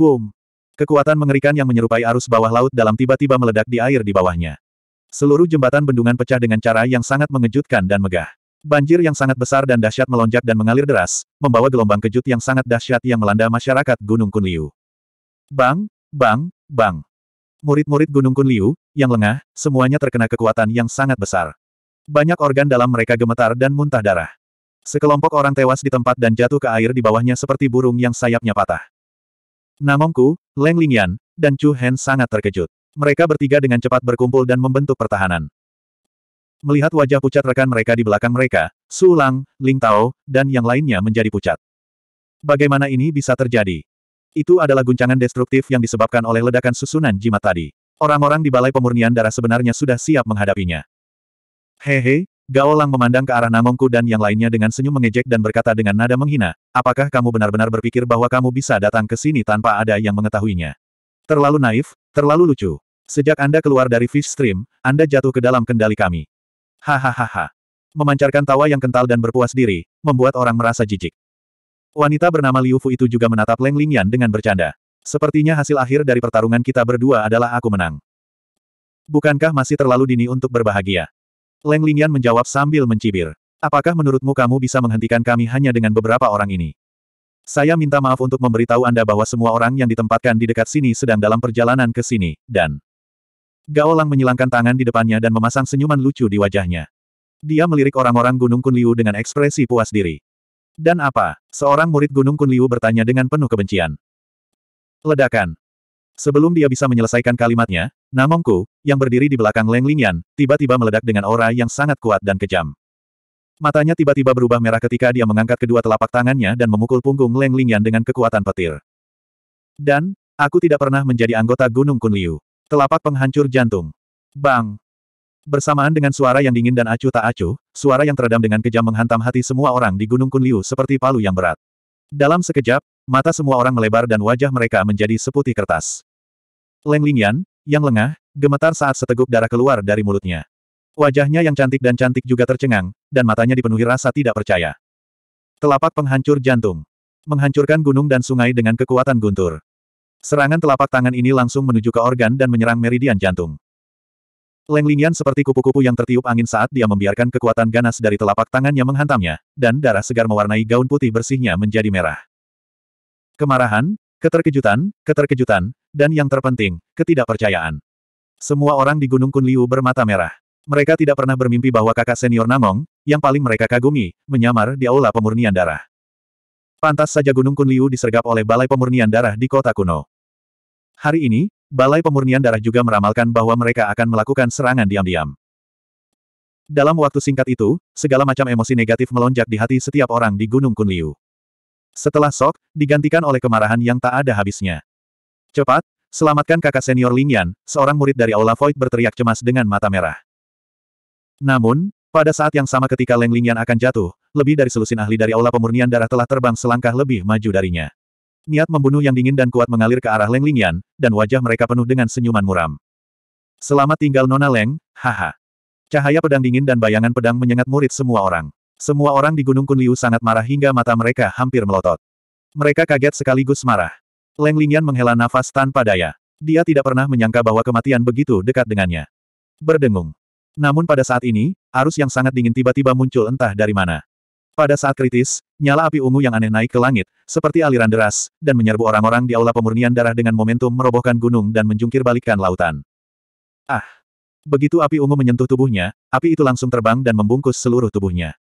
Boom! Kekuatan mengerikan yang menyerupai arus bawah laut dalam tiba-tiba meledak di air di bawahnya. Seluruh jembatan bendungan pecah dengan cara yang sangat mengejutkan dan megah. Banjir yang sangat besar dan dahsyat melonjak dan mengalir deras, membawa gelombang kejut yang sangat dahsyat yang melanda masyarakat Gunung Kunliu. Bang, bang, bang. Murid-murid Gunung Kunliu, yang lengah, semuanya terkena kekuatan yang sangat besar. Banyak organ dalam mereka gemetar dan muntah darah. Sekelompok orang tewas di tempat dan jatuh ke air di bawahnya seperti burung yang sayapnya patah. Namongku, Leng Lingyan, dan Chu Hen sangat terkejut. Mereka bertiga dengan cepat berkumpul dan membentuk pertahanan. Melihat wajah pucat rekan mereka di belakang mereka, Su Lang, Ling Tao, dan yang lainnya menjadi pucat. Bagaimana ini bisa terjadi? Itu adalah guncangan destruktif yang disebabkan oleh ledakan susunan jimat tadi. Orang-orang di Balai Pemurnian Darah sebenarnya sudah siap menghadapinya. Hehe, Gaolang memandang ke arah Namongku dan yang lainnya dengan senyum mengejek dan berkata dengan nada menghina, apakah kamu benar-benar berpikir bahwa kamu bisa datang ke sini tanpa ada yang mengetahuinya? Terlalu naif, terlalu lucu. Sejak Anda keluar dari Fish Stream, Anda jatuh ke dalam kendali kami. Hahaha. Memancarkan tawa yang kental dan berpuas diri, membuat orang merasa jijik. Wanita bernama Liu Fu itu juga menatap Leng Lingyan dengan bercanda. Sepertinya hasil akhir dari pertarungan kita berdua adalah aku menang. Bukankah masih terlalu dini untuk berbahagia? Leng Lingyan menjawab sambil mencibir. Apakah menurutmu kamu bisa menghentikan kami hanya dengan beberapa orang ini? Saya minta maaf untuk memberitahu Anda bahwa semua orang yang ditempatkan di dekat sini sedang dalam perjalanan ke sini, dan... Gao Lang menyilangkan tangan di depannya dan memasang senyuman lucu di wajahnya. Dia melirik orang-orang Gunung Kunliu dengan ekspresi puas diri. Dan apa? Seorang murid Gunung Kunliu bertanya dengan penuh kebencian. Ledakan. Sebelum dia bisa menyelesaikan kalimatnya, Namongku, yang berdiri di belakang Leng Lingyan, tiba-tiba meledak dengan aura yang sangat kuat dan kejam. Matanya tiba-tiba berubah merah ketika dia mengangkat kedua telapak tangannya dan memukul punggung Leng Lingyan dengan kekuatan petir. Dan, aku tidak pernah menjadi anggota Gunung Kunliu. Telapak penghancur jantung. Bang! Bersamaan dengan suara yang dingin dan acuh tak acuh, suara yang teredam dengan kejam menghantam hati semua orang di Gunung Kunliu seperti palu yang berat. Dalam sekejap, mata semua orang melebar dan wajah mereka menjadi seputih kertas. Leng Lingyan, yang lengah, gemetar saat seteguk darah keluar dari mulutnya. Wajahnya yang cantik dan cantik juga tercengang, dan matanya dipenuhi rasa tidak percaya. Telapak penghancur jantung. Menghancurkan gunung dan sungai dengan kekuatan guntur. Serangan telapak tangan ini langsung menuju ke organ dan menyerang meridian jantung. Leng Lingyan seperti kupu-kupu yang tertiup angin saat dia membiarkan kekuatan ganas dari telapak tangannya menghantamnya, dan darah segar mewarnai gaun putih bersihnya menjadi merah. Kemarahan, Keterkejutan, keterkejutan, dan yang terpenting, ketidakpercayaan. Semua orang di Gunung Kunliu bermata merah. Mereka tidak pernah bermimpi bahwa kakak senior Namong, yang paling mereka kagumi, menyamar di aula pemurnian darah. Pantas saja Gunung Kunliu disergap oleh Balai Pemurnian Darah di kota kuno. Hari ini, Balai Pemurnian Darah juga meramalkan bahwa mereka akan melakukan serangan diam-diam. Dalam waktu singkat itu, segala macam emosi negatif melonjak di hati setiap orang di Gunung Kunliu. Setelah sok, digantikan oleh kemarahan yang tak ada habisnya. Cepat, selamatkan kakak senior Ling Yan, seorang murid dari Aula Void berteriak cemas dengan mata merah. Namun, pada saat yang sama ketika Leng Lingyan akan jatuh, lebih dari selusin ahli dari aula pemurnian darah telah terbang selangkah lebih maju darinya. Niat membunuh yang dingin dan kuat mengalir ke arah Leng Lingyan, dan wajah mereka penuh dengan senyuman muram. Selamat tinggal Nona Leng, haha. Cahaya pedang dingin dan bayangan pedang menyengat murid semua orang. Semua orang di Gunung Kunliu sangat marah hingga mata mereka hampir melotot. Mereka kaget sekaligus marah. Leng Lingyan menghela nafas tanpa daya. Dia tidak pernah menyangka bahwa kematian begitu dekat dengannya. Berdengung. Namun pada saat ini, arus yang sangat dingin tiba-tiba muncul entah dari mana. Pada saat kritis, nyala api ungu yang aneh naik ke langit, seperti aliran deras, dan menyerbu orang-orang di aula pemurnian darah dengan momentum merobohkan gunung dan menjungkir balikan lautan. Ah! Begitu api ungu menyentuh tubuhnya, api itu langsung terbang dan membungkus seluruh tubuhnya.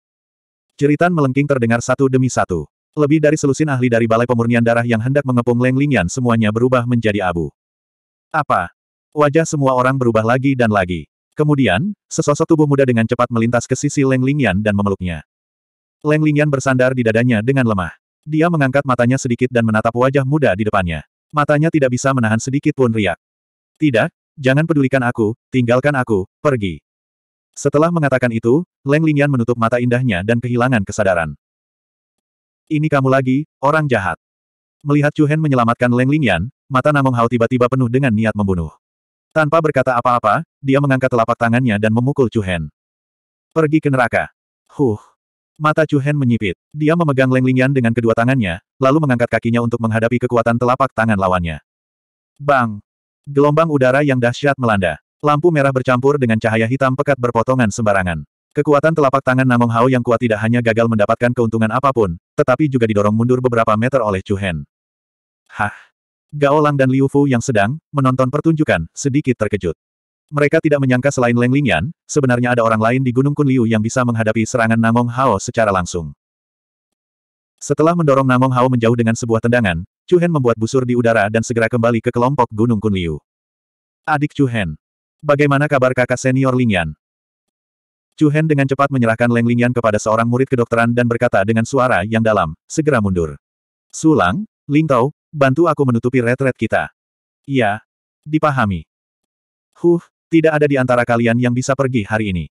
Jeritan melengking terdengar satu demi satu. Lebih dari selusin ahli dari Balai Pemurnian Darah yang hendak mengepung Leng Lingyan semuanya berubah menjadi abu. Apa? Wajah semua orang berubah lagi dan lagi. Kemudian, sesosok tubuh muda dengan cepat melintas ke sisi Leng Lingyan dan memeluknya. Leng Lingyan bersandar di dadanya dengan lemah. Dia mengangkat matanya sedikit dan menatap wajah muda di depannya. Matanya tidak bisa menahan sedikit pun riak. Tidak, jangan pedulikan aku, tinggalkan aku, pergi. Setelah mengatakan itu, Leng Lingyan menutup mata indahnya dan kehilangan kesadaran. Ini kamu lagi, orang jahat. Melihat Chu Hen menyelamatkan Leng Lingyan, mata Namong Hao tiba-tiba penuh dengan niat membunuh. Tanpa berkata apa-apa, dia mengangkat telapak tangannya dan memukul Chu Hen. Pergi ke neraka. Huh. Mata Chu Hen menyipit. Dia memegang Leng Lingyan dengan kedua tangannya, lalu mengangkat kakinya untuk menghadapi kekuatan telapak tangan lawannya. Bang! Gelombang udara yang dahsyat melanda. Lampu merah bercampur dengan cahaya hitam pekat berpotongan sembarangan. Kekuatan telapak tangan Namong Hao yang kuat tidak hanya gagal mendapatkan keuntungan apapun, tetapi juga didorong mundur beberapa meter oleh Chu Hen. Hah! Gao Lang dan Liu Fu yang sedang menonton pertunjukan sedikit terkejut. Mereka tidak menyangka selain Leng Lingyan, sebenarnya ada orang lain di Gunung Kun Liu yang bisa menghadapi serangan Namong Hao secara langsung. Setelah mendorong Namong Hao menjauh dengan sebuah tendangan, Chu Hen membuat busur di udara dan segera kembali ke kelompok Gunung Kun Liu. Adik Chu Hen. Bagaimana kabar kakak senior Lingyan? Chu Hen dengan cepat menyerahkan Leng Lingyan kepada seorang murid kedokteran dan berkata dengan suara yang dalam, segera mundur. Sulang, Ling Tao, bantu aku menutupi retret kita. Iya. Dipahami. Huh, tidak ada di antara kalian yang bisa pergi hari ini.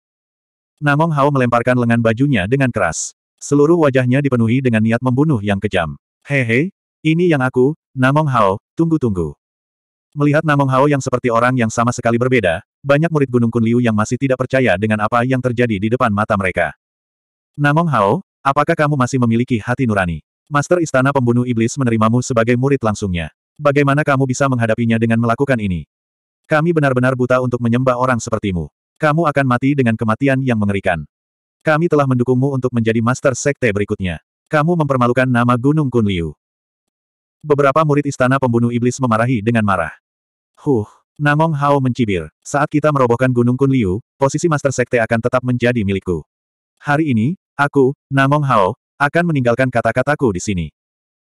Namong Hao melemparkan lengan bajunya dengan keras. Seluruh wajahnya dipenuhi dengan niat membunuh yang kejam. Hehe, ini yang aku, Namong Hao, tunggu-tunggu. Melihat Namong Hao yang seperti orang yang sama sekali berbeda, banyak murid Gunung Kunliu yang masih tidak percaya dengan apa yang terjadi di depan mata mereka. Namong Hao, apakah kamu masih memiliki hati nurani? Master Istana Pembunuh Iblis menerimamu sebagai murid langsungnya. Bagaimana kamu bisa menghadapinya dengan melakukan ini? Kami benar-benar buta untuk menyembah orang sepertimu. Kamu akan mati dengan kematian yang mengerikan. Kami telah mendukungmu untuk menjadi Master Sekte berikutnya. Kamu mempermalukan nama Gunung Kunliu. Beberapa murid Istana Pembunuh Iblis memarahi dengan marah. Huh. Namong Hao mencibir. Saat kita merobohkan Gunung Kun Liu, posisi Master Sekte akan tetap menjadi milikku. Hari ini, aku, Namong Hao, akan meninggalkan kata-kataku di sini.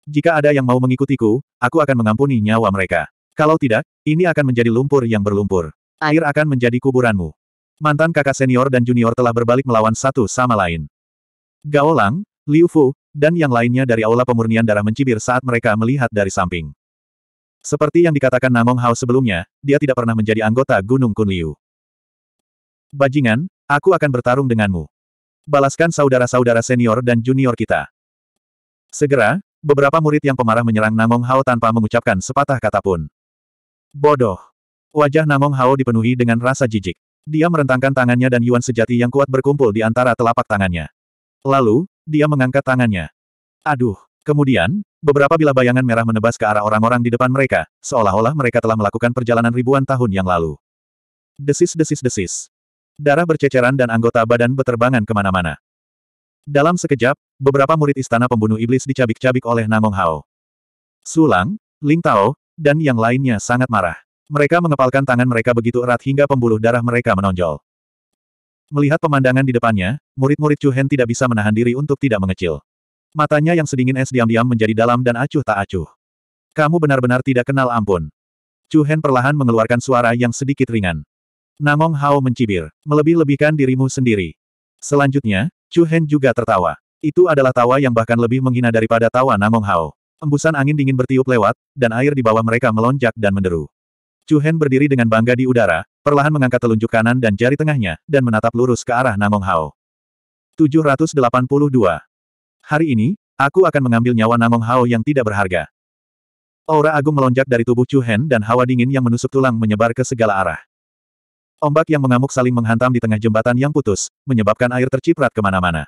Jika ada yang mau mengikutiku, aku akan mengampuni nyawa mereka. Kalau tidak, ini akan menjadi lumpur yang berlumpur. Air akan menjadi kuburanmu. Mantan kakak senior dan junior telah berbalik melawan satu sama lain. Gao Lang, Liu Fu, dan yang lainnya dari Aula Pemurnian Darah mencibir saat mereka melihat dari samping. Seperti yang dikatakan Namong Hao sebelumnya, dia tidak pernah menjadi anggota Gunung Kunliu. Bajingan, aku akan bertarung denganmu. Balaskan saudara-saudara senior dan junior kita. Segera, beberapa murid yang pemarah menyerang Namong Hao tanpa mengucapkan sepatah kata pun. Bodoh. Wajah Namong Hao dipenuhi dengan rasa jijik. Dia merentangkan tangannya dan Yuan sejati yang kuat berkumpul di antara telapak tangannya. Lalu, dia mengangkat tangannya. Aduh. Kemudian, Beberapa bilah bayangan merah menebas ke arah orang-orang di depan mereka, seolah-olah mereka telah melakukan perjalanan ribuan tahun yang lalu. Desis-desis-desis. Darah berceceran dan anggota badan beterbangan kemana-mana. Dalam sekejap, beberapa murid istana pembunuh iblis dicabik-cabik oleh Namong Hao. Sulang, Ling Tao, dan yang lainnya sangat marah. Mereka mengepalkan tangan mereka begitu erat hingga pembuluh darah mereka menonjol. Melihat pemandangan di depannya, murid-murid Chu Hen tidak bisa menahan diri untuk tidak mengecil. Matanya yang sedingin es diam-diam menjadi dalam dan acuh tak acuh. Kamu benar-benar tidak kenal ampun. Chu Hen perlahan mengeluarkan suara yang sedikit ringan. Namong Hao mencibir, melebih-lebihkan dirimu sendiri. Selanjutnya, Chu Hen juga tertawa. Itu adalah tawa yang bahkan lebih menghina daripada tawa Namong Hao. Embusan angin dingin bertiup lewat, dan air di bawah mereka melonjak dan menderu. Chu Hen berdiri dengan bangga di udara, perlahan mengangkat telunjuk kanan dan jari tengahnya, dan menatap lurus ke arah Namong Hao. 782. Hari ini, aku akan mengambil nyawa Namong Hao yang tidak berharga. Aura agung melonjak dari tubuh Chu Hen dan hawa dingin yang menusuk tulang menyebar ke segala arah. Ombak yang mengamuk saling menghantam di tengah jembatan yang putus, menyebabkan air terciprat kemana-mana.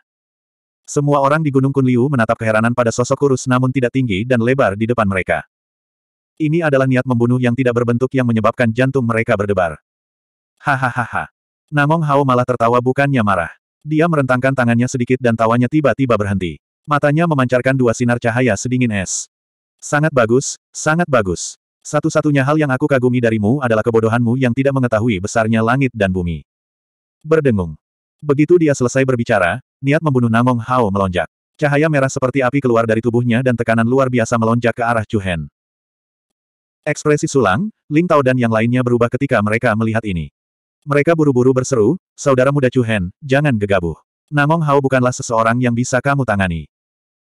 Semua orang di Gunung Kunliu menatap keheranan pada sosok kurus namun tidak tinggi dan lebar di depan mereka. Ini adalah niat membunuh yang tidak berbentuk yang menyebabkan jantung mereka berdebar. Hahaha. Namong Hao malah tertawa bukannya marah. Dia merentangkan tangannya sedikit dan tawanya tiba-tiba berhenti. Matanya memancarkan dua sinar cahaya sedingin es. Sangat bagus, sangat bagus. Satu-satunya hal yang aku kagumi darimu adalah kebodohanmu yang tidak mengetahui besarnya langit dan bumi. Berdengung. Begitu dia selesai berbicara, niat membunuh Namong Hao melonjak. Cahaya merah seperti api keluar dari tubuhnya dan tekanan luar biasa melonjak ke arah Chuhen. Ekspresi sulang, Ling Tao dan yang lainnya berubah ketika mereka melihat ini. Mereka buru-buru berseru, Saudara muda Chuhen, jangan gegabah. Namong Hao bukanlah seseorang yang bisa kamu tangani.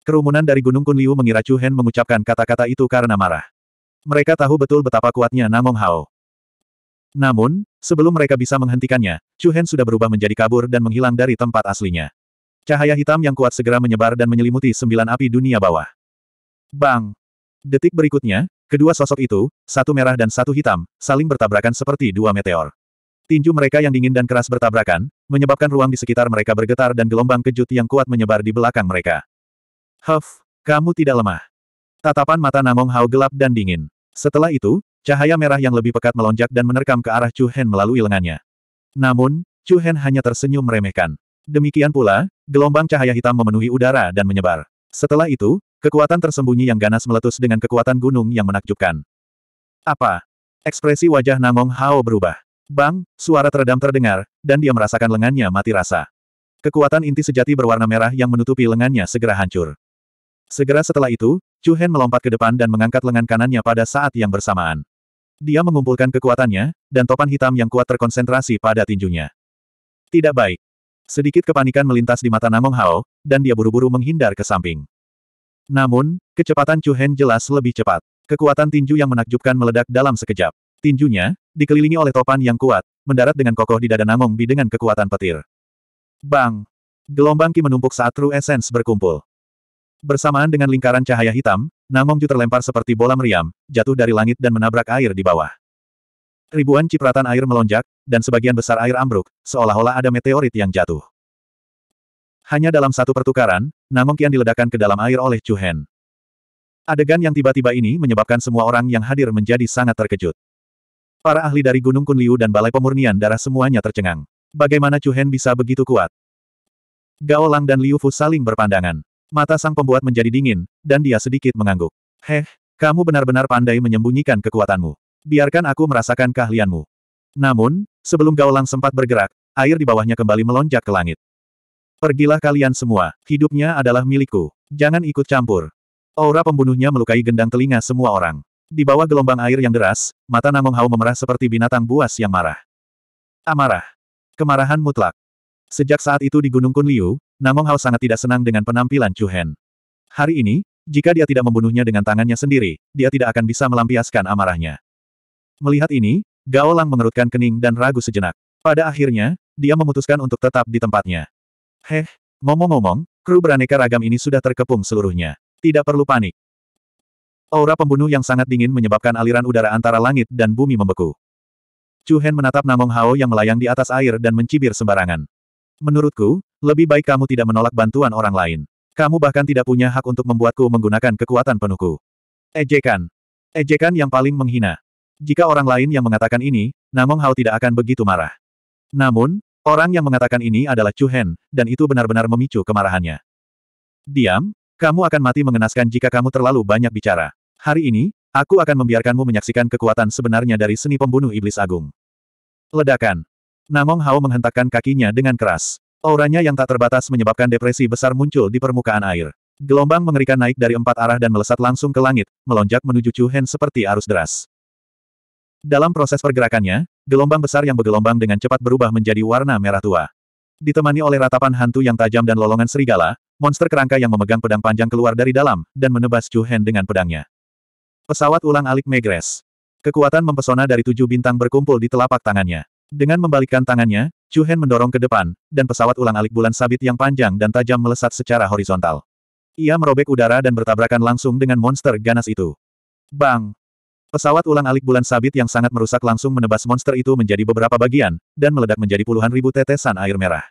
Kerumunan dari Gunung Kunliu mengira Chu Hen mengucapkan kata-kata itu karena marah. Mereka tahu betul betapa kuatnya Namong Hao. Namun, sebelum mereka bisa menghentikannya, Chu Hen sudah berubah menjadi kabur dan menghilang dari tempat aslinya. Cahaya hitam yang kuat segera menyebar dan menyelimuti sembilan api dunia bawah. Bang! Detik berikutnya, kedua sosok itu, satu merah dan satu hitam, saling bertabrakan seperti dua meteor. Tinju mereka yang dingin dan keras bertabrakan, menyebabkan ruang di sekitar mereka bergetar dan gelombang kejut yang kuat menyebar di belakang mereka. Huff, kamu tidak lemah. Tatapan mata Namong Hao gelap dan dingin. Setelah itu, cahaya merah yang lebih pekat melonjak dan menerkam ke arah Chu Hen melalui lengannya. Namun, Chu Hen hanya tersenyum meremehkan. Demikian pula, gelombang cahaya hitam memenuhi udara dan menyebar. Setelah itu, kekuatan tersembunyi yang ganas meletus dengan kekuatan gunung yang menakjubkan. Apa? Ekspresi wajah Namong Hao berubah. Bang, suara teredam terdengar, dan dia merasakan lengannya mati rasa. Kekuatan inti sejati berwarna merah yang menutupi lengannya segera hancur. Segera setelah itu, Chu Hen melompat ke depan dan mengangkat lengan kanannya pada saat yang bersamaan. Dia mengumpulkan kekuatannya, dan topan hitam yang kuat terkonsentrasi pada tinjunya. Tidak baik. Sedikit kepanikan melintas di mata Namong Hao, dan dia buru-buru menghindar ke samping. Namun, kecepatan Chu Hen jelas lebih cepat. Kekuatan tinju yang menakjubkan meledak dalam sekejap. Tinjunya, dikelilingi oleh topan yang kuat, mendarat dengan kokoh di dada Namong Bi dengan kekuatan petir. Bang! Gelombang Ki menumpuk saat True Essence berkumpul. Bersamaan dengan lingkaran cahaya hitam, Namongju terlempar seperti bola meriam, jatuh dari langit dan menabrak air di bawah. Ribuan cipratan air melonjak, dan sebagian besar air ambruk, seolah-olah ada meteorit yang jatuh. Hanya dalam satu pertukaran, Namong Kian diledakkan ke dalam air oleh Chu Hen. Adegan yang tiba-tiba ini menyebabkan semua orang yang hadir menjadi sangat terkejut. Para ahli dari Gunung Kunliu dan Balai Pemurnian Darah semuanya tercengang. Bagaimana Chu Hen bisa begitu kuat? Gao Lang dan Liu Fu saling berpandangan. Mata sang pembuat menjadi dingin, dan dia sedikit mengangguk. Heh, kamu benar-benar pandai menyembunyikan kekuatanmu. Biarkan aku merasakan keahlianmu. Namun, sebelum Gaulang sempat bergerak, air di bawahnya kembali melonjak ke langit. Pergilah kalian semua, hidupnya adalah milikku. Jangan ikut campur. Aura pembunuhnya melukai gendang telinga semua orang. Di bawah gelombang air yang deras, mata Namong Hao memerah seperti binatang buas yang marah. Amarah. Kemarahan mutlak. Sejak saat itu di Gunung Kunliu, Namong Hao sangat tidak senang dengan penampilan Chu Hen. Hari ini, jika dia tidak membunuhnya dengan tangannya sendiri, dia tidak akan bisa melampiaskan amarahnya. Melihat ini, Gao Lang mengerutkan kening dan ragu sejenak. Pada akhirnya, dia memutuskan untuk tetap di tempatnya. Heh, ngomong-ngomong, kru beraneka ragam ini sudah terkepung seluruhnya. Tidak perlu panik. Aura pembunuh yang sangat dingin menyebabkan aliran udara antara langit dan bumi membeku. Chu Hen menatap Namong Hao yang melayang di atas air dan mencibir sembarangan. Menurutku, lebih baik kamu tidak menolak bantuan orang lain. Kamu bahkan tidak punya hak untuk membuatku menggunakan kekuatan penuhku. Ejekan. Ejekan yang paling menghina. Jika orang lain yang mengatakan ini, Namong Hao tidak akan begitu marah. Namun, orang yang mengatakan ini adalah Chu Hen, dan itu benar-benar memicu kemarahannya. Diam, kamu akan mati mengenaskan jika kamu terlalu banyak bicara. Hari ini, aku akan membiarkanmu menyaksikan kekuatan sebenarnya dari seni pembunuh iblis agung. Ledakan. Namong Hao menghentakkan kakinya dengan keras. Auranya yang tak terbatas menyebabkan depresi besar muncul di permukaan air. Gelombang mengerikan naik dari empat arah dan melesat langsung ke langit, melonjak menuju Chu Hen seperti arus deras. Dalam proses pergerakannya, gelombang besar yang bergelombang dengan cepat berubah menjadi warna merah tua. Ditemani oleh ratapan hantu yang tajam dan lolongan serigala, monster kerangka yang memegang pedang panjang keluar dari dalam, dan menebas Chu Hen dengan pedangnya. Pesawat ulang alik Megres. Kekuatan mempesona dari tujuh bintang berkumpul di telapak tangannya. Dengan membalikkan tangannya, Chu Hen mendorong ke depan, dan pesawat ulang-alik bulan sabit yang panjang dan tajam melesat secara horizontal. Ia merobek udara dan bertabrakan langsung dengan monster ganas itu. Bang! Pesawat ulang-alik bulan sabit yang sangat merusak langsung menebas monster itu menjadi beberapa bagian, dan meledak menjadi puluhan ribu tetesan air merah.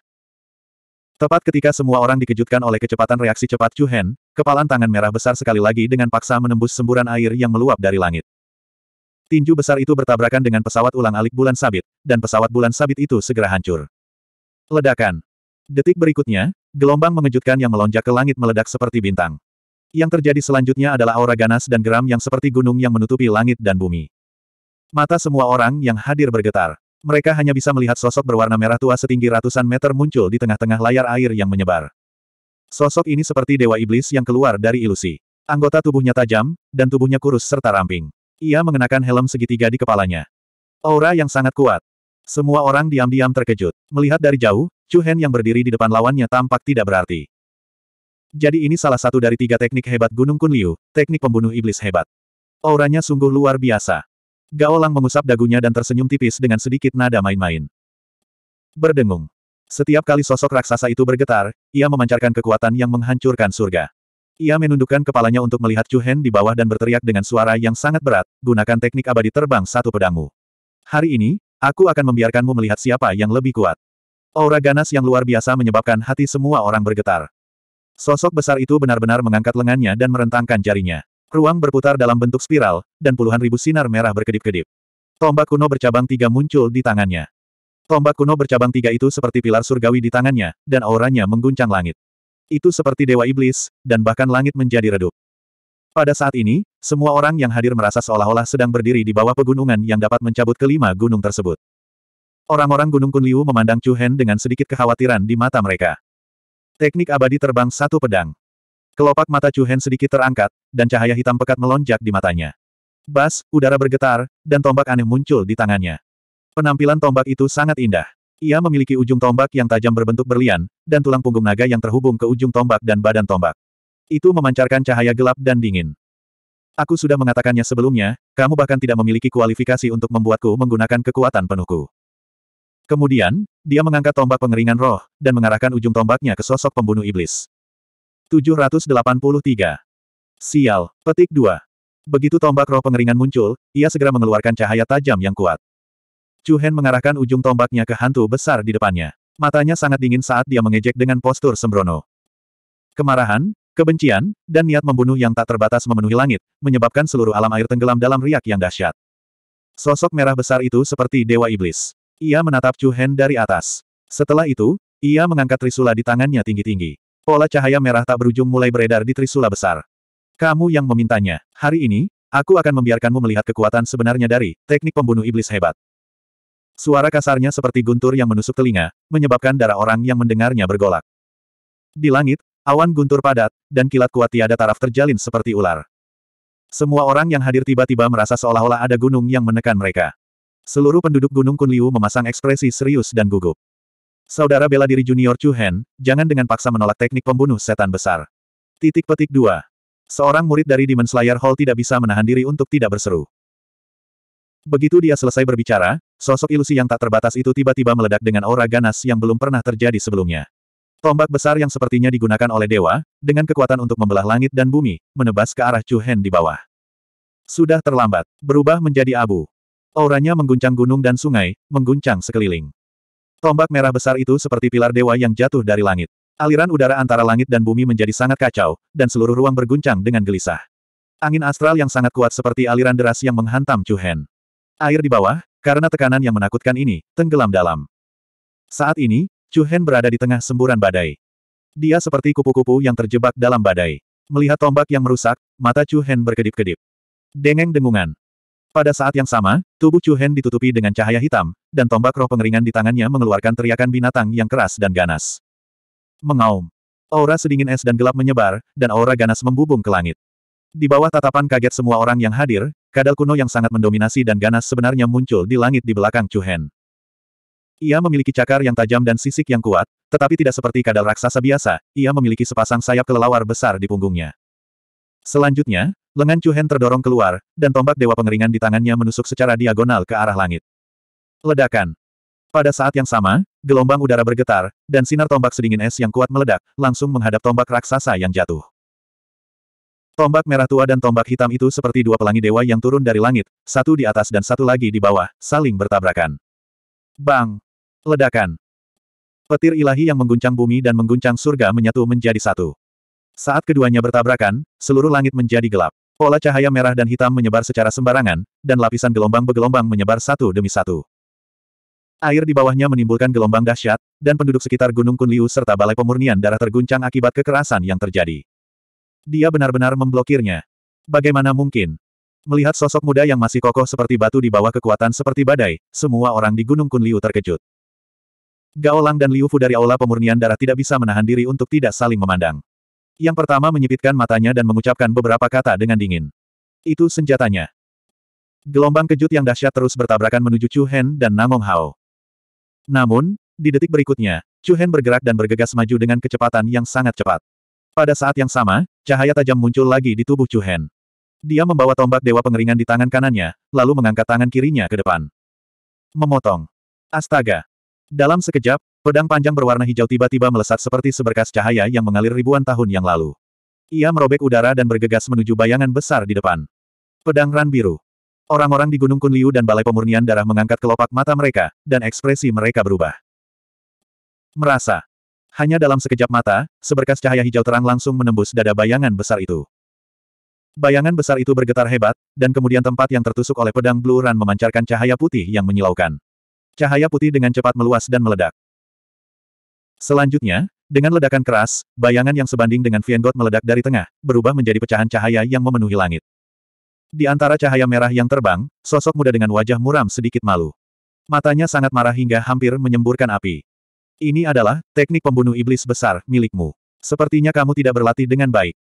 Tepat ketika semua orang dikejutkan oleh kecepatan reaksi cepat Chu Hen, kepalan tangan merah besar sekali lagi dengan paksa menembus semburan air yang meluap dari langit. Tinju besar itu bertabrakan dengan pesawat ulang-alik bulan sabit, dan pesawat bulan sabit itu segera hancur. Ledakan. Detik berikutnya, gelombang mengejutkan yang melonjak ke langit meledak seperti bintang. Yang terjadi selanjutnya adalah aura ganas dan geram yang seperti gunung yang menutupi langit dan bumi. Mata semua orang yang hadir bergetar. Mereka hanya bisa melihat sosok berwarna merah tua setinggi ratusan meter muncul di tengah-tengah layar air yang menyebar. Sosok ini seperti dewa iblis yang keluar dari ilusi. Anggota tubuhnya tajam, dan tubuhnya kurus serta ramping. Ia mengenakan helm segitiga di kepalanya. Aura yang sangat kuat. Semua orang diam-diam terkejut. Melihat dari jauh, Chu Hen yang berdiri di depan lawannya tampak tidak berarti. Jadi ini salah satu dari tiga teknik hebat Gunung Kun Liu, teknik pembunuh iblis hebat. Auranya sungguh luar biasa. Gaolang mengusap dagunya dan tersenyum tipis dengan sedikit nada main-main. Berdengung. Setiap kali sosok raksasa itu bergetar, ia memancarkan kekuatan yang menghancurkan surga. Ia menundukkan kepalanya untuk melihat Chu Hen di bawah dan berteriak dengan suara yang sangat berat, gunakan teknik abadi terbang satu pedangmu. Hari ini, aku akan membiarkanmu melihat siapa yang lebih kuat. Aura ganas yang luar biasa menyebabkan hati semua orang bergetar. Sosok besar itu benar-benar mengangkat lengannya dan merentangkan jarinya. Ruang berputar dalam bentuk spiral, dan puluhan ribu sinar merah berkedip-kedip. Tombak kuno bercabang tiga muncul di tangannya. Tombak kuno bercabang tiga itu seperti pilar surgawi di tangannya, dan auranya mengguncang langit. Itu seperti dewa iblis, dan bahkan langit menjadi redup. Pada saat ini, semua orang yang hadir merasa seolah-olah sedang berdiri di bawah pegunungan yang dapat mencabut kelima gunung tersebut. Orang-orang Gunung Kunliu memandang Chu Hen dengan sedikit kekhawatiran di mata mereka. Teknik abadi terbang satu pedang. Kelopak mata Chu Hen sedikit terangkat, dan cahaya hitam pekat melonjak di matanya. Bas, udara bergetar, dan tombak aneh muncul di tangannya. Penampilan tombak itu sangat indah. Ia memiliki ujung tombak yang tajam berbentuk berlian, dan tulang punggung naga yang terhubung ke ujung tombak dan badan tombak. Itu memancarkan cahaya gelap dan dingin. Aku sudah mengatakannya sebelumnya, kamu bahkan tidak memiliki kualifikasi untuk membuatku menggunakan kekuatan penuhku. Kemudian, dia mengangkat tombak pengeringan roh, dan mengarahkan ujung tombaknya ke sosok pembunuh iblis. 783. Sial, petik 2. Begitu tombak roh pengeringan muncul, ia segera mengeluarkan cahaya tajam yang kuat. Chu Hen mengarahkan ujung tombaknya ke hantu besar di depannya. Matanya sangat dingin saat dia mengejek dengan postur sembrono. Kemarahan, kebencian, dan niat membunuh yang tak terbatas memenuhi langit, menyebabkan seluruh alam air tenggelam dalam riak yang dahsyat. Sosok merah besar itu seperti dewa iblis. Ia menatap Chu Hen dari atas. Setelah itu, ia mengangkat trisula di tangannya tinggi-tinggi. Pola cahaya merah tak berujung mulai beredar di trisula besar. Kamu yang memintanya. Hari ini, aku akan membiarkanmu melihat kekuatan sebenarnya dari teknik pembunuh iblis hebat. Suara kasarnya seperti guntur yang menusuk telinga, menyebabkan darah orang yang mendengarnya bergolak. Di langit, awan guntur padat, dan kilat kuat tiada taraf terjalin seperti ular. Semua orang yang hadir tiba-tiba merasa seolah-olah ada gunung yang menekan mereka. Seluruh penduduk Gunung Kunliu memasang ekspresi serius dan gugup. Saudara bela diri junior Chu Hen, jangan dengan paksa menolak teknik pembunuh setan besar. Titik petik 2. Seorang murid dari Demon Slayer Hall tidak bisa menahan diri untuk tidak berseru. Begitu dia selesai berbicara, sosok ilusi yang tak terbatas itu tiba-tiba meledak dengan aura ganas yang belum pernah terjadi sebelumnya. Tombak besar yang sepertinya digunakan oleh dewa, dengan kekuatan untuk membelah langit dan bumi, menebas ke arah Chu Hen di bawah. Sudah terlambat, berubah menjadi abu. Auranya mengguncang gunung dan sungai, mengguncang sekeliling. Tombak merah besar itu seperti pilar dewa yang jatuh dari langit. Aliran udara antara langit dan bumi menjadi sangat kacau, dan seluruh ruang berguncang dengan gelisah. Angin astral yang sangat kuat seperti aliran deras yang menghantam Chu Hen. Air di bawah, karena tekanan yang menakutkan ini, tenggelam dalam. Saat ini, Chu Hen berada di tengah semburan badai. Dia seperti kupu-kupu yang terjebak dalam badai. Melihat tombak yang merusak, mata Chu Hen berkedip-kedip. Dengeng dengungan. Pada saat yang sama, tubuh Chu Hen ditutupi dengan cahaya hitam, dan tombak roh pengeringan di tangannya mengeluarkan teriakan binatang yang keras dan ganas. Mengaum. Aura sedingin es dan gelap menyebar, dan aura ganas membubung ke langit. Di bawah tatapan kaget semua orang yang hadir, Kadal kuno yang sangat mendominasi dan ganas sebenarnya muncul di langit di belakang Chu Hen. Ia memiliki cakar yang tajam dan sisik yang kuat, tetapi tidak seperti kadal raksasa biasa, ia memiliki sepasang sayap kelelawar besar di punggungnya. Selanjutnya, lengan Chu Hen terdorong keluar, dan tombak dewa pengeringan di tangannya menusuk secara diagonal ke arah langit. Ledakan. Pada saat yang sama, gelombang udara bergetar, dan sinar tombak sedingin es yang kuat meledak, langsung menghadap tombak raksasa yang jatuh. Tombak merah tua dan tombak hitam itu seperti dua pelangi dewa yang turun dari langit, satu di atas dan satu lagi di bawah, saling bertabrakan. Bang! Ledakan! Petir ilahi yang mengguncang bumi dan mengguncang surga menyatu menjadi satu. Saat keduanya bertabrakan, seluruh langit menjadi gelap. Pola cahaya merah dan hitam menyebar secara sembarangan, dan lapisan gelombang bergelombang menyebar satu demi satu. Air di bawahnya menimbulkan gelombang dahsyat, dan penduduk sekitar Gunung Kunliu serta Balai Pemurnian Darah terguncang akibat kekerasan yang terjadi. Dia benar-benar memblokirnya. Bagaimana mungkin? Melihat sosok muda yang masih kokoh seperti batu di bawah kekuatan seperti badai, semua orang di Gunung Kunliu terkejut. Gao Lang dan Liu Fu dari Aula Pemurnian Darah tidak bisa menahan diri untuk tidak saling memandang. Yang pertama menyipitkan matanya dan mengucapkan beberapa kata dengan dingin. Itu senjatanya. Gelombang kejut yang dahsyat terus bertabrakan menuju Chu Hen dan Namong Hao. Namun, di detik berikutnya, Chu Hen bergerak dan bergegas maju dengan kecepatan yang sangat cepat. Pada saat yang sama, cahaya tajam muncul lagi di tubuh Chu Dia membawa tombak dewa pengeringan di tangan kanannya, lalu mengangkat tangan kirinya ke depan. Memotong. Astaga. Dalam sekejap, pedang panjang berwarna hijau tiba-tiba melesat seperti seberkas cahaya yang mengalir ribuan tahun yang lalu. Ia merobek udara dan bergegas menuju bayangan besar di depan. Pedang Ran Biru. Orang-orang di Gunung Kunliu dan Balai Pemurnian Darah mengangkat kelopak mata mereka, dan ekspresi mereka berubah. Merasa. Hanya dalam sekejap mata, seberkas cahaya hijau terang langsung menembus dada bayangan besar itu. Bayangan besar itu bergetar hebat, dan kemudian tempat yang tertusuk oleh pedang Blue Run memancarkan cahaya putih yang menyilaukan. Cahaya putih dengan cepat meluas dan meledak. Selanjutnya, dengan ledakan keras, bayangan yang sebanding dengan Viengot meledak dari tengah, berubah menjadi pecahan cahaya yang memenuhi langit. Di antara cahaya merah yang terbang, sosok muda dengan wajah muram sedikit malu. Matanya sangat marah hingga hampir menyemburkan api. Ini adalah teknik pembunuh iblis besar milikmu. Sepertinya kamu tidak berlatih dengan baik.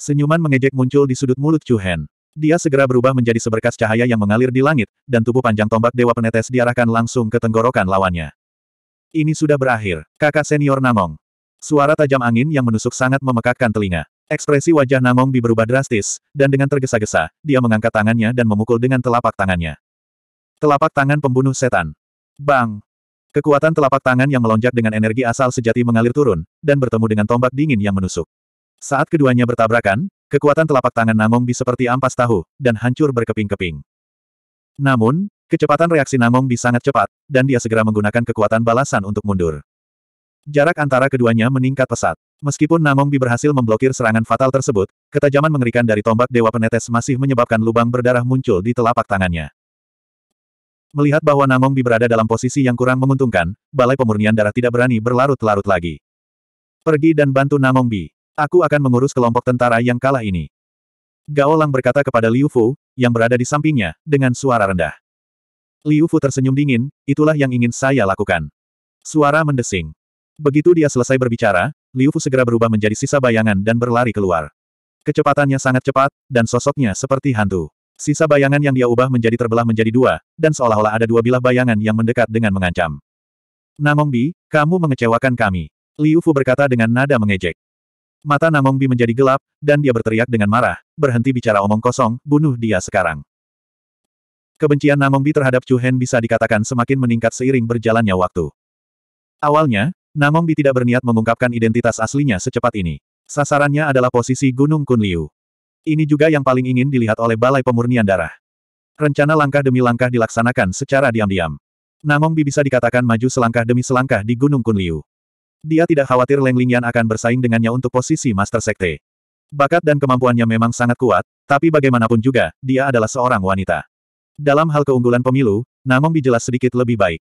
Senyuman mengejek muncul di sudut mulut Chu Hen. Dia segera berubah menjadi seberkas cahaya yang mengalir di langit, dan tubuh panjang tombak Dewa Penetes diarahkan langsung ke tenggorokan lawannya. Ini sudah berakhir, kakak senior Namong. Suara tajam angin yang menusuk sangat memekakkan telinga. Ekspresi wajah Namong Bi berubah drastis, dan dengan tergesa-gesa, dia mengangkat tangannya dan memukul dengan telapak tangannya. Telapak tangan pembunuh setan. Bang! Kekuatan telapak tangan yang melonjak dengan energi asal sejati mengalir turun, dan bertemu dengan tombak dingin yang menusuk. Saat keduanya bertabrakan, kekuatan telapak tangan Nangong Bi seperti ampas tahu, dan hancur berkeping-keping. Namun, kecepatan reaksi Nangong Bi sangat cepat, dan dia segera menggunakan kekuatan balasan untuk mundur. Jarak antara keduanya meningkat pesat. Meskipun Nangong Bi berhasil memblokir serangan fatal tersebut, ketajaman mengerikan dari tombak Dewa Penetes masih menyebabkan lubang berdarah muncul di telapak tangannya. Melihat bahwa Namong Bi berada dalam posisi yang kurang menguntungkan, Balai Pemurnian Darah tidak berani berlarut-larut lagi. Pergi dan bantu Namong Bi. Aku akan mengurus kelompok tentara yang kalah ini. Gao Lang berkata kepada Liu Fu, yang berada di sampingnya, dengan suara rendah. Liu Fu tersenyum dingin, itulah yang ingin saya lakukan. Suara mendesing. Begitu dia selesai berbicara, Liu Fu segera berubah menjadi sisa bayangan dan berlari keluar. Kecepatannya sangat cepat, dan sosoknya seperti hantu. Sisa bayangan yang dia ubah menjadi terbelah menjadi dua, dan seolah-olah ada dua bilah bayangan yang mendekat dengan mengancam. Namongbi, kamu mengecewakan kami. Liu Fu berkata dengan nada mengejek. Mata Namongbi menjadi gelap, dan dia berteriak dengan marah, berhenti bicara omong kosong, bunuh dia sekarang. Kebencian Namongbi terhadap Chu Hen bisa dikatakan semakin meningkat seiring berjalannya waktu. Awalnya, Namongbi tidak berniat mengungkapkan identitas aslinya secepat ini. Sasarannya adalah posisi Gunung Kunliu. Ini juga yang paling ingin dilihat oleh Balai Pemurnian Darah. Rencana langkah demi langkah dilaksanakan secara diam-diam. Namong Bi bisa dikatakan maju selangkah demi selangkah di Gunung Kunliu. Dia tidak khawatir Leng Lingyan akan bersaing dengannya untuk posisi Master Sekte. Bakat dan kemampuannya memang sangat kuat, tapi bagaimanapun juga, dia adalah seorang wanita. Dalam hal keunggulan pemilu, Namong Bi jelas sedikit lebih baik.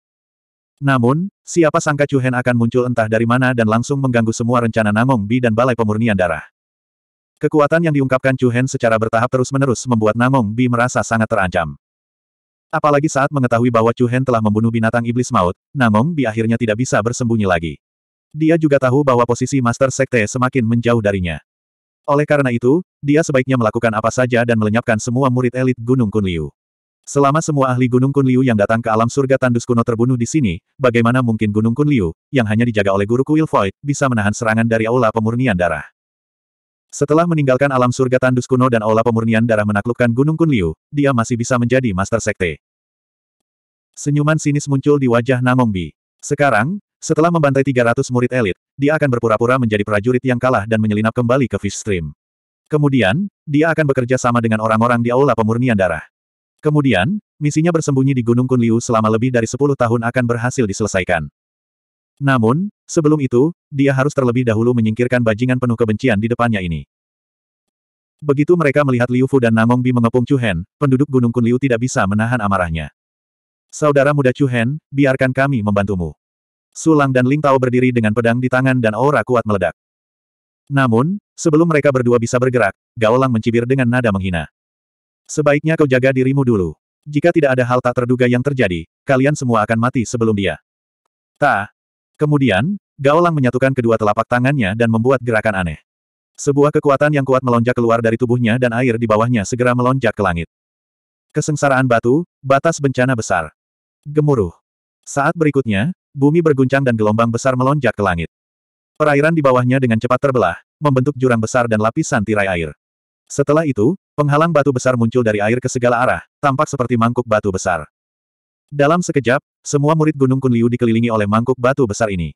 Namun, siapa sangka Chu Hen akan muncul entah dari mana dan langsung mengganggu semua rencana Namong Bi dan Balai Pemurnian Darah. Kekuatan yang diungkapkan Chu Hen secara bertahap terus-menerus membuat Namong Bi merasa sangat terancam. Apalagi saat mengetahui bahwa Chu Hen telah membunuh binatang iblis maut, Namong Bi akhirnya tidak bisa bersembunyi lagi. Dia juga tahu bahwa posisi Master Sekte semakin menjauh darinya. Oleh karena itu, dia sebaiknya melakukan apa saja dan melenyapkan semua murid elit Gunung Kunliu. Selama semua ahli Gunung Kunliu yang datang ke alam surga tandus kuno terbunuh di sini, bagaimana mungkin Gunung Kunliu, yang hanya dijaga oleh guru Kuil Void, bisa menahan serangan dari aula pemurnian darah. Setelah meninggalkan alam surga tandus kuno dan aula pemurnian darah menaklukkan Gunung Kunliu, dia masih bisa menjadi Master Sekte. Senyuman sinis muncul di wajah Namongbi. Sekarang, setelah membantai 300 murid elit, dia akan berpura-pura menjadi prajurit yang kalah dan menyelinap kembali ke Fish Stream. Kemudian, dia akan bekerja sama dengan orang-orang di aula pemurnian darah. Kemudian, misinya bersembunyi di Gunung Kunliu selama lebih dari 10 tahun akan berhasil diselesaikan. Namun, sebelum itu, dia harus terlebih dahulu menyingkirkan bajingan penuh kebencian di depannya ini. Begitu mereka melihat Liu Fu dan Namong Bi mengepung Chu Hen, penduduk Gunung Kunliu tidak bisa menahan amarahnya. Saudara muda Chu Hen, biarkan kami membantumu. Sulang dan Ling Tao berdiri dengan pedang di tangan dan aura kuat meledak. Namun, sebelum mereka berdua bisa bergerak, Gaolang mencibir dengan nada menghina. Sebaiknya kau jaga dirimu dulu. Jika tidak ada hal tak terduga yang terjadi, kalian semua akan mati sebelum dia. Tak, Kemudian, Gaolang menyatukan kedua telapak tangannya dan membuat gerakan aneh. Sebuah kekuatan yang kuat melonjak keluar dari tubuhnya dan air di bawahnya segera melonjak ke langit. Kesengsaraan batu, batas bencana besar. Gemuruh. Saat berikutnya, bumi berguncang dan gelombang besar melonjak ke langit. Perairan di bawahnya dengan cepat terbelah, membentuk jurang besar dan lapisan tirai air. Setelah itu, penghalang batu besar muncul dari air ke segala arah, tampak seperti mangkuk batu besar. Dalam sekejap, semua murid Gunung Kunliu dikelilingi oleh mangkuk batu besar ini.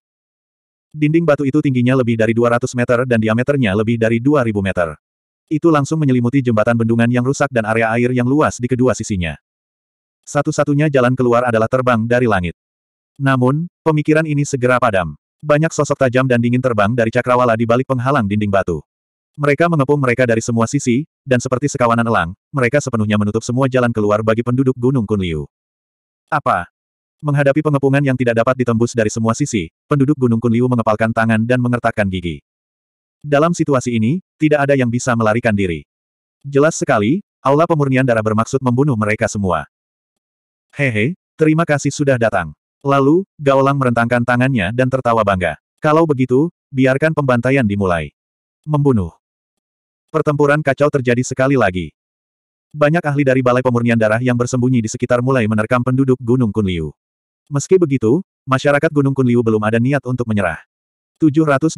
Dinding batu itu tingginya lebih dari 200 meter dan diameternya lebih dari 2000 meter. Itu langsung menyelimuti jembatan bendungan yang rusak dan area air yang luas di kedua sisinya. Satu-satunya jalan keluar adalah terbang dari langit. Namun, pemikiran ini segera padam. Banyak sosok tajam dan dingin terbang dari cakrawala di balik penghalang dinding batu. Mereka mengepung mereka dari semua sisi, dan seperti sekawanan elang, mereka sepenuhnya menutup semua jalan keluar bagi penduduk Gunung Kunliu. Apa? Menghadapi pengepungan yang tidak dapat ditembus dari semua sisi, penduduk Gunung Kunliu mengepalkan tangan dan mengertakkan gigi. Dalam situasi ini, tidak ada yang bisa melarikan diri. Jelas sekali, aula pemurnian darah bermaksud membunuh mereka semua. Hehe, terima kasih sudah datang. Lalu, Gaolang merentangkan tangannya dan tertawa bangga. Kalau begitu, biarkan pembantaian dimulai. Membunuh. Pertempuran kacau terjadi sekali lagi. Banyak ahli dari Balai Pemurnian Darah yang bersembunyi di sekitar mulai menerkam penduduk Gunung Kunliu. Meski begitu, masyarakat Gunung Kunliu belum ada niat untuk menyerah. 784.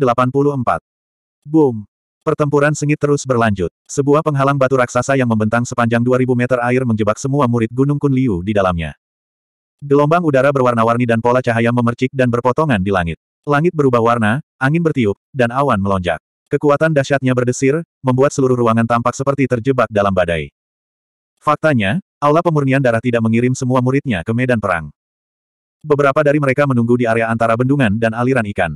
Boom! Pertempuran sengit terus berlanjut. Sebuah penghalang batu raksasa yang membentang sepanjang 2000 meter air menjebak semua murid Gunung Kunliu di dalamnya. Gelombang udara berwarna-warni dan pola cahaya memercik dan berpotongan di langit. Langit berubah warna, angin bertiup, dan awan melonjak. Kekuatan dahsyatnya berdesir, membuat seluruh ruangan tampak seperti terjebak dalam badai. Faktanya, Aula Pemurnian Darah tidak mengirim semua muridnya ke medan perang. Beberapa dari mereka menunggu di area antara bendungan dan aliran ikan.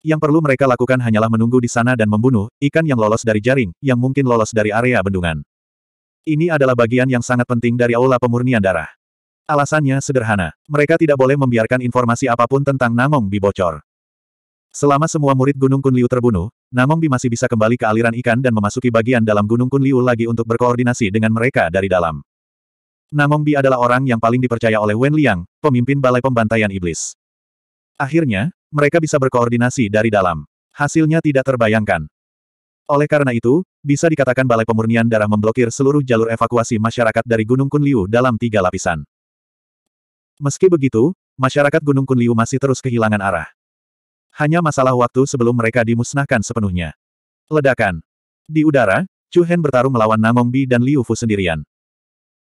Yang perlu mereka lakukan hanyalah menunggu di sana dan membunuh ikan yang lolos dari jaring, yang mungkin lolos dari area bendungan. Ini adalah bagian yang sangat penting dari aula pemurnian darah. Alasannya sederhana, mereka tidak boleh membiarkan informasi apapun tentang Nangong Bi bocor. Selama semua murid Gunung Kunliu terbunuh, Nangong Bi masih bisa kembali ke aliran ikan dan memasuki bagian dalam Gunung Kunliu lagi untuk berkoordinasi dengan mereka dari dalam. Bi adalah orang yang paling dipercaya oleh Wen Liang, pemimpin Balai Pembantaian Iblis. Akhirnya, mereka bisa berkoordinasi dari dalam. Hasilnya tidak terbayangkan. Oleh karena itu, bisa dikatakan Balai Pemurnian Darah memblokir seluruh jalur evakuasi masyarakat dari Gunung Kunliu dalam tiga lapisan. Meski begitu, masyarakat Gunung Kunliu masih terus kehilangan arah. Hanya masalah waktu sebelum mereka dimusnahkan sepenuhnya. Ledakan. Di udara, Chu Hen bertarung melawan Namong Bi dan Liu Fu sendirian.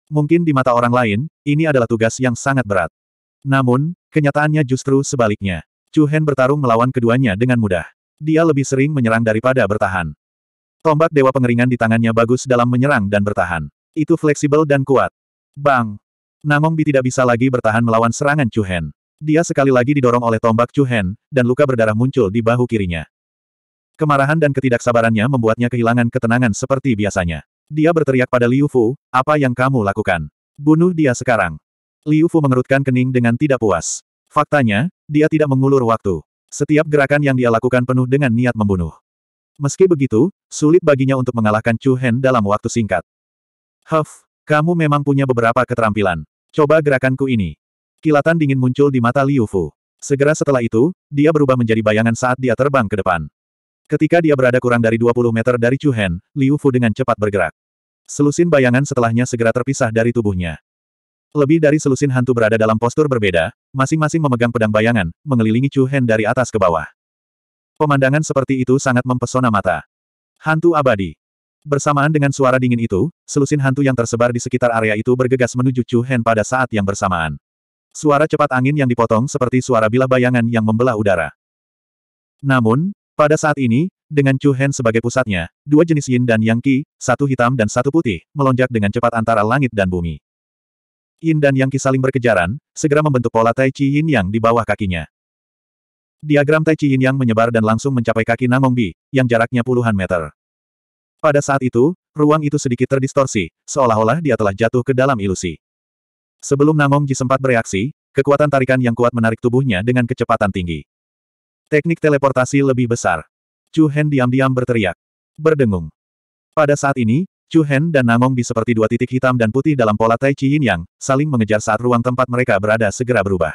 Mungkin di mata orang lain, ini adalah tugas yang sangat berat. Namun, kenyataannya justru sebaliknya. Chu Hen bertarung melawan keduanya dengan mudah. Dia lebih sering menyerang daripada bertahan. Tombak Dewa Pengeringan di tangannya bagus dalam menyerang dan bertahan. Itu fleksibel dan kuat. Bang! Namong Bi tidak bisa lagi bertahan melawan serangan Chu Hen. Dia sekali lagi didorong oleh tombak Chu Hen, dan luka berdarah muncul di bahu kirinya. Kemarahan dan ketidaksabarannya membuatnya kehilangan ketenangan seperti biasanya. Dia berteriak pada Liu Fu, apa yang kamu lakukan? Bunuh dia sekarang. Liu Fu mengerutkan kening dengan tidak puas. Faktanya, dia tidak mengulur waktu. Setiap gerakan yang dia lakukan penuh dengan niat membunuh. Meski begitu, sulit baginya untuk mengalahkan Chu Hen dalam waktu singkat. Huff, kamu memang punya beberapa keterampilan. Coba gerakanku ini. Kilatan dingin muncul di mata Liu Fu. Segera setelah itu, dia berubah menjadi bayangan saat dia terbang ke depan. Ketika dia berada kurang dari 20 meter dari Chu Hen, Liu Fu dengan cepat bergerak. Selusin bayangan setelahnya segera terpisah dari tubuhnya. Lebih dari selusin hantu berada dalam postur berbeda, masing-masing memegang pedang bayangan, mengelilingi Chu Hen dari atas ke bawah. Pemandangan seperti itu sangat mempesona mata. Hantu abadi. Bersamaan dengan suara dingin itu, selusin hantu yang tersebar di sekitar area itu bergegas menuju Chu Hen pada saat yang bersamaan. Suara cepat angin yang dipotong seperti suara bilah bayangan yang membelah udara. Namun, pada saat ini, dengan Chu Hen sebagai pusatnya, dua jenis yin dan yang Ki, satu hitam dan satu putih, melonjak dengan cepat antara langit dan bumi. Yin dan yang Ki saling berkejaran, segera membentuk pola Tai Chi Yin Yang di bawah kakinya. Diagram Tai Chi Yin Yang menyebar dan langsung mencapai kaki Namong Bi, yang jaraknya puluhan meter. Pada saat itu, ruang itu sedikit terdistorsi, seolah-olah dia telah jatuh ke dalam ilusi. Sebelum Namong Ji sempat bereaksi, kekuatan tarikan yang kuat menarik tubuhnya dengan kecepatan tinggi. Teknik teleportasi lebih besar. Chu Hen diam-diam berteriak. Berdengung. Pada saat ini, Chu Hen dan Namong di seperti dua titik hitam dan putih dalam pola Tai Chi Yin Yang, saling mengejar saat ruang tempat mereka berada segera berubah.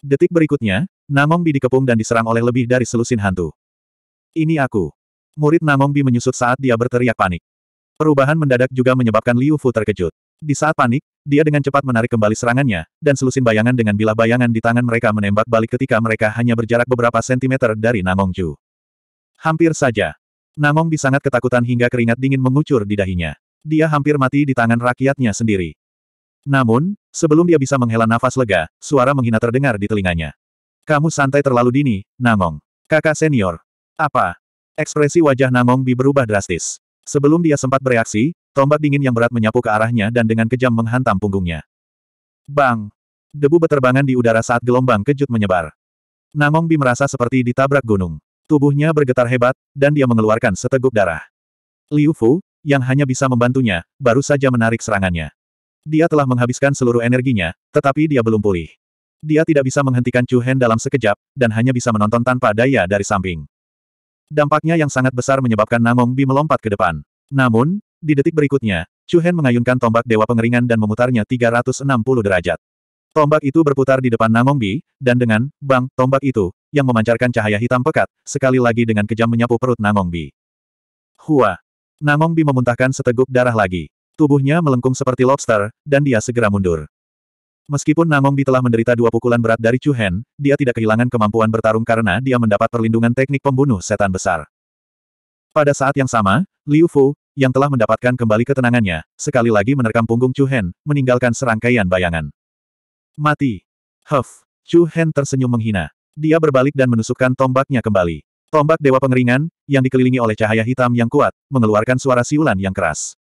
Detik berikutnya, Namong Bi dikepung dan diserang oleh lebih dari selusin hantu. Ini aku. Murid Namong Bi menyusut saat dia berteriak panik. Perubahan mendadak juga menyebabkan Liu Fu terkejut. Di saat panik, dia dengan cepat menarik kembali serangannya, dan selusin bayangan dengan bilah bayangan di tangan mereka menembak balik ketika mereka hanya berjarak beberapa sentimeter dari Namongju. Hampir saja. Namong sangat ketakutan hingga keringat dingin mengucur di dahinya. Dia hampir mati di tangan rakyatnya sendiri. Namun, sebelum dia bisa menghela nafas lega, suara menghina terdengar di telinganya. Kamu santai terlalu dini, Namong. Kakak senior. Apa? Ekspresi wajah Namong Bi berubah drastis. Sebelum dia sempat bereaksi, Tombak dingin yang berat menyapu ke arahnya dan dengan kejam menghantam punggungnya. Bang! Debu beterbangan di udara saat gelombang kejut menyebar. Namong Bi merasa seperti ditabrak gunung. Tubuhnya bergetar hebat, dan dia mengeluarkan seteguk darah. Liu Fu, yang hanya bisa membantunya, baru saja menarik serangannya. Dia telah menghabiskan seluruh energinya, tetapi dia belum pulih. Dia tidak bisa menghentikan Chu Hen dalam sekejap, dan hanya bisa menonton tanpa daya dari samping. Dampaknya yang sangat besar menyebabkan Namong Bi melompat ke depan. Namun, di detik berikutnya, Chu Hen mengayunkan tombak Dewa Pengeringan dan memutarnya 360 derajat. Tombak itu berputar di depan Namong Bi, dan dengan, bang, tombak itu, yang memancarkan cahaya hitam pekat, sekali lagi dengan kejam menyapu perut Namong Bi. Hua! Namong Bi memuntahkan seteguk darah lagi. Tubuhnya melengkung seperti lobster, dan dia segera mundur. Meskipun Namong Bi telah menderita dua pukulan berat dari Chu Hen, dia tidak kehilangan kemampuan bertarung karena dia mendapat perlindungan teknik pembunuh setan besar. Pada saat yang sama, Liu Fu, yang telah mendapatkan kembali ketenangannya, sekali lagi menerkam punggung Chu Hen, meninggalkan serangkaian bayangan. Mati. Huff. Chu Hen tersenyum menghina. Dia berbalik dan menusukkan tombaknya kembali. Tombak Dewa Pengeringan, yang dikelilingi oleh cahaya hitam yang kuat, mengeluarkan suara siulan yang keras.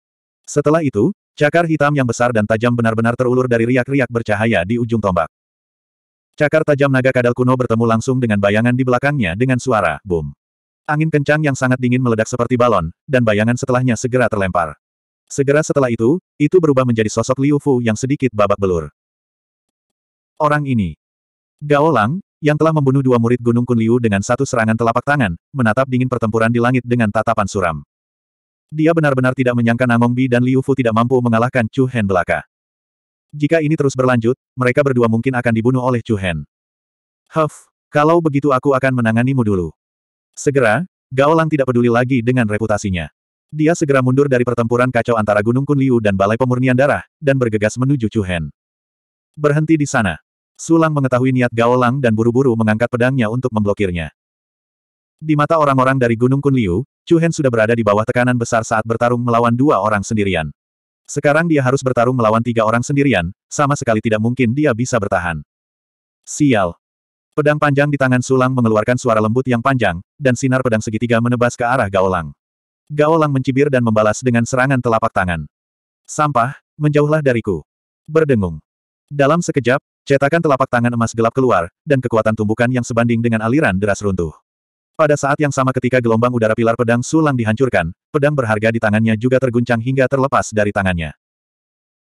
Setelah itu, cakar hitam yang besar dan tajam benar-benar terulur dari riak-riak bercahaya di ujung tombak. Cakar tajam naga kadal kuno bertemu langsung dengan bayangan di belakangnya dengan suara, boom. Angin kencang yang sangat dingin meledak seperti balon, dan bayangan setelahnya segera terlempar. Segera setelah itu, itu berubah menjadi sosok Liu Fu yang sedikit babak belur. Orang ini. Gao Lang, yang telah membunuh dua murid Gunung Kun Liu dengan satu serangan telapak tangan, menatap dingin pertempuran di langit dengan tatapan suram. Dia benar-benar tidak menyangka Nangong Bi dan Liu Fu tidak mampu mengalahkan Chu Hen belaka. Jika ini terus berlanjut, mereka berdua mungkin akan dibunuh oleh Chu Hen. Huff, kalau begitu aku akan menanganimu dulu. Segera, Gaolang tidak peduli lagi dengan reputasinya. Dia segera mundur dari pertempuran kacau antara Gunung Kunliu dan Balai Pemurnian Darah, dan bergegas menuju Chu Hen. Berhenti di sana. Sulang mengetahui niat Gaolang dan buru-buru mengangkat pedangnya untuk memblokirnya. Di mata orang-orang dari Gunung Kunliu, Hen sudah berada di bawah tekanan besar saat bertarung melawan dua orang sendirian. Sekarang dia harus bertarung melawan tiga orang sendirian, sama sekali tidak mungkin dia bisa bertahan. Sial, Pedang panjang di tangan Sulang mengeluarkan suara lembut yang panjang, dan sinar pedang segitiga menebas ke arah Gaolang. Gaolang mencibir dan membalas dengan serangan telapak tangan. Sampah, menjauhlah dariku. Berdengung. Dalam sekejap, cetakan telapak tangan emas gelap keluar, dan kekuatan tumbukan yang sebanding dengan aliran deras runtuh. Pada saat yang sama ketika gelombang udara pilar pedang sulang dihancurkan, pedang berharga di tangannya juga terguncang hingga terlepas dari tangannya.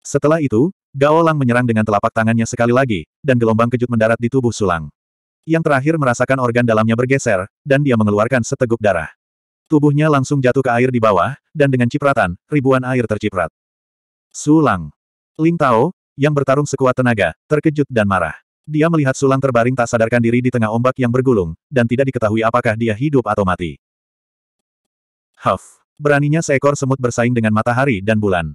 Setelah itu, Gao menyerang dengan telapak tangannya sekali lagi, dan gelombang kejut mendarat di tubuh sulang. Yang terakhir merasakan organ dalamnya bergeser, dan dia mengeluarkan seteguk darah. Tubuhnya langsung jatuh ke air di bawah, dan dengan cipratan, ribuan air terciprat. Sulang. Ling Tao, yang bertarung sekuat tenaga, terkejut dan marah. Dia melihat Sulang terbaring tak sadarkan diri di tengah ombak yang bergulung, dan tidak diketahui apakah dia hidup atau mati. Huff. Beraninya seekor semut bersaing dengan matahari dan bulan.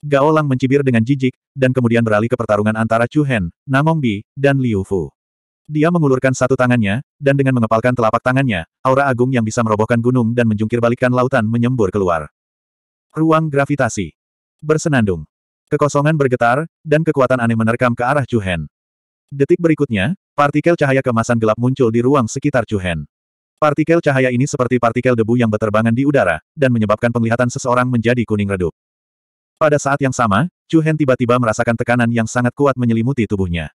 Gaolang mencibir dengan jijik, dan kemudian beralih ke pertarungan antara Chu Hen, Namong Bi, dan Liu Fu. Dia mengulurkan satu tangannya, dan dengan mengepalkan telapak tangannya, aura agung yang bisa merobohkan gunung dan menjungkirbalikkan lautan menyembur keluar. Ruang gravitasi. Bersenandung. Kekosongan bergetar, dan kekuatan aneh menerkam ke arah Chuhen. Detik berikutnya, partikel cahaya kemasan gelap muncul di ruang sekitar Chuhen. Partikel cahaya ini seperti partikel debu yang berterbangan di udara, dan menyebabkan penglihatan seseorang menjadi kuning redup. Pada saat yang sama, Chu Hen tiba-tiba merasakan tekanan yang sangat kuat menyelimuti tubuhnya.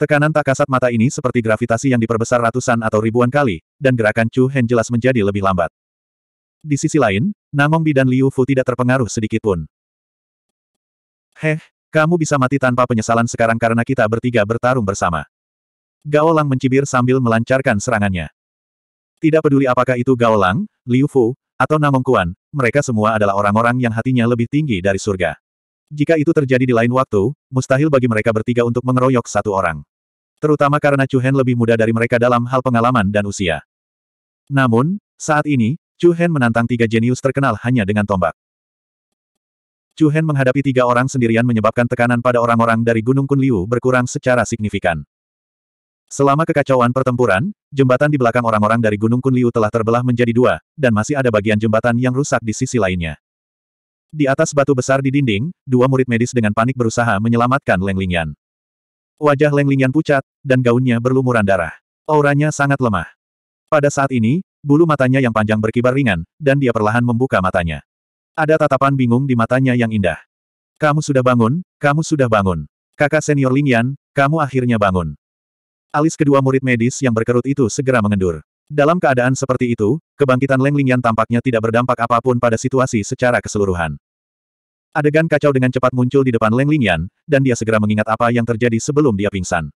Tekanan tak kasat mata ini seperti gravitasi yang diperbesar ratusan atau ribuan kali, dan gerakan Chu Hen jelas menjadi lebih lambat. Di sisi lain, Bi dan Liu Fu tidak terpengaruh sedikit pun. Heh, kamu bisa mati tanpa penyesalan sekarang karena kita bertiga bertarung bersama. Gao Lang mencibir sambil melancarkan serangannya. Tidak peduli apakah itu Gao Lang, Liu Fu, atau Namong Kuan, mereka semua adalah orang-orang yang hatinya lebih tinggi dari surga. Jika itu terjadi di lain waktu, mustahil bagi mereka bertiga untuk mengeroyok satu orang. Terutama karena Chu Hen lebih muda dari mereka dalam hal pengalaman dan usia. Namun, saat ini, Chu Hen menantang tiga jenius terkenal hanya dengan tombak. Chu Hen menghadapi tiga orang sendirian menyebabkan tekanan pada orang-orang dari Gunung Kunliu berkurang secara signifikan. Selama kekacauan pertempuran, jembatan di belakang orang-orang dari Gunung Kunliu telah terbelah menjadi dua, dan masih ada bagian jembatan yang rusak di sisi lainnya. Di atas batu besar di dinding, dua murid medis dengan panik berusaha menyelamatkan Leng Lingyan. Wajah Leng Lingyan pucat, dan gaunnya berlumuran darah. Auranya sangat lemah. Pada saat ini, bulu matanya yang panjang berkibar ringan, dan dia perlahan membuka matanya. Ada tatapan bingung di matanya yang indah. Kamu sudah bangun, kamu sudah bangun. Kakak senior Lingyan, kamu akhirnya bangun. Alis kedua murid medis yang berkerut itu segera mengendur. Dalam keadaan seperti itu, kebangkitan Leng Lingyan tampaknya tidak berdampak apapun pada situasi secara keseluruhan. Adegan kacau dengan cepat muncul di depan Leng Lingyan, dan dia segera mengingat apa yang terjadi sebelum dia pingsan.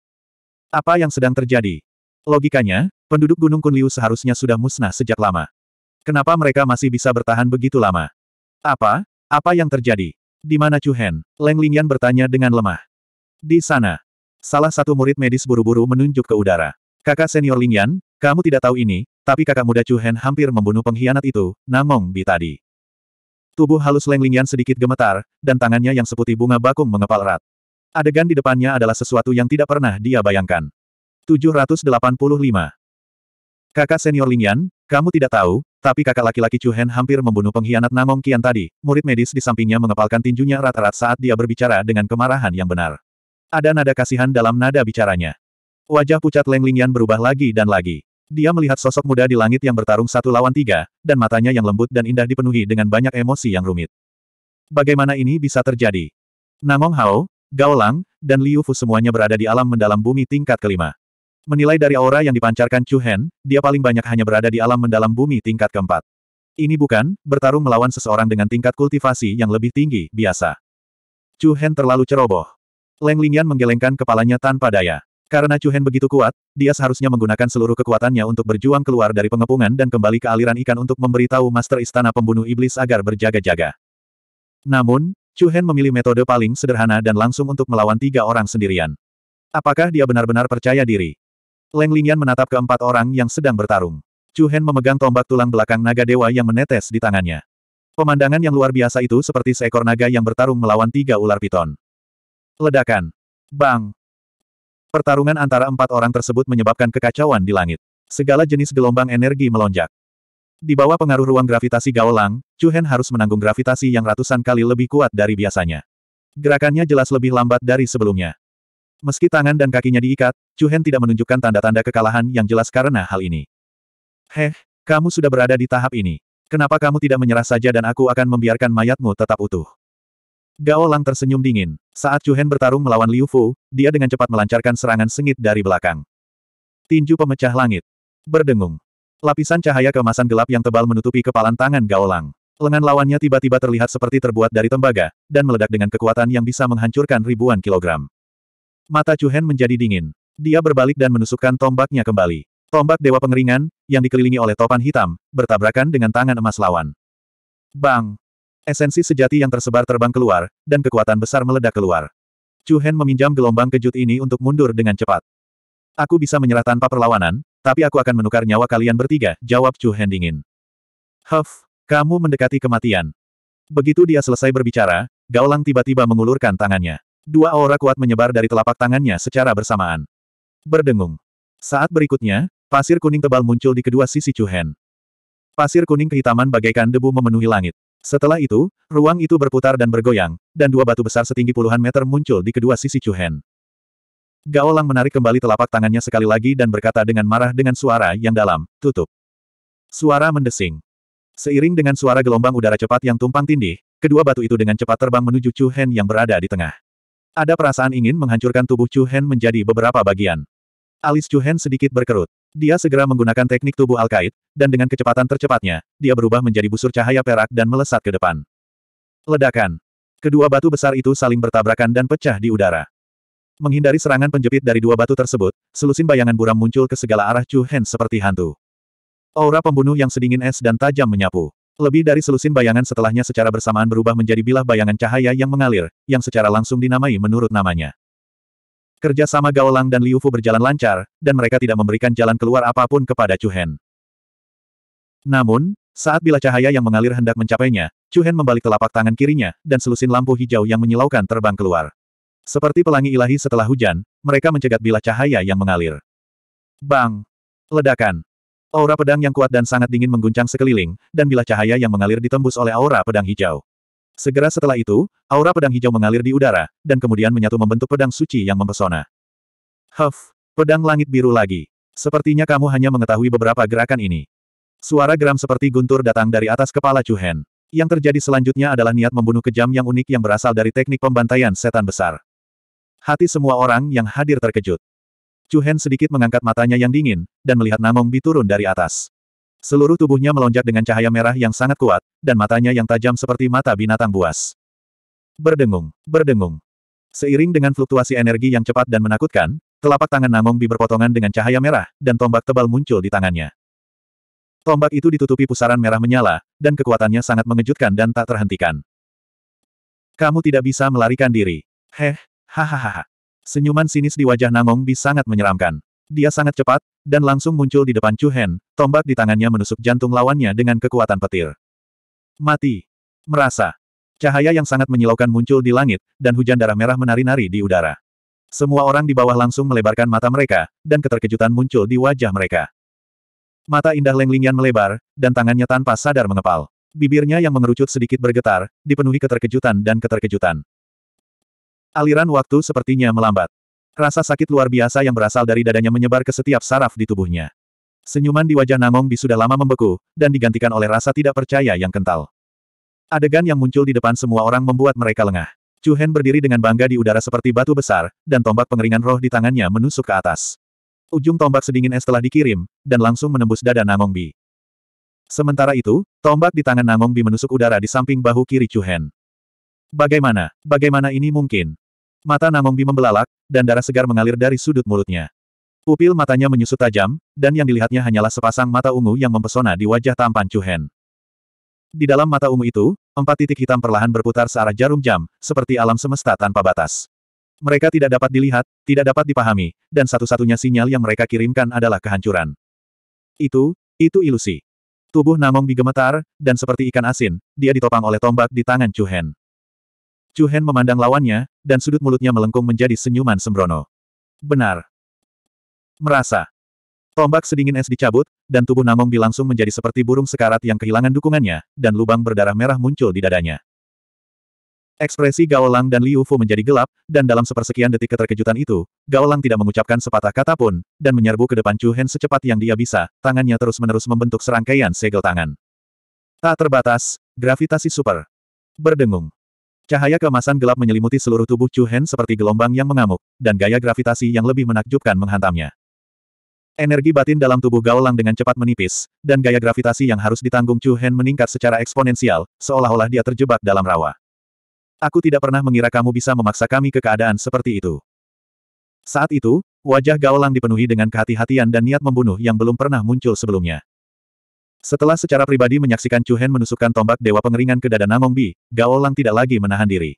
Apa yang sedang terjadi? Logikanya, penduduk Gunung Kunliu seharusnya sudah musnah sejak lama. Kenapa mereka masih bisa bertahan begitu lama? Apa? Apa yang terjadi? Di mana Chu Hen? Leng Lingyan bertanya dengan lemah. Di sana. Salah satu murid medis buru-buru menunjuk ke udara. Kakak senior Lingyan, kamu tidak tahu ini, tapi kakak muda Chu Hen hampir membunuh pengkhianat itu, Namong Bi tadi. Tubuh halus Leng Lingyan sedikit gemetar, dan tangannya yang seputih bunga bakung mengepal erat. Adegan di depannya adalah sesuatu yang tidak pernah dia bayangkan. 785. Kakak senior Lingyan, kamu tidak tahu, tapi kakak laki-laki Chu Hen hampir membunuh pengkhianat Namong Kian tadi. Murid medis di sampingnya mengepalkan tinjunya rata rata saat dia berbicara dengan kemarahan yang benar. Ada nada kasihan dalam nada bicaranya. Wajah pucat Leng Lingyan berubah lagi dan lagi. Dia melihat sosok muda di langit yang bertarung satu lawan tiga, dan matanya yang lembut dan indah dipenuhi dengan banyak emosi yang rumit. Bagaimana ini bisa terjadi? Namong Hao, Gao Lang, dan Liu Fu semuanya berada di alam mendalam bumi tingkat kelima. Menilai dari aura yang dipancarkan Chu Hen, dia paling banyak hanya berada di alam mendalam bumi tingkat keempat. Ini bukan, bertarung melawan seseorang dengan tingkat kultivasi yang lebih tinggi, biasa. Chu Hen terlalu ceroboh. Leng Lingyan menggelengkan kepalanya tanpa daya. Karena Chu Hen begitu kuat, dia seharusnya menggunakan seluruh kekuatannya untuk berjuang keluar dari pengepungan dan kembali ke aliran ikan untuk memberitahu Master Istana Pembunuh Iblis agar berjaga-jaga. Namun, Chu Hen memilih metode paling sederhana dan langsung untuk melawan tiga orang sendirian. Apakah dia benar-benar percaya diri? Leng Lingyan menatap keempat orang yang sedang bertarung. Chu Hen memegang tombak tulang belakang naga dewa yang menetes di tangannya. Pemandangan yang luar biasa itu seperti seekor naga yang bertarung melawan tiga ular piton. Ledakan. Bang! Pertarungan antara empat orang tersebut menyebabkan kekacauan di langit. Segala jenis gelombang energi melonjak. Di bawah pengaruh ruang gravitasi Gaolang, Chu Hen harus menanggung gravitasi yang ratusan kali lebih kuat dari biasanya. Gerakannya jelas lebih lambat dari sebelumnya. Meski tangan dan kakinya diikat, Chu Hen tidak menunjukkan tanda-tanda kekalahan yang jelas karena hal ini. Heh, kamu sudah berada di tahap ini. Kenapa kamu tidak menyerah saja dan aku akan membiarkan mayatmu tetap utuh? Gao Lang tersenyum dingin. Saat Chu Hen bertarung melawan Liu Fu, dia dengan cepat melancarkan serangan sengit dari belakang. Tinju pemecah langit. Berdengung. Lapisan cahaya kemasan gelap yang tebal menutupi kepalan tangan Gao Lang. Lengan lawannya tiba-tiba terlihat seperti terbuat dari tembaga, dan meledak dengan kekuatan yang bisa menghancurkan ribuan kilogram. Mata Chu Hen menjadi dingin. Dia berbalik dan menusukkan tombaknya kembali. Tombak Dewa Pengeringan, yang dikelilingi oleh topan hitam, bertabrakan dengan tangan emas lawan. Bang! Esensi sejati yang tersebar terbang keluar, dan kekuatan besar meledak keluar. Chu Hen meminjam gelombang kejut ini untuk mundur dengan cepat. Aku bisa menyerah tanpa perlawanan, tapi aku akan menukar nyawa kalian bertiga, jawab Chu Hen dingin. Huff, kamu mendekati kematian. Begitu dia selesai berbicara, Gaulang tiba-tiba mengulurkan tangannya. Dua aura kuat menyebar dari telapak tangannya secara bersamaan. Berdengung. Saat berikutnya, pasir kuning tebal muncul di kedua sisi Chu Hen. Pasir kuning kehitaman bagaikan debu memenuhi langit. Setelah itu, ruang itu berputar dan bergoyang, dan dua batu besar setinggi puluhan meter muncul di kedua sisi Cuhen. Gao Lang menarik kembali telapak tangannya sekali lagi dan berkata dengan marah dengan suara yang dalam, tutup. Suara mendesing. Seiring dengan suara gelombang udara cepat yang tumpang tindih, kedua batu itu dengan cepat terbang menuju Cuhen yang berada di tengah. Ada perasaan ingin menghancurkan tubuh Chu Hen menjadi beberapa bagian. Alis Chu Hen sedikit berkerut. Dia segera menggunakan teknik tubuh Alkait, dan dengan kecepatan tercepatnya, dia berubah menjadi busur cahaya perak dan melesat ke depan. Ledakan. Kedua batu besar itu saling bertabrakan dan pecah di udara. Menghindari serangan penjepit dari dua batu tersebut, selusin bayangan buram muncul ke segala arah Chu Hen seperti hantu. Aura pembunuh yang sedingin es dan tajam menyapu. Lebih dari selusin bayangan setelahnya secara bersamaan berubah menjadi bilah bayangan cahaya yang mengalir, yang secara langsung dinamai menurut namanya. Kerja sama Gaolang dan Liu Fu berjalan lancar, dan mereka tidak memberikan jalan keluar apapun kepada Chu Hen. Namun, saat bila cahaya yang mengalir hendak mencapainya, Chu Hen membalik telapak tangan kirinya, dan selusin lampu hijau yang menyilaukan terbang keluar. Seperti pelangi ilahi setelah hujan, mereka mencegat bila cahaya yang mengalir. Bang! Ledakan! Aura pedang yang kuat dan sangat dingin mengguncang sekeliling, dan bila cahaya yang mengalir ditembus oleh aura pedang hijau. Segera setelah itu, aura pedang hijau mengalir di udara, dan kemudian menyatu membentuk pedang suci yang mempesona. Huff, pedang langit biru lagi. Sepertinya kamu hanya mengetahui beberapa gerakan ini. Suara geram seperti guntur datang dari atas kepala Chu Hen. Yang terjadi selanjutnya adalah niat membunuh kejam yang unik yang berasal dari teknik pembantaian setan besar. Hati semua orang yang hadir terkejut. Chu Hen sedikit mengangkat matanya yang dingin, dan melihat Namong Bi turun dari atas. Seluruh tubuhnya melonjak dengan cahaya merah yang sangat kuat, dan matanya yang tajam seperti mata binatang buas. Berdengung, berdengung. Seiring dengan fluktuasi energi yang cepat dan menakutkan, telapak tangan Namong Bi berpotongan dengan cahaya merah, dan tombak tebal muncul di tangannya. Tombak itu ditutupi pusaran merah menyala, dan kekuatannya sangat mengejutkan dan tak terhentikan. Kamu tidak bisa melarikan diri. Heh, hahaha. Senyuman sinis di wajah Namong Bi sangat menyeramkan. Dia sangat cepat, dan langsung muncul di depan Chu Hen, tombak di tangannya menusuk jantung lawannya dengan kekuatan petir. Mati. Merasa. Cahaya yang sangat menyilaukan muncul di langit, dan hujan darah merah menari-nari di udara. Semua orang di bawah langsung melebarkan mata mereka, dan keterkejutan muncul di wajah mereka. Mata indah Leng Lingyan melebar, dan tangannya tanpa sadar mengepal. Bibirnya yang mengerucut sedikit bergetar, dipenuhi keterkejutan dan keterkejutan. Aliran waktu sepertinya melambat. Rasa sakit luar biasa yang berasal dari dadanya menyebar ke setiap saraf di tubuhnya. Senyuman di wajah Namong Bi sudah lama membeku, dan digantikan oleh rasa tidak percaya yang kental. Adegan yang muncul di depan semua orang membuat mereka lengah. Chu Hen berdiri dengan bangga di udara seperti batu besar, dan tombak pengeringan roh di tangannya menusuk ke atas. Ujung tombak sedingin es telah dikirim, dan langsung menembus dada Namong Bi. Sementara itu, tombak di tangan Namong Bi menusuk udara di samping bahu kiri Chu Hen. Bagaimana, bagaimana ini mungkin? Mata Bi membelalak, dan darah segar mengalir dari sudut mulutnya. Pupil matanya menyusut tajam, dan yang dilihatnya hanyalah sepasang mata ungu yang mempesona di wajah tampan Hen. Di dalam mata ungu itu, empat titik hitam perlahan berputar searah jarum jam, seperti alam semesta tanpa batas. Mereka tidak dapat dilihat, tidak dapat dipahami, dan satu-satunya sinyal yang mereka kirimkan adalah kehancuran. Itu, itu ilusi. Tubuh Namong gemetar, dan seperti ikan asin, dia ditopang oleh tombak di tangan Hen. Chu Hen memandang lawannya, dan sudut mulutnya melengkung menjadi senyuman sembrono. Benar. Merasa. Tombak sedingin es dicabut, dan tubuh Namong Bi langsung menjadi seperti burung sekarat yang kehilangan dukungannya, dan lubang berdarah merah muncul di dadanya. Ekspresi Gaolang dan Liu Fu menjadi gelap, dan dalam sepersekian detik keterkejutan itu, Gaolang tidak mengucapkan sepatah kata pun, dan menyerbu ke depan Chu Hen secepat yang dia bisa, tangannya terus-menerus membentuk serangkaian segel tangan. Tak terbatas, gravitasi super. Berdengung. Cahaya kemasan gelap menyelimuti seluruh tubuh Chu Hen seperti gelombang yang mengamuk, dan gaya gravitasi yang lebih menakjubkan menghantamnya. Energi batin dalam tubuh Gao Lang dengan cepat menipis, dan gaya gravitasi yang harus ditanggung Chu Hen meningkat secara eksponensial, seolah-olah dia terjebak dalam rawa. Aku tidak pernah mengira kamu bisa memaksa kami ke keadaan seperti itu. Saat itu, wajah Gao Lang dipenuhi dengan kehati-hatian dan niat membunuh yang belum pernah muncul sebelumnya. Setelah secara pribadi menyaksikan Chu Hen menusukkan tombak Dewa Pengeringan ke dada Namong Bi, Gao Lang tidak lagi menahan diri.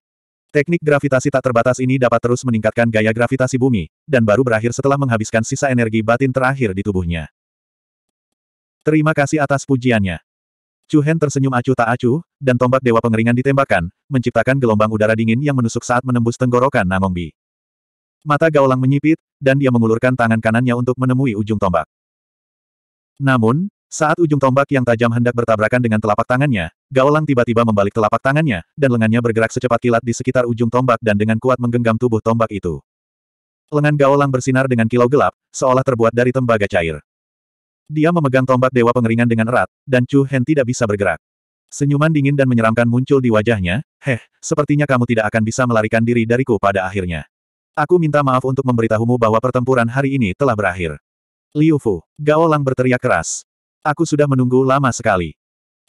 Teknik gravitasi tak terbatas ini dapat terus meningkatkan gaya gravitasi bumi, dan baru berakhir setelah menghabiskan sisa energi batin terakhir di tubuhnya. Terima kasih atas pujiannya. Chu Hen tersenyum acuh tak acuh, dan tombak Dewa Pengeringan ditembakkan, menciptakan gelombang udara dingin yang menusuk saat menembus tenggorokan Namong Bi. Mata Gao Lang menyipit, dan dia mengulurkan tangan kanannya untuk menemui ujung tombak. Namun, saat ujung tombak yang tajam hendak bertabrakan dengan telapak tangannya, Gaolang tiba-tiba membalik telapak tangannya, dan lengannya bergerak secepat kilat di sekitar ujung tombak dan dengan kuat menggenggam tubuh tombak itu. Lengan Gaolang bersinar dengan kilau gelap, seolah terbuat dari tembaga cair. Dia memegang tombak Dewa Pengeringan dengan erat, dan Chu Hen tidak bisa bergerak. Senyuman dingin dan menyeramkan muncul di wajahnya, heh, sepertinya kamu tidak akan bisa melarikan diri dariku pada akhirnya. Aku minta maaf untuk memberitahumu bahwa pertempuran hari ini telah berakhir. Liu Fu, Gao Lang berteriak keras. Aku sudah menunggu lama sekali.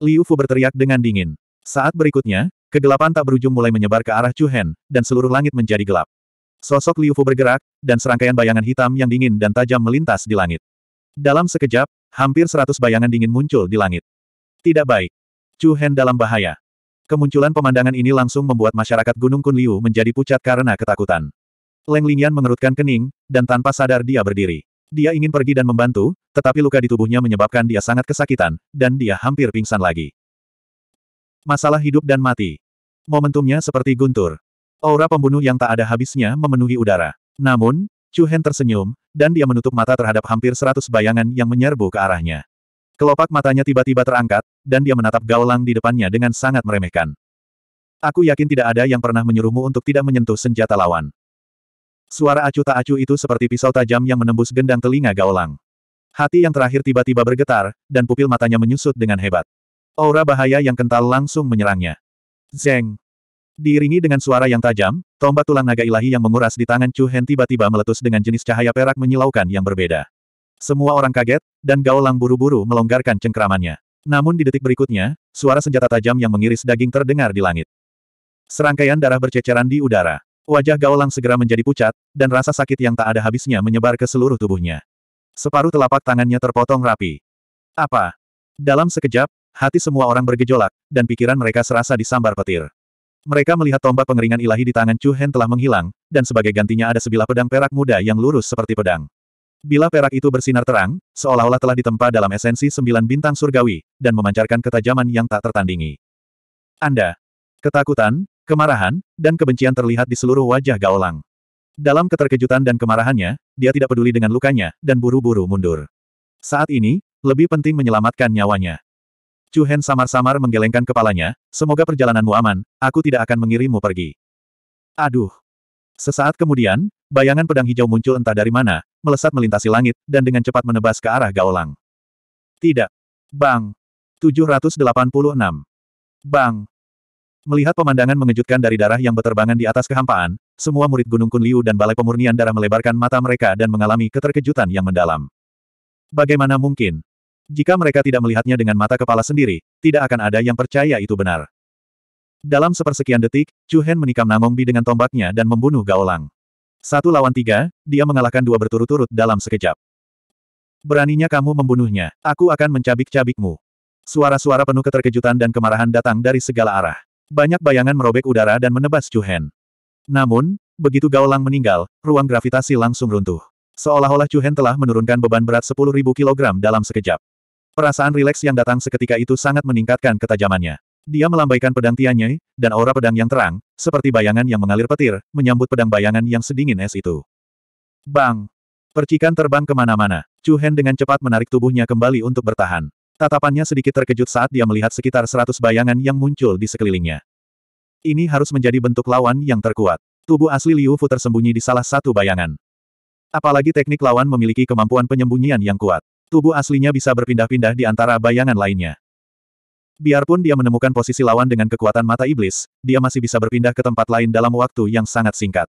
Liu Fu berteriak dengan dingin. Saat berikutnya, kegelapan tak berujung mulai menyebar ke arah Chu Hen, dan seluruh langit menjadi gelap. Sosok Liu Fu bergerak, dan serangkaian bayangan hitam yang dingin dan tajam melintas di langit. Dalam sekejap, hampir seratus bayangan dingin muncul di langit. Tidak baik. Chu Hen dalam bahaya. Kemunculan pemandangan ini langsung membuat masyarakat Gunung Kun Liu menjadi pucat karena ketakutan. Leng Lingyan mengerutkan kening, dan tanpa sadar dia berdiri. Dia ingin pergi dan membantu, tetapi luka di tubuhnya menyebabkan dia sangat kesakitan, dan dia hampir pingsan lagi. Masalah hidup dan mati. Momentumnya seperti guntur. Aura pembunuh yang tak ada habisnya memenuhi udara. Namun, Chu Hen tersenyum, dan dia menutup mata terhadap hampir seratus bayangan yang menyerbu ke arahnya. Kelopak matanya tiba-tiba terangkat, dan dia menatap gaulang di depannya dengan sangat meremehkan. Aku yakin tidak ada yang pernah menyuruhmu untuk tidak menyentuh senjata lawan. Suara acu tak acu itu seperti pisau tajam yang menembus gendang telinga Gaolang. Hati yang terakhir tiba-tiba bergetar, dan pupil matanya menyusut dengan hebat. Aura bahaya yang kental langsung menyerangnya. Zeng! Diiringi dengan suara yang tajam, tombak tulang naga ilahi yang menguras di tangan Chu Hen tiba-tiba meletus dengan jenis cahaya perak menyilaukan yang berbeda. Semua orang kaget, dan Gaolang buru-buru melonggarkan cengkramannya. Namun di detik berikutnya, suara senjata tajam yang mengiris daging terdengar di langit. Serangkaian darah berceceran di udara. Wajah Gaolang segera menjadi pucat, dan rasa sakit yang tak ada habisnya menyebar ke seluruh tubuhnya. Separuh telapak tangannya terpotong rapi. Apa? Dalam sekejap, hati semua orang bergejolak, dan pikiran mereka serasa disambar petir. Mereka melihat tombak pengeringan ilahi di tangan Chu Hen telah menghilang, dan sebagai gantinya ada sebilah pedang perak muda yang lurus seperti pedang. Bila perak itu bersinar terang, seolah-olah telah ditempa dalam esensi sembilan bintang surgawi, dan memancarkan ketajaman yang tak tertandingi. Anda. Ketakutan, Kemarahan, dan kebencian terlihat di seluruh wajah Gaolang. Dalam keterkejutan dan kemarahannya, dia tidak peduli dengan lukanya, dan buru-buru mundur. Saat ini, lebih penting menyelamatkan nyawanya. Chu Hen samar-samar menggelengkan kepalanya, semoga perjalananmu aman, aku tidak akan mengirimmu pergi. Aduh. Sesaat kemudian, bayangan pedang hijau muncul entah dari mana, melesat melintasi langit, dan dengan cepat menebas ke arah Gaolang. Tidak. Bang. 786. Bang. Melihat pemandangan mengejutkan dari darah yang beterbangan di atas kehampaan, semua murid Gunung Kunliu dan Balai Pemurnian Darah melebarkan mata mereka dan mengalami keterkejutan yang mendalam. Bagaimana mungkin? Jika mereka tidak melihatnya dengan mata kepala sendiri, tidak akan ada yang percaya itu benar. Dalam sepersekian detik, Chu Hen menikam Bi dengan tombaknya dan membunuh Gaolang. Satu lawan tiga, dia mengalahkan dua berturut-turut dalam sekejap. Beraninya kamu membunuhnya, aku akan mencabik-cabikmu. Suara-suara penuh keterkejutan dan kemarahan datang dari segala arah. Banyak bayangan merobek udara dan menebas Chu Hen. Namun, begitu Gaolang meninggal, ruang gravitasi langsung runtuh. Seolah-olah Chu Hen telah menurunkan beban berat 10.000 kg dalam sekejap. Perasaan rileks yang datang seketika itu sangat meningkatkan ketajamannya. Dia melambaikan pedang Tianye, dan aura pedang yang terang, seperti bayangan yang mengalir petir, menyambut pedang bayangan yang sedingin es itu. Bang! Percikan terbang kemana-mana. Chu Hen dengan cepat menarik tubuhnya kembali untuk bertahan. Tatapannya sedikit terkejut saat dia melihat sekitar seratus bayangan yang muncul di sekelilingnya. Ini harus menjadi bentuk lawan yang terkuat. Tubuh asli Liu Fu tersembunyi di salah satu bayangan. Apalagi teknik lawan memiliki kemampuan penyembunyian yang kuat. Tubuh aslinya bisa berpindah-pindah di antara bayangan lainnya. Biarpun dia menemukan posisi lawan dengan kekuatan mata iblis, dia masih bisa berpindah ke tempat lain dalam waktu yang sangat singkat.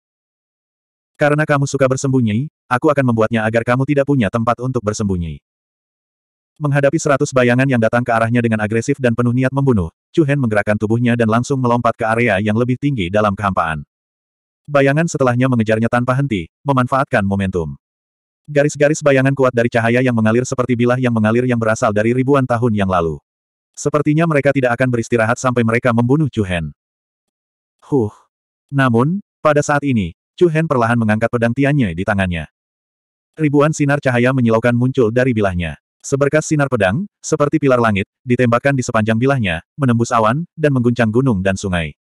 Karena kamu suka bersembunyi, aku akan membuatnya agar kamu tidak punya tempat untuk bersembunyi. Menghadapi seratus bayangan yang datang ke arahnya dengan agresif dan penuh niat membunuh, Chu Hen menggerakkan tubuhnya dan langsung melompat ke area yang lebih tinggi dalam kehampaan. Bayangan setelahnya mengejarnya tanpa henti, memanfaatkan momentum. Garis-garis bayangan kuat dari cahaya yang mengalir seperti bilah yang mengalir yang berasal dari ribuan tahun yang lalu. Sepertinya mereka tidak akan beristirahat sampai mereka membunuh Chu Hen. Huh. Namun, pada saat ini, Chu Hen perlahan mengangkat pedang tiannya di tangannya. Ribuan sinar cahaya menyilaukan muncul dari bilahnya. Seberkas sinar pedang, seperti pilar langit, ditembakkan di sepanjang bilahnya, menembus awan, dan mengguncang gunung dan sungai.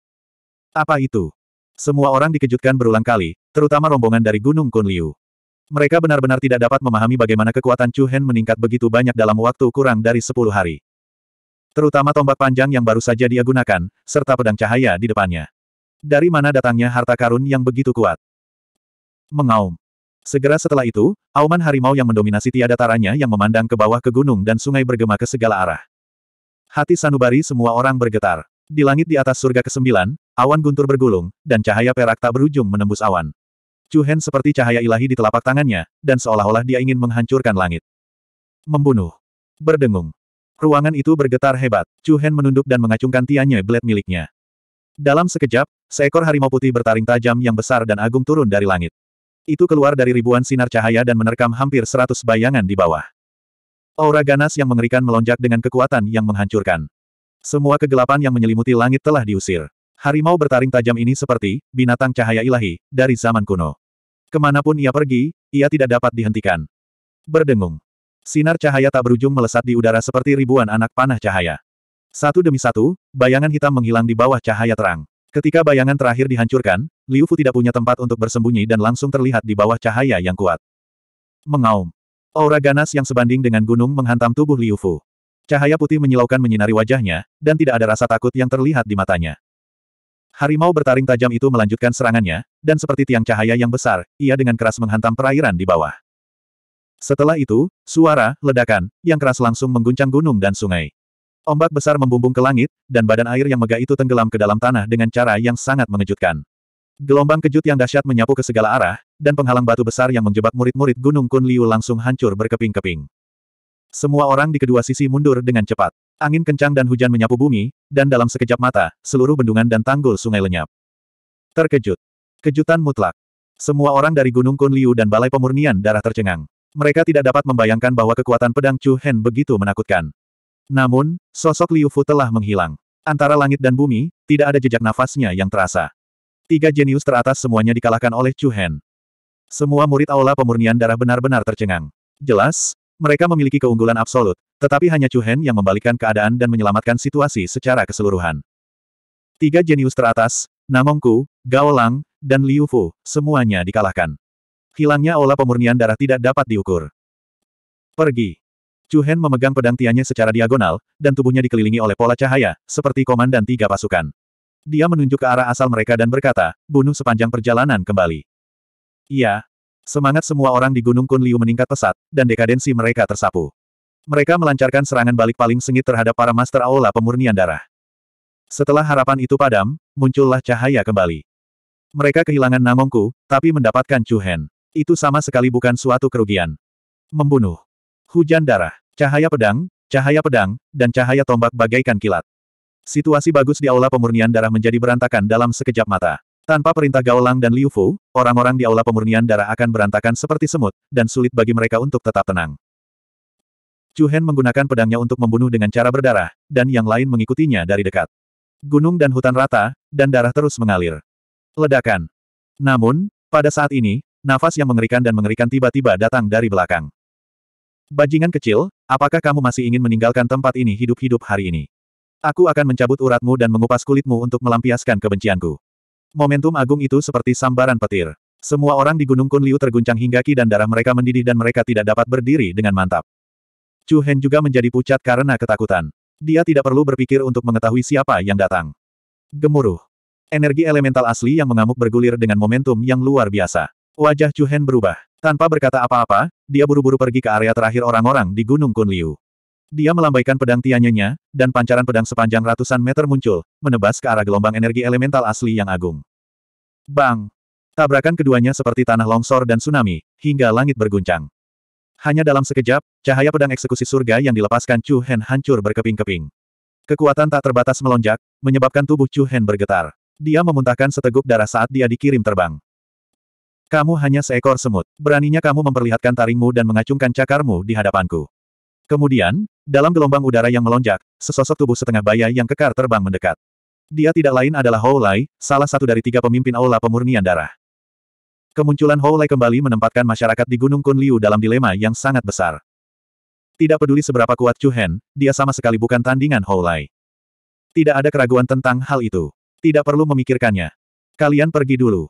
Apa itu? Semua orang dikejutkan berulang kali, terutama rombongan dari Gunung Kunliu. Mereka benar-benar tidak dapat memahami bagaimana kekuatan Chu Hen meningkat begitu banyak dalam waktu kurang dari 10 hari. Terutama tombak panjang yang baru saja dia gunakan, serta pedang cahaya di depannya. Dari mana datangnya harta karun yang begitu kuat? Mengaum. Segera setelah itu, auman harimau yang mendominasi tiada taranya yang memandang ke bawah ke gunung dan sungai bergema ke segala arah. Hati sanubari semua orang bergetar. Di langit di atas surga kesembilan, awan guntur bergulung, dan cahaya perak tak berujung menembus awan. Cuhen seperti cahaya ilahi di telapak tangannya, dan seolah-olah dia ingin menghancurkan langit. Membunuh. Berdengung. Ruangan itu bergetar hebat. Cuhen menunduk dan mengacungkan tiannya blade miliknya. Dalam sekejap, seekor harimau putih bertaring tajam yang besar dan agung turun dari langit. Itu keluar dari ribuan sinar cahaya dan menerkam hampir seratus bayangan di bawah. Aura ganas yang mengerikan melonjak dengan kekuatan yang menghancurkan. Semua kegelapan yang menyelimuti langit telah diusir. Harimau bertaring tajam ini seperti binatang cahaya ilahi dari zaman kuno. Kemanapun ia pergi, ia tidak dapat dihentikan. Berdengung. Sinar cahaya tak berujung melesat di udara seperti ribuan anak panah cahaya. Satu demi satu, bayangan hitam menghilang di bawah cahaya terang. Ketika bayangan terakhir dihancurkan, Liu Fu tidak punya tempat untuk bersembunyi dan langsung terlihat di bawah cahaya yang kuat. Mengaum. Aura ganas yang sebanding dengan gunung menghantam tubuh Liu Fu. Cahaya putih menyilaukan menyinari wajahnya, dan tidak ada rasa takut yang terlihat di matanya. Harimau bertaring tajam itu melanjutkan serangannya, dan seperti tiang cahaya yang besar, ia dengan keras menghantam perairan di bawah. Setelah itu, suara, ledakan, yang keras langsung mengguncang gunung dan sungai. Ombak besar membumbung ke langit, dan badan air yang megah itu tenggelam ke dalam tanah dengan cara yang sangat mengejutkan. Gelombang kejut yang dahsyat menyapu ke segala arah, dan penghalang batu besar yang menjebak murid-murid Gunung Liu langsung hancur berkeping-keping. Semua orang di kedua sisi mundur dengan cepat. Angin kencang dan hujan menyapu bumi, dan dalam sekejap mata, seluruh bendungan dan tanggul sungai lenyap. Terkejut. Kejutan mutlak. Semua orang dari Gunung Liu dan Balai Pemurnian darah tercengang. Mereka tidak dapat membayangkan bahwa kekuatan pedang Chu Hen begitu menakutkan. Namun, sosok Liu Fu telah menghilang. Antara langit dan bumi, tidak ada jejak nafasnya yang terasa. Tiga jenius teratas semuanya dikalahkan oleh Chu Hen. Semua murid aula pemurnian darah benar-benar tercengang. Jelas, mereka memiliki keunggulan absolut, tetapi hanya Chu Hen yang membalikkan keadaan dan menyelamatkan situasi secara keseluruhan. Tiga jenius teratas, Namongku, Gao Lang, dan Liu Fu, semuanya dikalahkan. Hilangnya aula pemurnian darah tidak dapat diukur. Pergi. Chu Hen memegang pedang tiannya secara diagonal, dan tubuhnya dikelilingi oleh pola cahaya, seperti komandan tiga pasukan. Dia menunjuk ke arah asal mereka dan berkata, bunuh sepanjang perjalanan kembali. Iya. Semangat semua orang di Gunung Kunliu meningkat pesat, dan dekadensi mereka tersapu. Mereka melancarkan serangan balik paling sengit terhadap para Master Aula Pemurnian Darah. Setelah harapan itu padam, muncullah cahaya kembali. Mereka kehilangan Namongku, tapi mendapatkan Chu Hen. Itu sama sekali bukan suatu kerugian. Membunuh. Hujan darah. Cahaya pedang, cahaya pedang, dan cahaya tombak bagaikan kilat. Situasi bagus di aula pemurnian darah menjadi berantakan dalam sekejap mata. Tanpa perintah Gaulang dan Liu Fu, orang-orang di aula pemurnian darah akan berantakan seperti semut, dan sulit bagi mereka untuk tetap tenang. Chu Hen menggunakan pedangnya untuk membunuh dengan cara berdarah, dan yang lain mengikutinya dari dekat. Gunung dan hutan rata, dan darah terus mengalir. Ledakan. Namun, pada saat ini, nafas yang mengerikan dan mengerikan tiba-tiba datang dari belakang. Bajingan kecil, apakah kamu masih ingin meninggalkan tempat ini hidup-hidup hari ini? Aku akan mencabut uratmu dan mengupas kulitmu untuk melampiaskan kebencianku. Momentum agung itu seperti sambaran petir. Semua orang di Gunung Kunliu terguncang hingga ki dan darah mereka mendidih dan mereka tidak dapat berdiri dengan mantap. Chu Hen juga menjadi pucat karena ketakutan. Dia tidak perlu berpikir untuk mengetahui siapa yang datang. Gemuruh. Energi elemental asli yang mengamuk bergulir dengan momentum yang luar biasa. Wajah Chu Hen berubah. Tanpa berkata apa-apa, dia buru-buru pergi ke area terakhir orang-orang di Gunung Kunliu. Dia melambaikan pedang tianyanya, dan pancaran pedang sepanjang ratusan meter muncul, menebas ke arah gelombang energi elemental asli yang agung. Bang! Tabrakan keduanya seperti tanah longsor dan tsunami, hingga langit berguncang. Hanya dalam sekejap, cahaya pedang eksekusi surga yang dilepaskan Chu Hen hancur berkeping-keping. Kekuatan tak terbatas melonjak, menyebabkan tubuh Chu Hen bergetar. Dia memuntahkan seteguk darah saat dia dikirim terbang. Kamu hanya seekor semut. Beraninya kamu memperlihatkan taringmu dan mengacungkan cakarmu di hadapanku. Kemudian, dalam gelombang udara yang melonjak, sesosok tubuh setengah baya yang kekar terbang mendekat. Dia tidak lain adalah Hou Lai, salah satu dari tiga pemimpin aula pemurnian darah. Kemunculan Hou Lai kembali menempatkan masyarakat di Gunung Kunliu dalam dilema yang sangat besar. Tidak peduli seberapa kuat Chu Hen, dia sama sekali bukan tandingan Hou Lai. Tidak ada keraguan tentang hal itu. Tidak perlu memikirkannya. Kalian pergi dulu.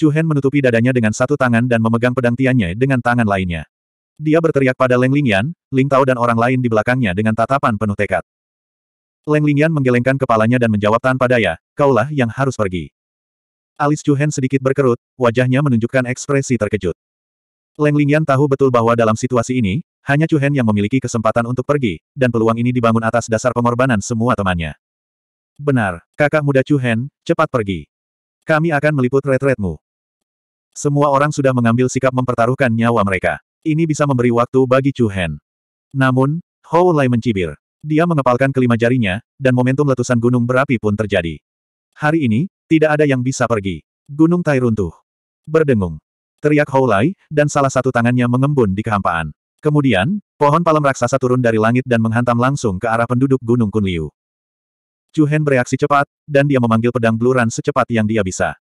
Chu Hen menutupi dadanya dengan satu tangan dan memegang pedang Tianye dengan tangan lainnya. Dia berteriak pada Leng Lingyan, Ling Tao dan orang lain di belakangnya dengan tatapan penuh tekad. Leng Lingyan menggelengkan kepalanya dan menjawab tanpa daya, kaulah yang harus pergi. Alis Chu Hen sedikit berkerut, wajahnya menunjukkan ekspresi terkejut. Leng Lingyan tahu betul bahwa dalam situasi ini, hanya Chu Hen yang memiliki kesempatan untuk pergi, dan peluang ini dibangun atas dasar pengorbanan semua temannya. Benar, kakak muda Chu Hen, cepat pergi. Kami akan meliput retretmu. Semua orang sudah mengambil sikap mempertaruhkan nyawa mereka. Ini bisa memberi waktu bagi Chu Hen. Namun, Hou Lai mencibir. Dia mengepalkan kelima jarinya, dan momentum letusan gunung berapi pun terjadi. Hari ini, tidak ada yang bisa pergi. Gunung Tai runtuh. Berdengung. Teriak Hou Lai, dan salah satu tangannya mengembun di kehampaan. Kemudian, pohon palem raksasa turun dari langit dan menghantam langsung ke arah penduduk Gunung Kunliu. Chu Hen bereaksi cepat, dan dia memanggil pedang bluran secepat yang dia bisa.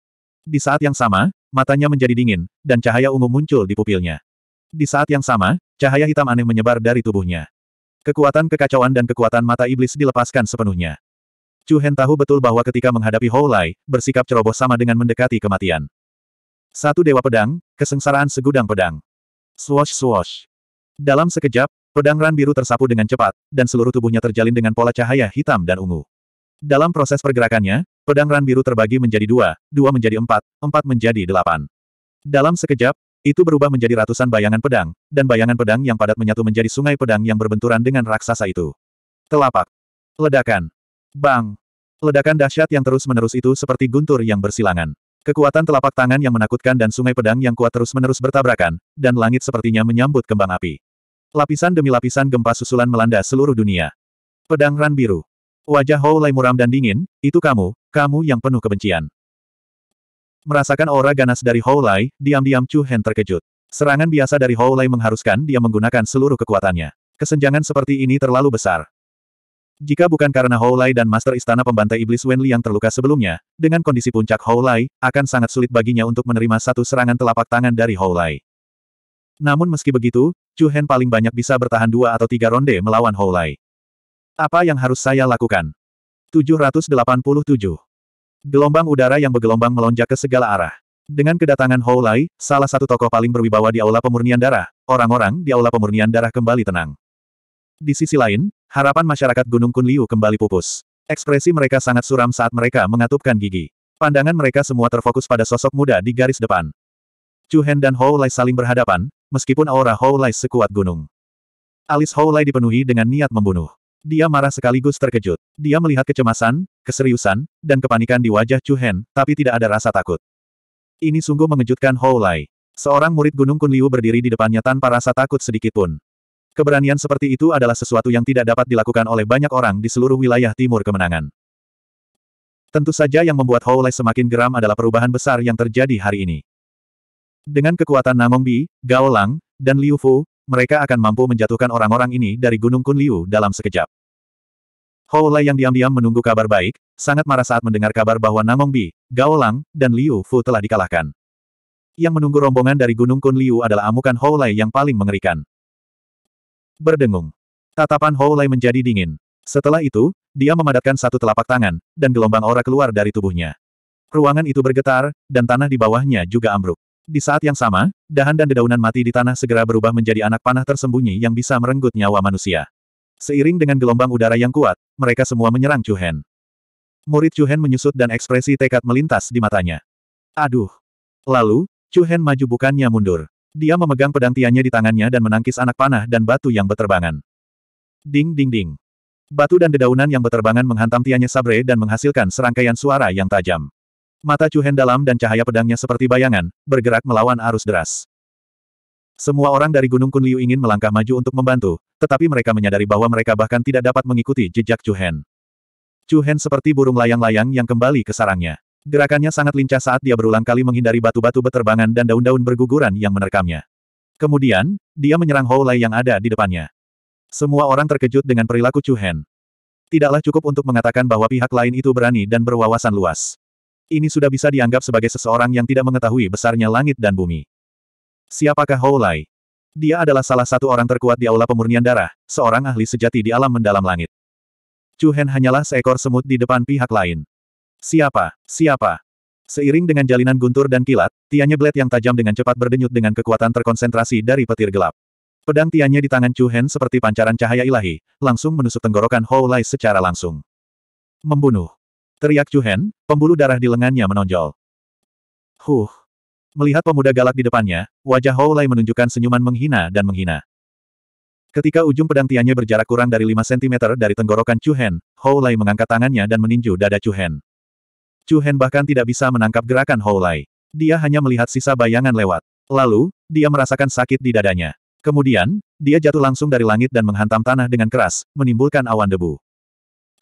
Di saat yang sama, matanya menjadi dingin, dan cahaya ungu muncul di pupilnya. Di saat yang sama, cahaya hitam aneh menyebar dari tubuhnya. Kekuatan kekacauan dan kekuatan mata iblis dilepaskan sepenuhnya. Chu Hen tahu betul bahwa ketika menghadapi Hou Lai, bersikap ceroboh sama dengan mendekati kematian. Satu dewa pedang, kesengsaraan segudang pedang. Swash swash. Dalam sekejap, pedang ran biru tersapu dengan cepat, dan seluruh tubuhnya terjalin dengan pola cahaya hitam dan ungu. Dalam proses pergerakannya, pedang ran biru terbagi menjadi dua, dua menjadi empat, empat menjadi delapan. Dalam sekejap, itu berubah menjadi ratusan bayangan pedang, dan bayangan pedang yang padat menyatu menjadi sungai pedang yang berbenturan dengan raksasa itu. Telapak. Ledakan. Bang. Ledakan dahsyat yang terus-menerus itu seperti guntur yang bersilangan. Kekuatan telapak tangan yang menakutkan dan sungai pedang yang kuat terus-menerus bertabrakan, dan langit sepertinya menyambut kembang api. Lapisan demi lapisan gempa susulan melanda seluruh dunia. Pedang ran biru. Wajah Hou Lai muram dan dingin, itu kamu, kamu yang penuh kebencian. Merasakan aura ganas dari Hou Lai, diam-diam Chu Hen terkejut. Serangan biasa dari Hou Lai mengharuskan dia menggunakan seluruh kekuatannya. Kesenjangan seperti ini terlalu besar. Jika bukan karena Hou Lai dan Master Istana Pembantai Iblis Wen Li yang terluka sebelumnya, dengan kondisi puncak Hou Lai, akan sangat sulit baginya untuk menerima satu serangan telapak tangan dari Hou Lai. Namun meski begitu, Chu Hen paling banyak bisa bertahan dua atau tiga ronde melawan Hou Lai. Apa yang harus saya lakukan? 787. Gelombang udara yang bergelombang melonjak ke segala arah. Dengan kedatangan Hou Lai, salah satu tokoh paling berwibawa di Aula Pemurnian Darah, orang-orang di Aula Pemurnian Darah kembali tenang. Di sisi lain, harapan masyarakat Gunung Kunliu kembali pupus. Ekspresi mereka sangat suram saat mereka mengatupkan gigi. Pandangan mereka semua terfokus pada sosok muda di garis depan. Chu Hen dan Hou Lai saling berhadapan, meskipun aura Hou Lai sekuat gunung. Alis Hou Lai dipenuhi dengan niat membunuh. Dia marah sekaligus terkejut. Dia melihat kecemasan, keseriusan, dan kepanikan di wajah Chu Hen, tapi tidak ada rasa takut. Ini sungguh mengejutkan Hou Lai. Seorang murid Gunung Kun Liu berdiri di depannya tanpa rasa takut sedikitpun. Keberanian seperti itu adalah sesuatu yang tidak dapat dilakukan oleh banyak orang di seluruh wilayah timur kemenangan. Tentu saja yang membuat Hou Lai semakin geram adalah perubahan besar yang terjadi hari ini. Dengan kekuatan Namong Bi, Gao Lang, dan Liu Fu, mereka akan mampu menjatuhkan orang-orang ini dari Gunung Kun Liu dalam sekejap. Hou Lai yang diam-diam menunggu kabar baik, sangat marah saat mendengar kabar bahwa Namong Bi, Gao Lang, dan Liu Fu telah dikalahkan. Yang menunggu rombongan dari Gunung Kun Liu adalah amukan Hou Lai yang paling mengerikan. Berdengung. Tatapan Hou Lai menjadi dingin. Setelah itu, dia memadatkan satu telapak tangan, dan gelombang aura keluar dari tubuhnya. Ruangan itu bergetar, dan tanah di bawahnya juga ambruk. Di saat yang sama, dahan dan dedaunan mati di tanah segera berubah menjadi anak panah tersembunyi yang bisa merenggut nyawa manusia. Seiring dengan gelombang udara yang kuat, mereka semua menyerang Chu Hen. Murid Chu Hen menyusut dan ekspresi tekad melintas di matanya. Aduh! Lalu, Chu Hen maju bukannya mundur. Dia memegang pedang tiannya di tangannya dan menangkis anak panah dan batu yang berterbangan. Ding ding ding. Batu dan dedaunan yang berterbangan menghantam tiannya sabre dan menghasilkan serangkaian suara yang tajam. Mata Chu Hen dalam dan cahaya pedangnya seperti bayangan, bergerak melawan arus deras. Semua orang dari Gunung Kunliu ingin melangkah maju untuk membantu, tetapi mereka menyadari bahwa mereka bahkan tidak dapat mengikuti jejak Chu Chu Chuhen seperti burung layang-layang yang kembali ke sarangnya. Gerakannya sangat lincah saat dia berulang kali menghindari batu-batu beterbangan dan daun-daun berguguran yang menerkamnya. Kemudian, dia menyerang Hou Lai yang ada di depannya. Semua orang terkejut dengan perilaku Chu Chuhen. Tidaklah cukup untuk mengatakan bahwa pihak lain itu berani dan berwawasan luas. Ini sudah bisa dianggap sebagai seseorang yang tidak mengetahui besarnya langit dan bumi. Siapakah Hou Lai? Dia adalah salah satu orang terkuat di Aula Pemurnian Darah, seorang ahli sejati di alam mendalam langit. Chu Hen hanyalah seekor semut di depan pihak lain. Siapa? Siapa? Seiring dengan jalinan guntur dan kilat, tiannya blade yang tajam dengan cepat berdenyut dengan kekuatan terkonsentrasi dari petir gelap. Pedang tiannya di tangan Chu Hen seperti pancaran cahaya ilahi, langsung menusuk tenggorokan Hou Lai secara langsung. Membunuh. Teriak Chu Hen, pembuluh darah di lengannya menonjol. Huh. Melihat pemuda galak di depannya, wajah Lai menunjukkan senyuman menghina dan menghina. Ketika ujung pedang tiannya berjarak kurang dari 5 cm dari tenggorokan Chu Hen, Hou Lai mengangkat tangannya dan meninju dada Chu Hen. Chu Hen bahkan tidak bisa menangkap gerakan Hou Lai. Dia hanya melihat sisa bayangan lewat. Lalu, dia merasakan sakit di dadanya. Kemudian, dia jatuh langsung dari langit dan menghantam tanah dengan keras, menimbulkan awan debu.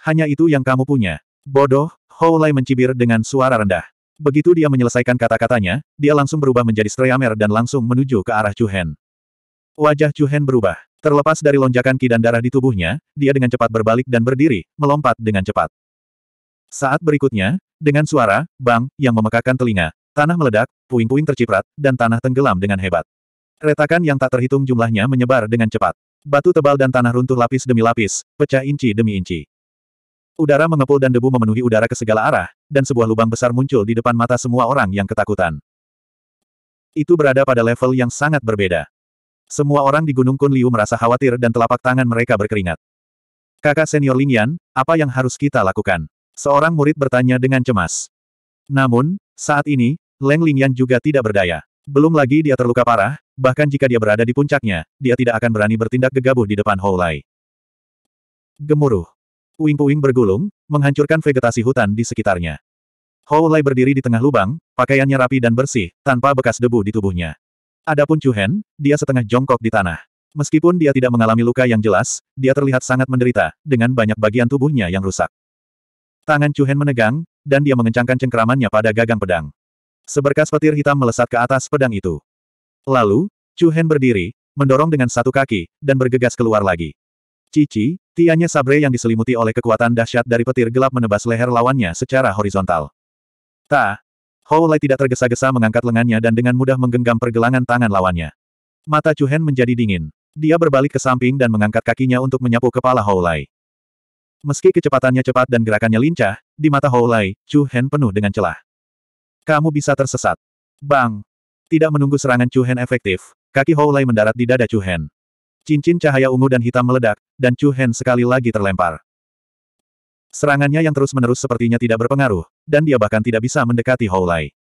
Hanya itu yang kamu punya. Bodoh, Hou Lai mencibir dengan suara rendah. Begitu dia menyelesaikan kata-katanya, dia langsung berubah menjadi Streamer dan langsung menuju ke arah Chuhen. Wajah Chuhen berubah. Terlepas dari lonjakan ki dan darah di tubuhnya, dia dengan cepat berbalik dan berdiri, melompat dengan cepat. Saat berikutnya, dengan suara, bang, yang memekakan telinga, tanah meledak, puing-puing terciprat, dan tanah tenggelam dengan hebat. Retakan yang tak terhitung jumlahnya menyebar dengan cepat. Batu tebal dan tanah runtuh lapis demi lapis, pecah inci demi inci. Udara mengepul dan debu memenuhi udara ke segala arah, dan sebuah lubang besar muncul di depan mata semua orang yang ketakutan. Itu berada pada level yang sangat berbeda. Semua orang di Gunung Kunliu merasa khawatir dan telapak tangan mereka berkeringat. Kakak senior Ling Yan, apa yang harus kita lakukan? Seorang murid bertanya dengan cemas. Namun, saat ini, Leng Ling Yan juga tidak berdaya. Belum lagi dia terluka parah, bahkan jika dia berada di puncaknya, dia tidak akan berani bertindak gegabah di depan Hou Lai. Gemuruh. Puing-puing bergulung, menghancurkan vegetasi hutan di sekitarnya. Hou Lai berdiri di tengah lubang, pakaiannya rapi dan bersih, tanpa bekas debu di tubuhnya. Adapun Chu Hen, dia setengah jongkok di tanah. Meskipun dia tidak mengalami luka yang jelas, dia terlihat sangat menderita, dengan banyak bagian tubuhnya yang rusak. Tangan Chu Hen menegang, dan dia mengencangkan cengkeramannya pada gagang pedang. Seberkas petir hitam melesat ke atas pedang itu. Lalu, Chu Hen berdiri, mendorong dengan satu kaki, dan bergegas keluar lagi. Cici, tiannya sabre yang diselimuti oleh kekuatan dahsyat dari petir gelap menebas leher lawannya secara horizontal. Ta. Hou Lai tidak tergesa-gesa mengangkat lengannya dan dengan mudah menggenggam pergelangan tangan lawannya. Mata Hen menjadi dingin. Dia berbalik ke samping dan mengangkat kakinya untuk menyapu kepala Hou Lai. Meski kecepatannya cepat dan gerakannya lincah, di mata Hou Lai, Chu Hen penuh dengan celah. Kamu bisa tersesat. Bang! Tidak menunggu serangan Chu Hen efektif, kaki Hou Lai mendarat di dada Chu Hen. Cincin cahaya ungu dan hitam meledak, dan Chu Hen sekali lagi terlempar. Serangannya yang terus-menerus sepertinya tidak berpengaruh, dan dia bahkan tidak bisa mendekati Hou Lai.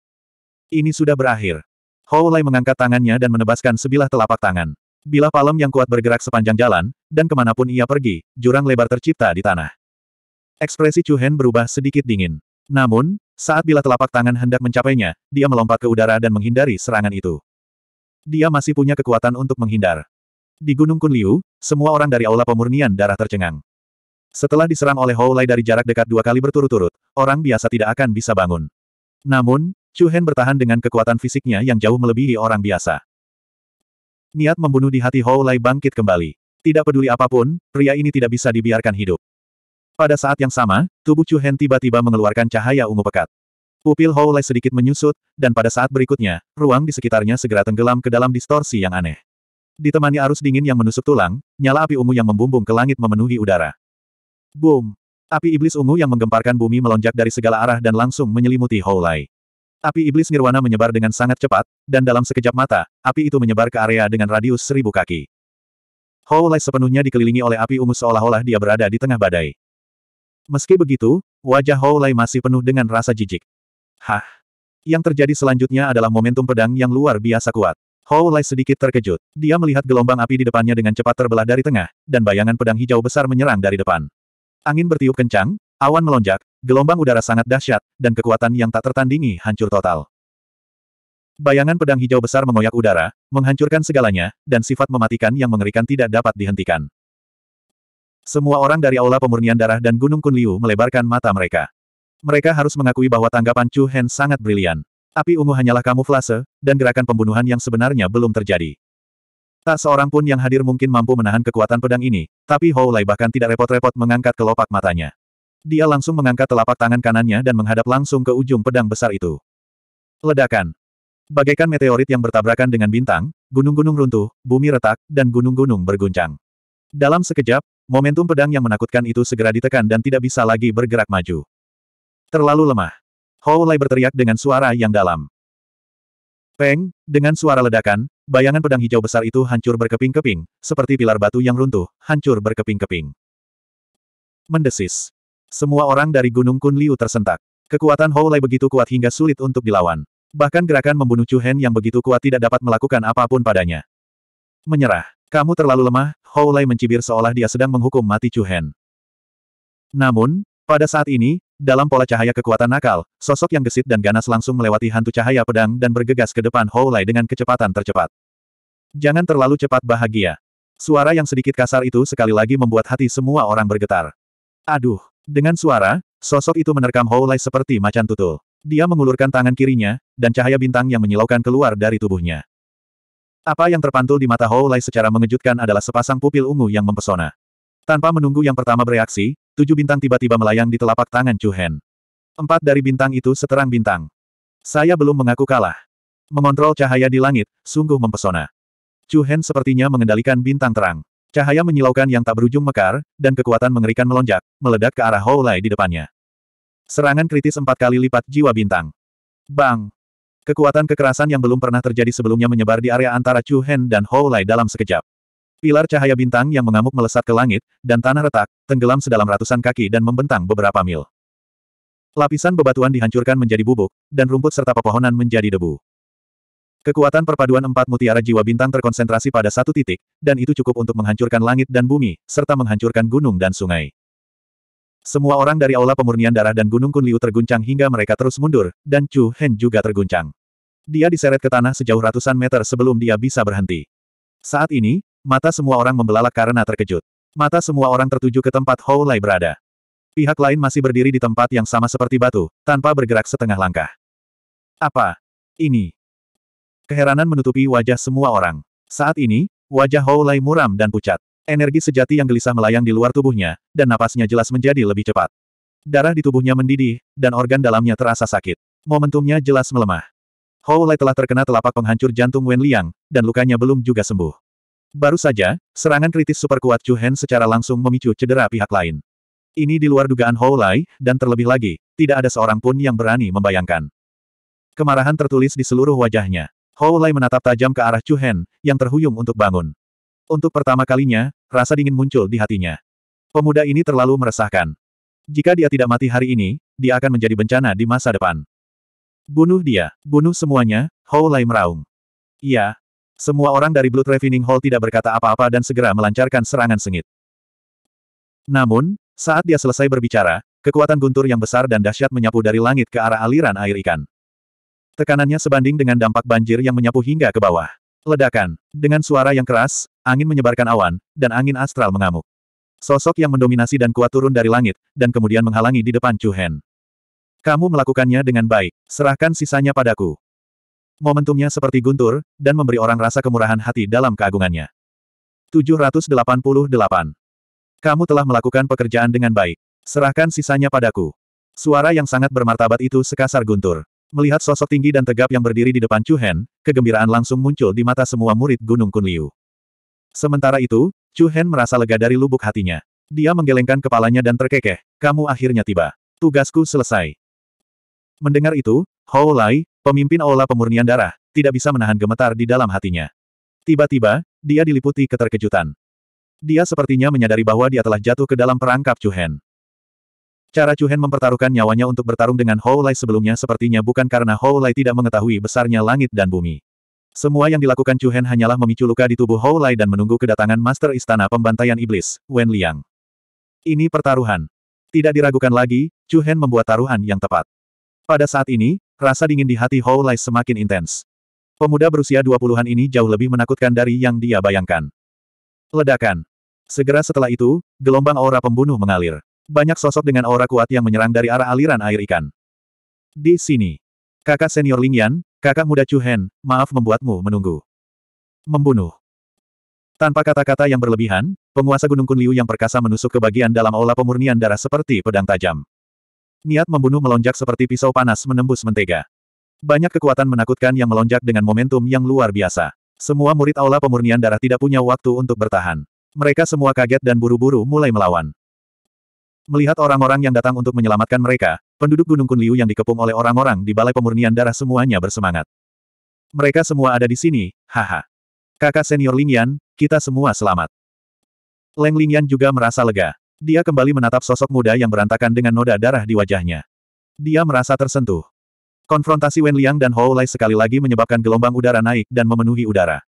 Ini sudah berakhir. Hou Lai mengangkat tangannya dan menebaskan sebilah telapak tangan. Bila palem yang kuat bergerak sepanjang jalan, dan kemanapun ia pergi, jurang lebar tercipta di tanah. Ekspresi Chu Hen berubah sedikit dingin. Namun, saat bila telapak tangan hendak mencapainya, dia melompat ke udara dan menghindari serangan itu. Dia masih punya kekuatan untuk menghindar. Di Gunung Kunliu, semua orang dari Aula Pemurnian Darah tercengang. Setelah diserang oleh Houlai dari jarak dekat dua kali berturut-turut, orang biasa tidak akan bisa bangun. Namun, Chu Hen bertahan dengan kekuatan fisiknya yang jauh melebihi orang biasa. Niat membunuh di hati Houlai bangkit kembali. Tidak peduli apapun, pria ini tidak bisa dibiarkan hidup. Pada saat yang sama, tubuh Chu Hen tiba-tiba mengeluarkan cahaya ungu pekat. Pupil Hou Lai sedikit menyusut, dan pada saat berikutnya, ruang di sekitarnya segera tenggelam ke dalam distorsi yang aneh. Ditemani arus dingin yang menusuk tulang, nyala api ungu yang membumbung ke langit memenuhi udara. Boom! Api iblis ungu yang menggemparkan bumi melonjak dari segala arah dan langsung menyelimuti Houlai. Api iblis nirwana menyebar dengan sangat cepat, dan dalam sekejap mata, api itu menyebar ke area dengan radius seribu kaki. Houlai sepenuhnya dikelilingi oleh api ungu seolah-olah dia berada di tengah badai. Meski begitu, wajah Houlai masih penuh dengan rasa jijik. Hah! Yang terjadi selanjutnya adalah momentum pedang yang luar biasa kuat. Hou Lai sedikit terkejut. Dia melihat gelombang api di depannya dengan cepat terbelah dari tengah, dan bayangan pedang hijau besar menyerang dari depan. Angin bertiup kencang, awan melonjak, gelombang udara sangat dahsyat, dan kekuatan yang tak tertandingi hancur total. Bayangan pedang hijau besar mengoyak udara, menghancurkan segalanya, dan sifat mematikan yang mengerikan tidak dapat dihentikan. Semua orang dari Aula Pemurnian Darah dan Gunung Kunliu melebarkan mata mereka. Mereka harus mengakui bahwa tanggapan Chu Hen sangat brilian. Api ungu hanyalah kamuflase, dan gerakan pembunuhan yang sebenarnya belum terjadi. Tak seorang pun yang hadir mungkin mampu menahan kekuatan pedang ini, tapi Hou Lai bahkan tidak repot-repot mengangkat kelopak matanya. Dia langsung mengangkat telapak tangan kanannya dan menghadap langsung ke ujung pedang besar itu. Ledakan. Bagaikan meteorit yang bertabrakan dengan bintang, gunung-gunung runtuh, bumi retak, dan gunung-gunung berguncang. Dalam sekejap, momentum pedang yang menakutkan itu segera ditekan dan tidak bisa lagi bergerak maju. Terlalu lemah. Hou Lai berteriak dengan suara yang dalam. Peng, dengan suara ledakan, bayangan pedang hijau besar itu hancur berkeping-keping, seperti pilar batu yang runtuh, hancur berkeping-keping. Mendesis. Semua orang dari Gunung Kun Liu tersentak. Kekuatan Hou Lai begitu kuat hingga sulit untuk dilawan. Bahkan gerakan membunuh Chu Hen yang begitu kuat tidak dapat melakukan apapun padanya. Menyerah. Kamu terlalu lemah, Hou Lai mencibir seolah dia sedang menghukum mati Chu Hen. Namun, pada saat ini, dalam pola cahaya kekuatan nakal, sosok yang gesit dan ganas langsung melewati hantu cahaya pedang dan bergegas ke depan Houlai dengan kecepatan tercepat. Jangan terlalu cepat bahagia. Suara yang sedikit kasar itu sekali lagi membuat hati semua orang bergetar. Aduh! Dengan suara, sosok itu menerkam Houlai seperti macan tutul. Dia mengulurkan tangan kirinya, dan cahaya bintang yang menyilaukan keluar dari tubuhnya. Apa yang terpantul di mata Houlai secara mengejutkan adalah sepasang pupil ungu yang mempesona. Tanpa menunggu yang pertama bereaksi, tujuh bintang tiba-tiba melayang di telapak tangan Chu Hen. Empat dari bintang itu seterang bintang. Saya belum mengaku kalah. Mengontrol cahaya di langit, sungguh mempesona. Chu Hen sepertinya mengendalikan bintang terang. Cahaya menyilaukan yang tak berujung mekar, dan kekuatan mengerikan melonjak, meledak ke arah Houlai di depannya. Serangan kritis empat kali lipat jiwa bintang. Bang! Kekuatan kekerasan yang belum pernah terjadi sebelumnya menyebar di area antara Chu Hen dan Houlai dalam sekejap. Pilar cahaya bintang yang mengamuk melesat ke langit, dan tanah retak, tenggelam sedalam ratusan kaki dan membentang beberapa mil. Lapisan bebatuan dihancurkan menjadi bubuk, dan rumput serta pepohonan menjadi debu. Kekuatan perpaduan empat mutiara jiwa bintang terkonsentrasi pada satu titik, dan itu cukup untuk menghancurkan langit dan bumi, serta menghancurkan gunung dan sungai. Semua orang dari Aula Pemurnian Darah dan Gunung Kunliu terguncang hingga mereka terus mundur, dan Chu Hen juga terguncang. Dia diseret ke tanah sejauh ratusan meter sebelum dia bisa berhenti. Saat ini, Mata semua orang membelalak karena terkejut. Mata semua orang tertuju ke tempat Hou Lai berada. Pihak lain masih berdiri di tempat yang sama seperti batu, tanpa bergerak setengah langkah. Apa? Ini? Keheranan menutupi wajah semua orang. Saat ini, wajah Hou Lai muram dan pucat. Energi sejati yang gelisah melayang di luar tubuhnya, dan napasnya jelas menjadi lebih cepat. Darah di tubuhnya mendidih, dan organ dalamnya terasa sakit. Momentumnya jelas melemah. Hou Lai telah terkena telapak penghancur jantung Wen Liang, dan lukanya belum juga sembuh. Baru saja, serangan kritis super kuat Chu Hen secara langsung memicu cedera pihak lain. Ini di luar dugaan Hou Lai, dan terlebih lagi, tidak ada seorang pun yang berani membayangkan. Kemarahan tertulis di seluruh wajahnya. Hou Lai menatap tajam ke arah Chu Hen, yang terhuyung untuk bangun. Untuk pertama kalinya, rasa dingin muncul di hatinya. Pemuda ini terlalu meresahkan. Jika dia tidak mati hari ini, dia akan menjadi bencana di masa depan. Bunuh dia, bunuh semuanya, Hou Lai meraung. Iya, semua orang dari Blood Refining Hall tidak berkata apa-apa dan segera melancarkan serangan sengit. Namun, saat dia selesai berbicara, kekuatan guntur yang besar dan dahsyat menyapu dari langit ke arah aliran air ikan. Tekanannya sebanding dengan dampak banjir yang menyapu hingga ke bawah. Ledakan. Dengan suara yang keras, angin menyebarkan awan, dan angin astral mengamuk. Sosok yang mendominasi dan kuat turun dari langit, dan kemudian menghalangi di depan Chu Hen. Kamu melakukannya dengan baik. Serahkan sisanya padaku momentumnya seperti guntur, dan memberi orang rasa kemurahan hati dalam keagungannya. 788. Kamu telah melakukan pekerjaan dengan baik. Serahkan sisanya padaku. Suara yang sangat bermartabat itu sekasar guntur. Melihat sosok tinggi dan tegap yang berdiri di depan Chu Hen, kegembiraan langsung muncul di mata semua murid Gunung Kunliu. Sementara itu, Chu Hen merasa lega dari lubuk hatinya. Dia menggelengkan kepalanya dan terkekeh, kamu akhirnya tiba. Tugasku selesai. Mendengar itu, Hou Lai, Pemimpin Aula Pemurnian Darah, tidak bisa menahan gemetar di dalam hatinya. Tiba-tiba, dia diliputi keterkejutan. Dia sepertinya menyadari bahwa dia telah jatuh ke dalam perangkap Hen. Cara Hen mempertaruhkan nyawanya untuk bertarung dengan Hou Lai sebelumnya sepertinya bukan karena Hou Lai tidak mengetahui besarnya langit dan bumi. Semua yang dilakukan Hen hanyalah memicu luka di tubuh Hou Lai dan menunggu kedatangan Master Istana Pembantaian Iblis, Wen Liang. Ini pertaruhan. Tidak diragukan lagi, Hen membuat taruhan yang tepat. Pada saat ini, rasa dingin di hati Hou Lai semakin intens. Pemuda berusia 20-an ini jauh lebih menakutkan dari yang dia bayangkan. Ledakan. Segera setelah itu, gelombang aura pembunuh mengalir. Banyak sosok dengan aura kuat yang menyerang dari arah aliran air ikan. Di sini. Kakak senior Ling Yan, kakak muda Chu Hen, maaf membuatmu menunggu. Membunuh. Tanpa kata-kata yang berlebihan, penguasa Gunung Kunliu yang perkasa menusuk ke bagian dalam aula pemurnian darah seperti pedang tajam. Niat membunuh melonjak seperti pisau panas menembus mentega. Banyak kekuatan menakutkan yang melonjak dengan momentum yang luar biasa. Semua murid aula pemurnian darah tidak punya waktu untuk bertahan. Mereka semua kaget dan buru-buru mulai melawan. Melihat orang-orang yang datang untuk menyelamatkan mereka, penduduk Gunung Kunliu yang dikepung oleh orang-orang di Balai Pemurnian Darah semuanya bersemangat. Mereka semua ada di sini, haha. Kakak senior Lingyan, kita semua selamat. Leng Lingyan juga merasa lega. Dia kembali menatap sosok muda yang berantakan dengan noda darah di wajahnya. Dia merasa tersentuh. Konfrontasi Wen Liang dan Hou Lai sekali lagi menyebabkan gelombang udara naik dan memenuhi udara.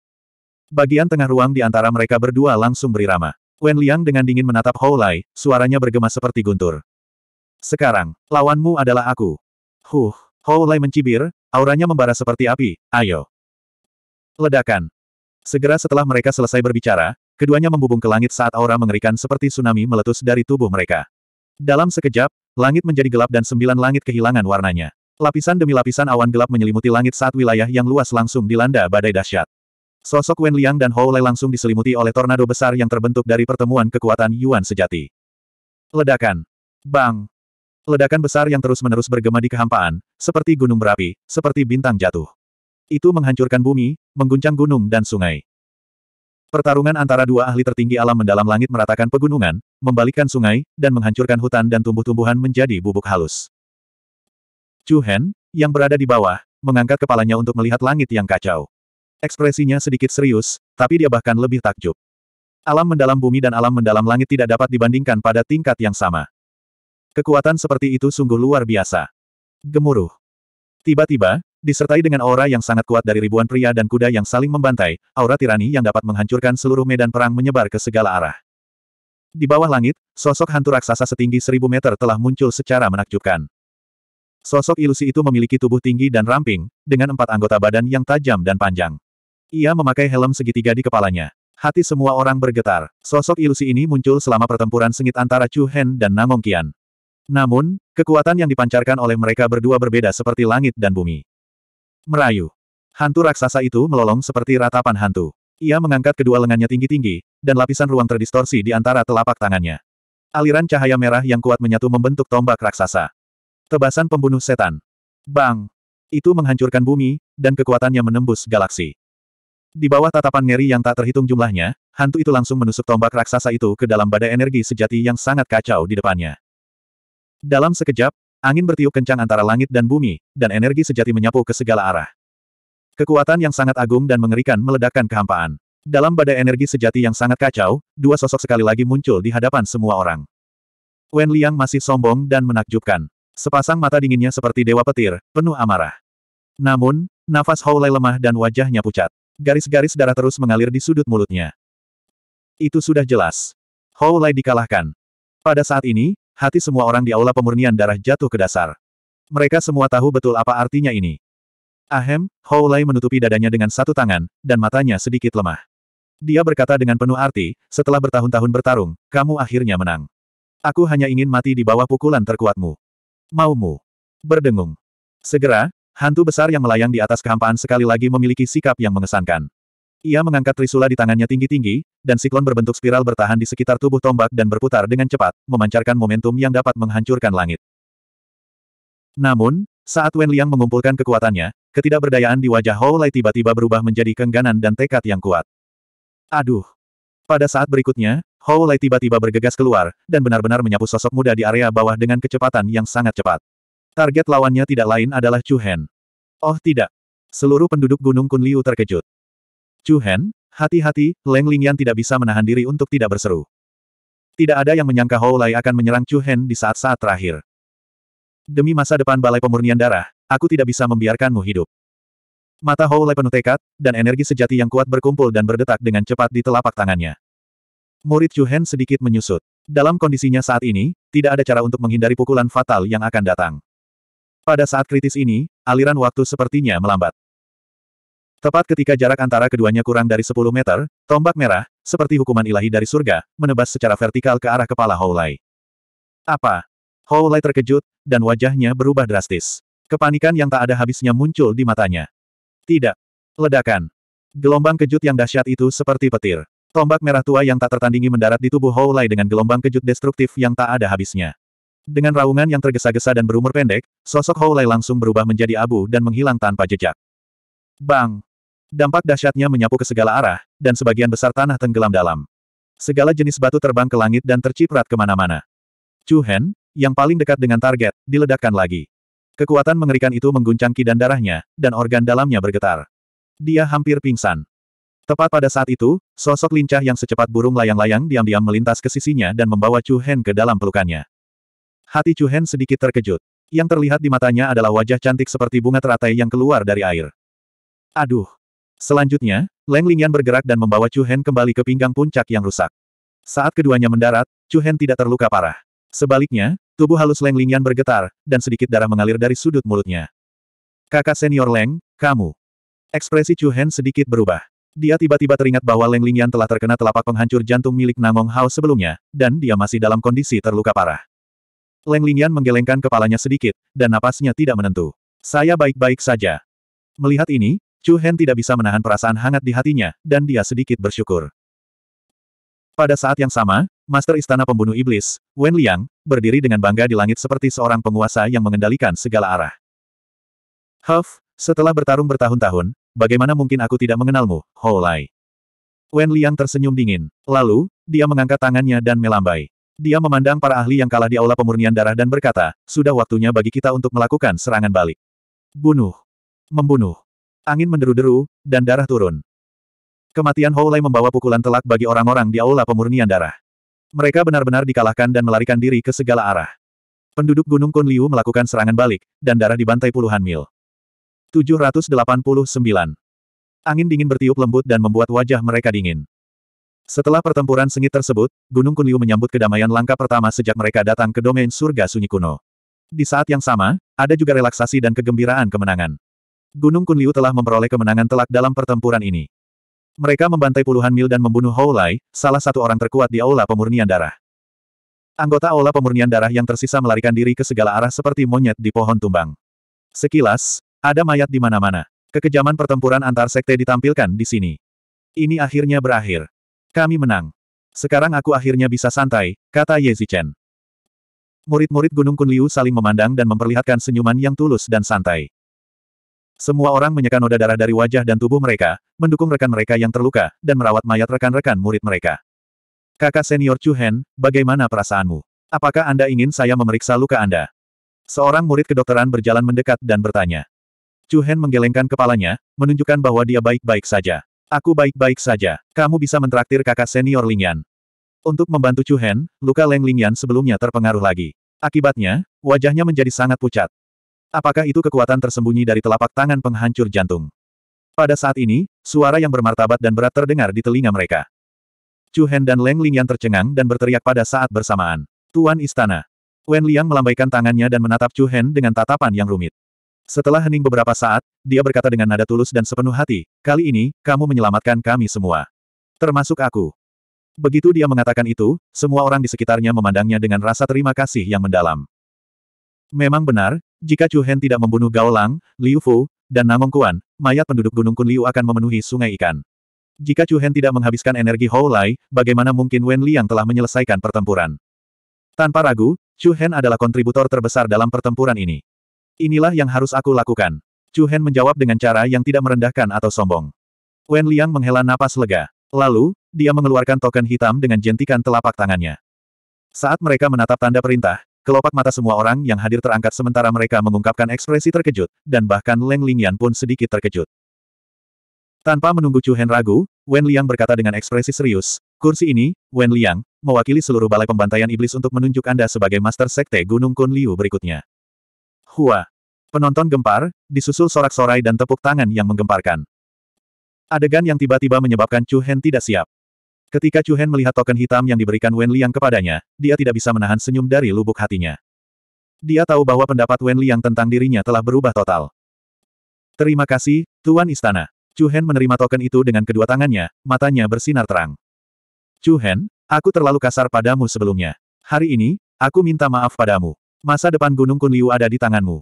Bagian tengah ruang di antara mereka berdua langsung berirama. Wen Liang dengan dingin menatap Hou Lai, suaranya bergema seperti guntur. Sekarang, lawanmu adalah aku. Huh, Hou Lai mencibir, auranya membara seperti api, ayo. Ledakan. Segera setelah mereka selesai berbicara, Keduanya membubung ke langit saat aura mengerikan seperti tsunami meletus dari tubuh mereka. Dalam sekejap, langit menjadi gelap dan sembilan langit kehilangan warnanya. Lapisan demi lapisan awan gelap menyelimuti langit saat wilayah yang luas langsung dilanda badai dahsyat. Sosok Wen Liang dan Hou Lei langsung diselimuti oleh tornado besar yang terbentuk dari pertemuan kekuatan Yuan sejati. Ledakan. Bang. Ledakan besar yang terus-menerus bergema di kehampaan, seperti gunung berapi, seperti bintang jatuh. Itu menghancurkan bumi, mengguncang gunung dan sungai. Pertarungan antara dua ahli tertinggi alam mendalam langit meratakan pegunungan, membalikkan sungai, dan menghancurkan hutan dan tumbuh-tumbuhan menjadi bubuk halus. Chu Hen, yang berada di bawah, mengangkat kepalanya untuk melihat langit yang kacau. Ekspresinya sedikit serius, tapi dia bahkan lebih takjub. Alam mendalam bumi dan alam mendalam langit tidak dapat dibandingkan pada tingkat yang sama. Kekuatan seperti itu sungguh luar biasa. Gemuruh. Tiba-tiba, Disertai dengan aura yang sangat kuat dari ribuan pria dan kuda yang saling membantai, aura tirani yang dapat menghancurkan seluruh medan perang menyebar ke segala arah. Di bawah langit, sosok hantu raksasa setinggi seribu meter telah muncul secara menakjubkan. Sosok ilusi itu memiliki tubuh tinggi dan ramping, dengan empat anggota badan yang tajam dan panjang. Ia memakai helm segitiga di kepalanya. Hati semua orang bergetar. Sosok ilusi ini muncul selama pertempuran sengit antara Chu Hen dan Namong Qian. Namun, kekuatan yang dipancarkan oleh mereka berdua berbeda seperti langit dan bumi. Merayu. Hantu raksasa itu melolong seperti ratapan hantu. Ia mengangkat kedua lengannya tinggi-tinggi, dan lapisan ruang terdistorsi di antara telapak tangannya. Aliran cahaya merah yang kuat menyatu membentuk tombak raksasa. Tebasan pembunuh setan. Bang! Itu menghancurkan bumi, dan kekuatannya menembus galaksi. Di bawah tatapan ngeri yang tak terhitung jumlahnya, hantu itu langsung menusuk tombak raksasa itu ke dalam badai energi sejati yang sangat kacau di depannya. Dalam sekejap, Angin bertiup kencang antara langit dan bumi, dan energi sejati menyapu ke segala arah. Kekuatan yang sangat agung dan mengerikan meledakkan kehampaan. Dalam badai energi sejati yang sangat kacau, dua sosok sekali lagi muncul di hadapan semua orang. Wen Liang masih sombong dan menakjubkan. Sepasang mata dinginnya seperti dewa petir, penuh amarah. Namun, nafas Hou Lai lemah dan wajahnya pucat. Garis-garis darah terus mengalir di sudut mulutnya. Itu sudah jelas. Hou Lai dikalahkan. Pada saat ini, hati semua orang di aula pemurnian darah jatuh ke dasar. Mereka semua tahu betul apa artinya ini. Ahem, Houlai menutupi dadanya dengan satu tangan, dan matanya sedikit lemah. Dia berkata dengan penuh arti, setelah bertahun-tahun bertarung, kamu akhirnya menang. Aku hanya ingin mati di bawah pukulan terkuatmu. Maumu. Berdengung. Segera, hantu besar yang melayang di atas kehampaan sekali lagi memiliki sikap yang mengesankan. Ia mengangkat trisula di tangannya tinggi-tinggi, dan siklon berbentuk spiral bertahan di sekitar tubuh tombak dan berputar dengan cepat, memancarkan momentum yang dapat menghancurkan langit. Namun, saat Wen Liang mengumpulkan kekuatannya, ketidakberdayaan di wajah Hou Lai tiba-tiba berubah menjadi kengganan dan tekad yang kuat. Aduh! Pada saat berikutnya, Hou Lai tiba-tiba bergegas keluar, dan benar-benar menyapu sosok muda di area bawah dengan kecepatan yang sangat cepat. Target lawannya tidak lain adalah Chu Hen. Oh tidak! Seluruh penduduk Gunung Kunliu terkejut. Chu Hen, hati-hati, Leng Lingyan tidak bisa menahan diri untuk tidak berseru. Tidak ada yang menyangka Hou Lai akan menyerang Chu Hen di saat-saat terakhir. Demi masa depan Balai Pemurnian Darah, aku tidak bisa membiarkanmu hidup. Mata Hou Lai penuh tekad, dan energi sejati yang kuat berkumpul dan berdetak dengan cepat di telapak tangannya. Murid Chu Hen sedikit menyusut. Dalam kondisinya saat ini, tidak ada cara untuk menghindari pukulan fatal yang akan datang. Pada saat kritis ini, aliran waktu sepertinya melambat. Tepat ketika jarak antara keduanya kurang dari 10 meter, tombak merah, seperti hukuman ilahi dari surga, menebas secara vertikal ke arah kepala Houlai. Apa? Houlai terkejut, dan wajahnya berubah drastis. Kepanikan yang tak ada habisnya muncul di matanya. Tidak. Ledakan. Gelombang kejut yang dahsyat itu seperti petir. Tombak merah tua yang tak tertandingi mendarat di tubuh Houlai dengan gelombang kejut destruktif yang tak ada habisnya. Dengan raungan yang tergesa-gesa dan berumur pendek, sosok Houlai langsung berubah menjadi abu dan menghilang tanpa jejak. Bang! Dampak dahsyatnya menyapu ke segala arah, dan sebagian besar tanah tenggelam dalam. Segala jenis batu terbang ke langit dan terciprat kemana-mana. Chu Hen, yang paling dekat dengan target, diledakkan lagi. Kekuatan mengerikan itu mengguncang dan darahnya, dan organ dalamnya bergetar. Dia hampir pingsan. Tepat pada saat itu, sosok lincah yang secepat burung layang-layang diam-diam melintas ke sisinya dan membawa Chu Hen ke dalam pelukannya. Hati Chu Hen sedikit terkejut. Yang terlihat di matanya adalah wajah cantik seperti bunga teratai yang keluar dari air. Aduh, Selanjutnya, Leng Lingyan bergerak dan membawa Chu Hen kembali ke pinggang puncak yang rusak. Saat keduanya mendarat, Chu Hen tidak terluka parah. Sebaliknya, tubuh halus Leng Lingyan bergetar, dan sedikit darah mengalir dari sudut mulutnya. Kakak senior Leng, kamu. Ekspresi Chu Hen sedikit berubah. Dia tiba-tiba teringat bahwa Leng Lingyan telah terkena telapak penghancur jantung milik Namong Hao sebelumnya, dan dia masih dalam kondisi terluka parah. Leng Lingyan menggelengkan kepalanya sedikit, dan napasnya tidak menentu. Saya baik-baik saja. Melihat ini, Chu Hen tidak bisa menahan perasaan hangat di hatinya, dan dia sedikit bersyukur. Pada saat yang sama, Master Istana Pembunuh Iblis, Wen Liang, berdiri dengan bangga di langit seperti seorang penguasa yang mengendalikan segala arah. Huff, setelah bertarung bertahun-tahun, bagaimana mungkin aku tidak mengenalmu, Hou Lai? Wen Liang tersenyum dingin. Lalu, dia mengangkat tangannya dan melambai. Dia memandang para ahli yang kalah di aula pemurnian darah dan berkata, sudah waktunya bagi kita untuk melakukan serangan balik. Bunuh. Membunuh. Angin menderu-deru, dan darah turun. Kematian Hou membawa pukulan telak bagi orang-orang di aula pemurnian darah. Mereka benar-benar dikalahkan dan melarikan diri ke segala arah. Penduduk Gunung Kunliu melakukan serangan balik, dan darah dibantai puluhan mil. 789. Angin dingin bertiup lembut dan membuat wajah mereka dingin. Setelah pertempuran sengit tersebut, Gunung Kunliu menyambut kedamaian langkah pertama sejak mereka datang ke domain surga sunyi kuno. Di saat yang sama, ada juga relaksasi dan kegembiraan kemenangan. Gunung Kunliu telah memperoleh kemenangan telak dalam pertempuran ini. Mereka membantai puluhan mil dan membunuh Hou Lai, salah satu orang terkuat di Aula Pemurnian Darah. Anggota Aula Pemurnian Darah yang tersisa melarikan diri ke segala arah seperti monyet di pohon tumbang. Sekilas, ada mayat di mana-mana. Kekejaman pertempuran antar sekte ditampilkan di sini. Ini akhirnya berakhir. Kami menang. Sekarang aku akhirnya bisa santai, kata Ye Zichen. Murid-murid Gunung Kunliu saling memandang dan memperlihatkan senyuman yang tulus dan santai. Semua orang menyeka noda darah dari wajah dan tubuh mereka, mendukung rekan mereka yang terluka, dan merawat mayat rekan-rekan murid mereka. Kakak senior Chu Hen, bagaimana perasaanmu? Apakah Anda ingin saya memeriksa luka Anda? Seorang murid kedokteran berjalan mendekat dan bertanya. Chu Hen menggelengkan kepalanya, menunjukkan bahwa dia baik-baik saja. Aku baik-baik saja. Kamu bisa mentraktir kakak senior Ling Yan. Untuk membantu Chu Hen, luka Leng Ling Yan sebelumnya terpengaruh lagi. Akibatnya, wajahnya menjadi sangat pucat. Apakah itu kekuatan tersembunyi dari telapak tangan penghancur jantung? Pada saat ini, suara yang bermartabat dan berat terdengar di telinga mereka. Chu Hen dan Leng Ling yang tercengang dan berteriak pada saat bersamaan. Tuan Istana. Wen Liang melambaikan tangannya dan menatap Chu Hen dengan tatapan yang rumit. Setelah hening beberapa saat, dia berkata dengan nada tulus dan sepenuh hati, kali ini, kamu menyelamatkan kami semua. Termasuk aku. Begitu dia mengatakan itu, semua orang di sekitarnya memandangnya dengan rasa terima kasih yang mendalam. Memang benar, jika Chu Hen tidak membunuh Gao Lang, Liu Fu, dan Namong Kuan, mayat penduduk Gunung Kun Liu akan memenuhi sungai ikan. Jika Chu Hen tidak menghabiskan energi Hou Lai, bagaimana mungkin Wen Liang telah menyelesaikan pertempuran? Tanpa ragu, Chu Hen adalah kontributor terbesar dalam pertempuran ini. Inilah yang harus aku lakukan. Chu Hen menjawab dengan cara yang tidak merendahkan atau sombong. Wen Liang menghela napas lega. Lalu, dia mengeluarkan token hitam dengan jentikan telapak tangannya. Saat mereka menatap tanda perintah, Kelopak mata semua orang yang hadir terangkat sementara mereka mengungkapkan ekspresi terkejut, dan bahkan Leng Lingyan pun sedikit terkejut. Tanpa menunggu Chu Hen ragu, Wen Liang berkata dengan ekspresi serius, kursi ini, Wen Liang, mewakili seluruh balai pembantaian iblis untuk menunjuk Anda sebagai Master Sekte Gunung Kun Liu berikutnya. Hua! Penonton gempar, disusul sorak-sorai dan tepuk tangan yang menggemparkan. Adegan yang tiba-tiba menyebabkan Chu Hen tidak siap. Ketika Chu Hen melihat token hitam yang diberikan Wen Liang kepadanya, dia tidak bisa menahan senyum dari lubuk hatinya. Dia tahu bahwa pendapat Wen Liang tentang dirinya telah berubah total. Terima kasih, Tuan Istana. Chu Hen menerima token itu dengan kedua tangannya, matanya bersinar terang. Chu Hen, aku terlalu kasar padamu sebelumnya. Hari ini, aku minta maaf padamu. Masa depan Gunung Kunliu ada di tanganmu.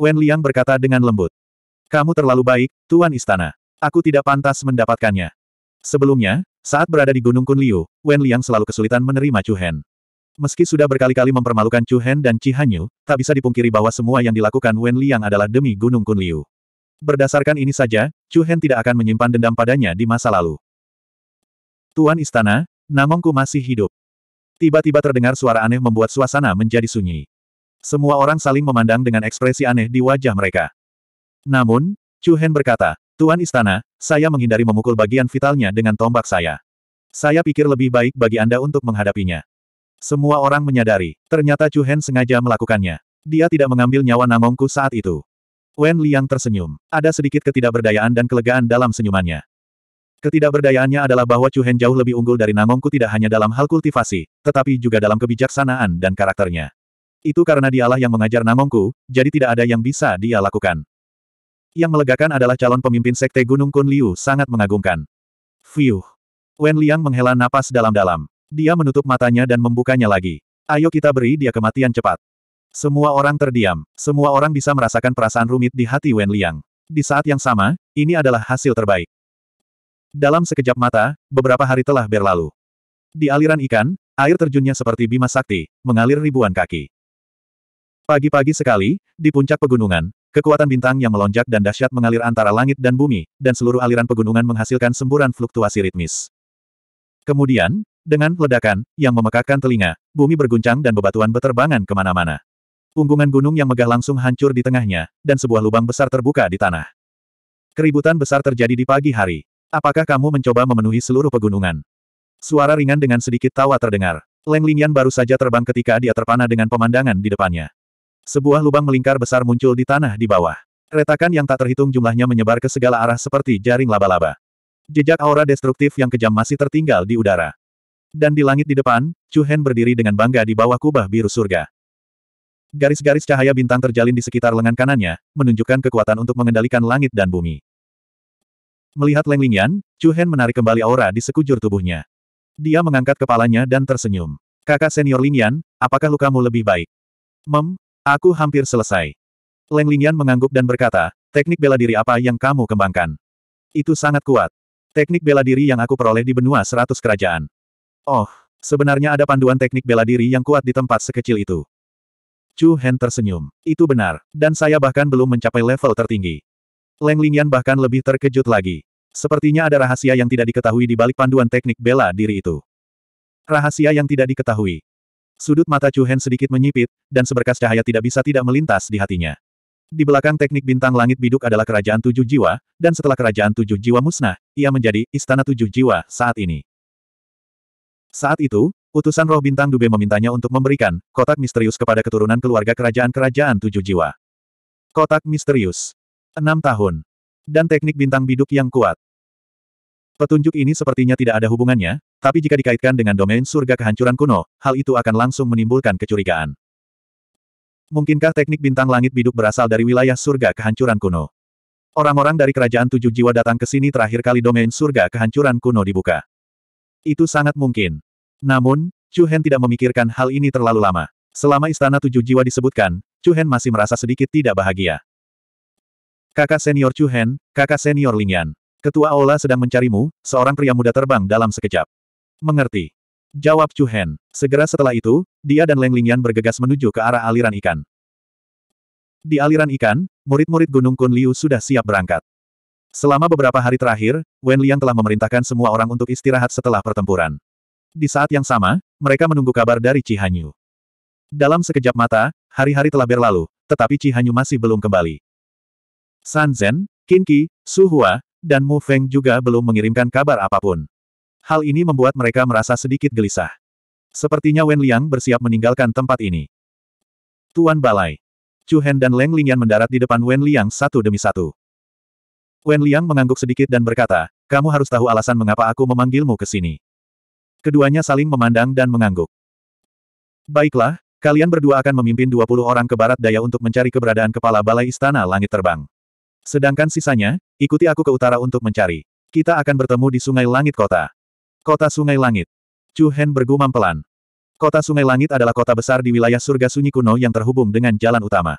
Wen Liang berkata dengan lembut. Kamu terlalu baik, Tuan Istana. Aku tidak pantas mendapatkannya. Sebelumnya, saat berada di Gunung Kunliu, Wen Liang selalu kesulitan menerima Chu Hen. Meski sudah berkali-kali mempermalukan Chu Hen dan Chi Hanyu, tak bisa dipungkiri bahwa semua yang dilakukan Wen Liang adalah demi Gunung Kunliu. Berdasarkan ini saja, Chu Hen tidak akan menyimpan dendam padanya di masa lalu. Tuan Istana, Namongku masih hidup. Tiba-tiba terdengar suara aneh membuat suasana menjadi sunyi. Semua orang saling memandang dengan ekspresi aneh di wajah mereka. Namun, Chu Hen berkata, Tuan Istana, saya menghindari memukul bagian vitalnya dengan tombak saya. Saya pikir lebih baik bagi Anda untuk menghadapinya. Semua orang menyadari, ternyata Chu Hen sengaja melakukannya. Dia tidak mengambil nyawa Namongku saat itu. Wen Liang tersenyum. Ada sedikit ketidakberdayaan dan kelegaan dalam senyumannya. Ketidakberdayaannya adalah bahwa Chu Hen jauh lebih unggul dari Namongku tidak hanya dalam hal kultivasi, tetapi juga dalam kebijaksanaan dan karakternya. Itu karena dialah yang mengajar Namongku, jadi tidak ada yang bisa dia lakukan yang melegakan adalah calon pemimpin Sekte Gunung Kun Liu sangat mengagumkan. Fiuh. Wen Liang menghela napas dalam-dalam. Dia menutup matanya dan membukanya lagi. Ayo kita beri dia kematian cepat. Semua orang terdiam. Semua orang bisa merasakan perasaan rumit di hati Wen Liang. Di saat yang sama, ini adalah hasil terbaik. Dalam sekejap mata, beberapa hari telah berlalu. Di aliran ikan, air terjunnya seperti bima sakti, mengalir ribuan kaki. Pagi-pagi sekali, di puncak pegunungan, Kekuatan bintang yang melonjak dan dahsyat mengalir antara langit dan bumi, dan seluruh aliran pegunungan menghasilkan semburan fluktuasi ritmis. Kemudian, dengan ledakan, yang memekakkan telinga, bumi berguncang dan bebatuan beterbangan kemana-mana. Punggungan gunung yang megah langsung hancur di tengahnya, dan sebuah lubang besar terbuka di tanah. Keributan besar terjadi di pagi hari. Apakah kamu mencoba memenuhi seluruh pegunungan? Suara ringan dengan sedikit tawa terdengar. Leng Lingyan baru saja terbang ketika dia terpana dengan pemandangan di depannya. Sebuah lubang melingkar besar muncul di tanah di bawah. Retakan yang tak terhitung jumlahnya menyebar ke segala arah seperti jaring laba-laba. Jejak aura destruktif yang kejam masih tertinggal di udara. Dan di langit di depan, Chu Hen berdiri dengan bangga di bawah kubah biru surga. Garis-garis cahaya bintang terjalin di sekitar lengan kanannya, menunjukkan kekuatan untuk mengendalikan langit dan bumi. Melihat Leng Lingyan, Chu Hen menarik kembali aura di sekujur tubuhnya. Dia mengangkat kepalanya dan tersenyum. Kakak senior Lingyan, apakah lukamu lebih baik? Mem, Aku hampir selesai. Leng Lingyan mengangguk dan berkata, teknik bela diri apa yang kamu kembangkan? Itu sangat kuat. Teknik bela diri yang aku peroleh di benua seratus kerajaan. Oh, sebenarnya ada panduan teknik bela diri yang kuat di tempat sekecil itu. Chu Hen tersenyum. Itu benar, dan saya bahkan belum mencapai level tertinggi. Leng Lingyan bahkan lebih terkejut lagi. Sepertinya ada rahasia yang tidak diketahui di balik panduan teknik bela diri itu. Rahasia yang tidak diketahui. Sudut mata Chu Hen sedikit menyipit, dan seberkas cahaya tidak bisa tidak melintas di hatinya. Di belakang teknik bintang langit biduk adalah kerajaan tujuh jiwa, dan setelah kerajaan tujuh jiwa musnah, ia menjadi istana tujuh jiwa saat ini. Saat itu, utusan roh bintang Dube memintanya untuk memberikan kotak misterius kepada keturunan keluarga kerajaan-kerajaan tujuh jiwa. Kotak misterius. enam tahun. Dan teknik bintang biduk yang kuat. Petunjuk ini sepertinya tidak ada hubungannya, tapi jika dikaitkan dengan domain surga kehancuran kuno, hal itu akan langsung menimbulkan kecurigaan. Mungkinkah teknik bintang langit biduk berasal dari wilayah surga kehancuran kuno? Orang-orang dari kerajaan tujuh jiwa datang ke sini terakhir kali domain surga kehancuran kuno dibuka. Itu sangat mungkin. Namun, Chu Hen tidak memikirkan hal ini terlalu lama. Selama istana tujuh jiwa disebutkan, Chu Hen masih merasa sedikit tidak bahagia. Kakak senior Chu Hen, kakak senior Lingyan. Ketua Aula sedang mencarimu, seorang pria muda terbang dalam sekejap. Mengerti. Jawab Chu Hen. Segera setelah itu, dia dan Leng Lingyan bergegas menuju ke arah aliran ikan. Di aliran ikan, murid-murid Gunung Kun Liu sudah siap berangkat. Selama beberapa hari terakhir, Wen Liang telah memerintahkan semua orang untuk istirahat setelah pertempuran. Di saat yang sama, mereka menunggu kabar dari Cihanyu. Dalam sekejap mata, hari-hari telah berlalu, tetapi Cihanyu masih belum kembali. San Zhen, Qin Qi, Su Hua, dan Mu Feng juga belum mengirimkan kabar apapun. Hal ini membuat mereka merasa sedikit gelisah. Sepertinya Wen Liang bersiap meninggalkan tempat ini. Tuan Balai. Chu Hen dan Leng Lingyan mendarat di depan Wen Liang satu demi satu. Wen Liang mengangguk sedikit dan berkata, kamu harus tahu alasan mengapa aku memanggilmu ke sini. Keduanya saling memandang dan mengangguk. Baiklah, kalian berdua akan memimpin 20 orang ke barat daya untuk mencari keberadaan kepala balai istana langit terbang. Sedangkan sisanya, ikuti aku ke utara untuk mencari. Kita akan bertemu di Sungai Langit Kota. Kota Sungai Langit. Chu Hen bergumam pelan. Kota Sungai Langit adalah kota besar di wilayah surga sunyi kuno yang terhubung dengan jalan utama.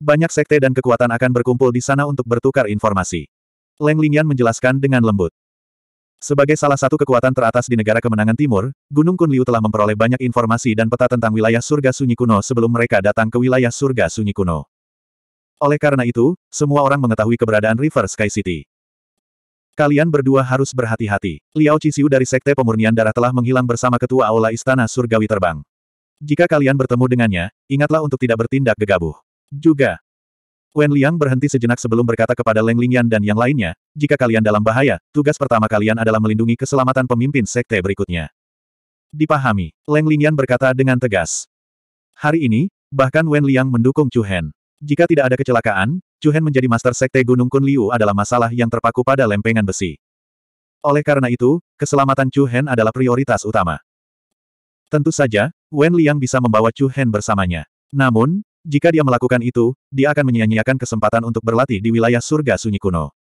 Banyak sekte dan kekuatan akan berkumpul di sana untuk bertukar informasi. Leng Lingyan menjelaskan dengan lembut. Sebagai salah satu kekuatan teratas di negara kemenangan timur, Gunung Kunliu telah memperoleh banyak informasi dan peta tentang wilayah surga sunyi kuno sebelum mereka datang ke wilayah surga sunyi kuno. Oleh karena itu, semua orang mengetahui keberadaan River Sky City. Kalian berdua harus berhati-hati. Liao Cixiu dari Sekte Pemurnian Darah telah menghilang bersama Ketua Aula Istana Surgawi Terbang. Jika kalian bertemu dengannya, ingatlah untuk tidak bertindak gegabah. Juga, Wen Liang berhenti sejenak sebelum berkata kepada Leng Lingyan dan yang lainnya, jika kalian dalam bahaya, tugas pertama kalian adalah melindungi keselamatan pemimpin sekte berikutnya. Dipahami, Leng Lingyan berkata dengan tegas. Hari ini, bahkan Wen Liang mendukung Chu Hen. Jika tidak ada kecelakaan, Chu Hen menjadi master sekte Gunung Kunliu adalah masalah yang terpaku pada lempengan besi. Oleh karena itu, keselamatan Chu Hen adalah prioritas utama. Tentu saja, Wen Liang bisa membawa Chu Hen bersamanya. Namun, jika dia melakukan itu, dia akan menyia-nyiakan kesempatan untuk berlatih di wilayah surga sunyi kuno.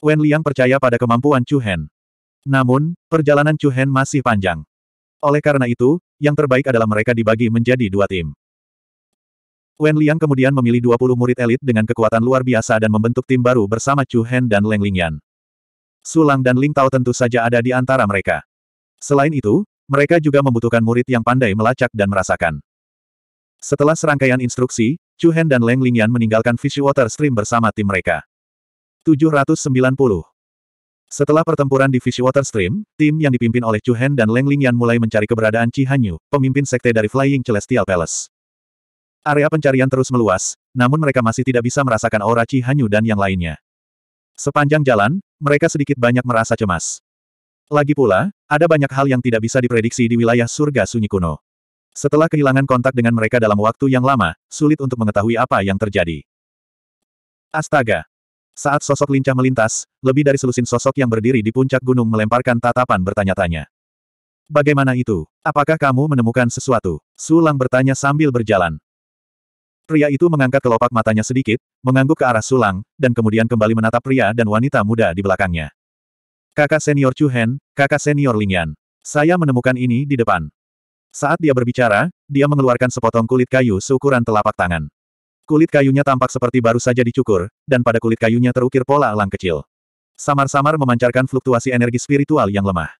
Wen Liang percaya pada kemampuan Chu Hen. Namun, perjalanan Chu Hen masih panjang. Oleh karena itu, yang terbaik adalah mereka dibagi menjadi dua tim. Wen Liang kemudian memilih 20 murid elit dengan kekuatan luar biasa dan membentuk tim baru bersama Chu Hen dan Leng Lingyan. Sulang dan Ling Tao tentu saja ada di antara mereka. Selain itu, mereka juga membutuhkan murid yang pandai melacak dan merasakan. Setelah serangkaian instruksi, Chu Hen dan Leng Lingyan meninggalkan Fishy Water Stream bersama tim mereka. 790 Setelah pertempuran di Fishy Water Stream, tim yang dipimpin oleh Chu Hen dan Leng Lingyan mulai mencari keberadaan Chi Hanyu, pemimpin sekte dari Flying Celestial Palace. Area pencarian terus meluas, namun mereka masih tidak bisa merasakan aura Chi Hanyu dan yang lainnya. Sepanjang jalan, mereka sedikit banyak merasa cemas. Lagi pula, ada banyak hal yang tidak bisa diprediksi di wilayah surga sunyi kuno. Setelah kehilangan kontak dengan mereka dalam waktu yang lama, sulit untuk mengetahui apa yang terjadi. Astaga! Saat sosok lincah melintas, lebih dari selusin sosok yang berdiri di puncak gunung melemparkan tatapan bertanya-tanya. Bagaimana itu? Apakah kamu menemukan sesuatu? Sulang bertanya sambil berjalan. Pria itu mengangkat kelopak matanya sedikit, mengangguk ke arah Sulang, dan kemudian kembali menatap pria dan wanita muda di belakangnya. Kakak senior Chu Hen, kakak senior Ling Yan. Saya menemukan ini di depan. Saat dia berbicara, dia mengeluarkan sepotong kulit kayu seukuran telapak tangan. Kulit kayunya tampak seperti baru saja dicukur, dan pada kulit kayunya terukir pola elang kecil. Samar-samar memancarkan fluktuasi energi spiritual yang lemah.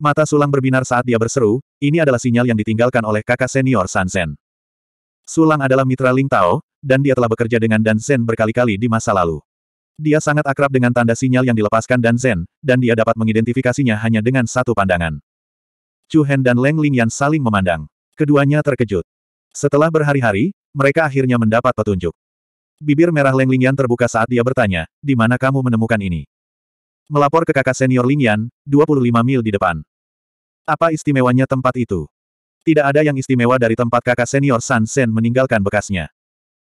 Mata sulang berbinar saat dia berseru, ini adalah sinyal yang ditinggalkan oleh kakak senior Sansen. Sulang adalah mitra Ling Tao, dan dia telah bekerja dengan Dan Zhen berkali-kali di masa lalu. Dia sangat akrab dengan tanda sinyal yang dilepaskan Dan Zhen, dan dia dapat mengidentifikasinya hanya dengan satu pandangan. Chu Hen dan Leng Ling Yan saling memandang. Keduanya terkejut. Setelah berhari-hari, mereka akhirnya mendapat petunjuk. Bibir merah Leng Ling Yan terbuka saat dia bertanya, di mana kamu menemukan ini? Melapor ke kakak senior Ling Lingyan, 25 mil di depan. Apa istimewanya tempat itu? Tidak ada yang istimewa dari tempat kakak senior San Sen meninggalkan bekasnya.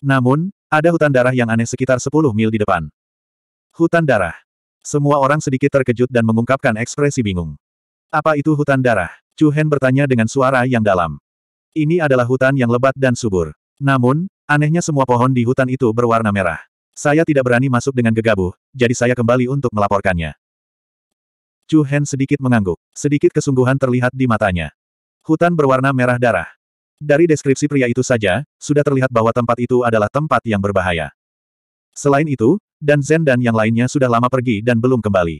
Namun, ada hutan darah yang aneh sekitar 10 mil di depan. Hutan darah. Semua orang sedikit terkejut dan mengungkapkan ekspresi bingung. Apa itu hutan darah? Chu Hen bertanya dengan suara yang dalam. Ini adalah hutan yang lebat dan subur. Namun, anehnya semua pohon di hutan itu berwarna merah. Saya tidak berani masuk dengan gegabah, jadi saya kembali untuk melaporkannya. Chu Hen sedikit mengangguk. Sedikit kesungguhan terlihat di matanya. Hutan berwarna merah darah. Dari deskripsi pria itu saja, sudah terlihat bahwa tempat itu adalah tempat yang berbahaya. Selain itu, Dan Zen dan yang lainnya sudah lama pergi dan belum kembali.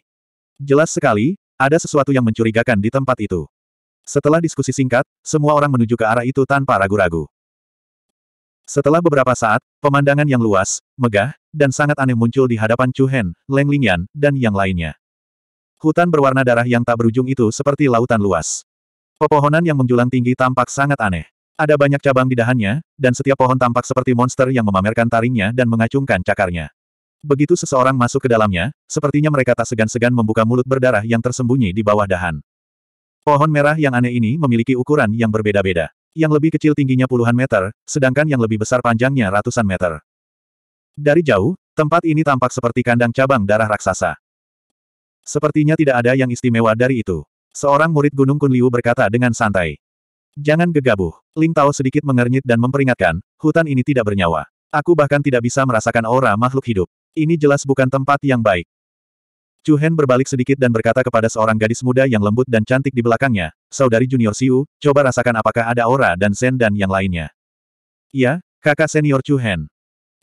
Jelas sekali, ada sesuatu yang mencurigakan di tempat itu. Setelah diskusi singkat, semua orang menuju ke arah itu tanpa ragu-ragu. Setelah beberapa saat, pemandangan yang luas, megah, dan sangat aneh muncul di hadapan Chu Hen, Leng Lingyan, dan yang lainnya. Hutan berwarna darah yang tak berujung itu seperti lautan luas. Pepohonan yang menjulang tinggi tampak sangat aneh. Ada banyak cabang di dahannya, dan setiap pohon tampak seperti monster yang memamerkan taringnya dan mengacungkan cakarnya. Begitu seseorang masuk ke dalamnya, sepertinya mereka tak segan-segan membuka mulut berdarah yang tersembunyi di bawah dahan. Pohon merah yang aneh ini memiliki ukuran yang berbeda-beda. Yang lebih kecil tingginya puluhan meter, sedangkan yang lebih besar panjangnya ratusan meter. Dari jauh, tempat ini tampak seperti kandang cabang darah raksasa. Sepertinya tidak ada yang istimewa dari itu. Seorang murid Gunung Kunliu berkata dengan santai. Jangan gegabah. Ling Tao sedikit mengernyit dan memperingatkan, hutan ini tidak bernyawa. Aku bahkan tidak bisa merasakan aura makhluk hidup. Ini jelas bukan tempat yang baik. Chu Hen berbalik sedikit dan berkata kepada seorang gadis muda yang lembut dan cantik di belakangnya, Saudari Junior Siu, coba rasakan apakah ada aura dan Zen dan yang lainnya. "Ya, kakak senior Chu Hen.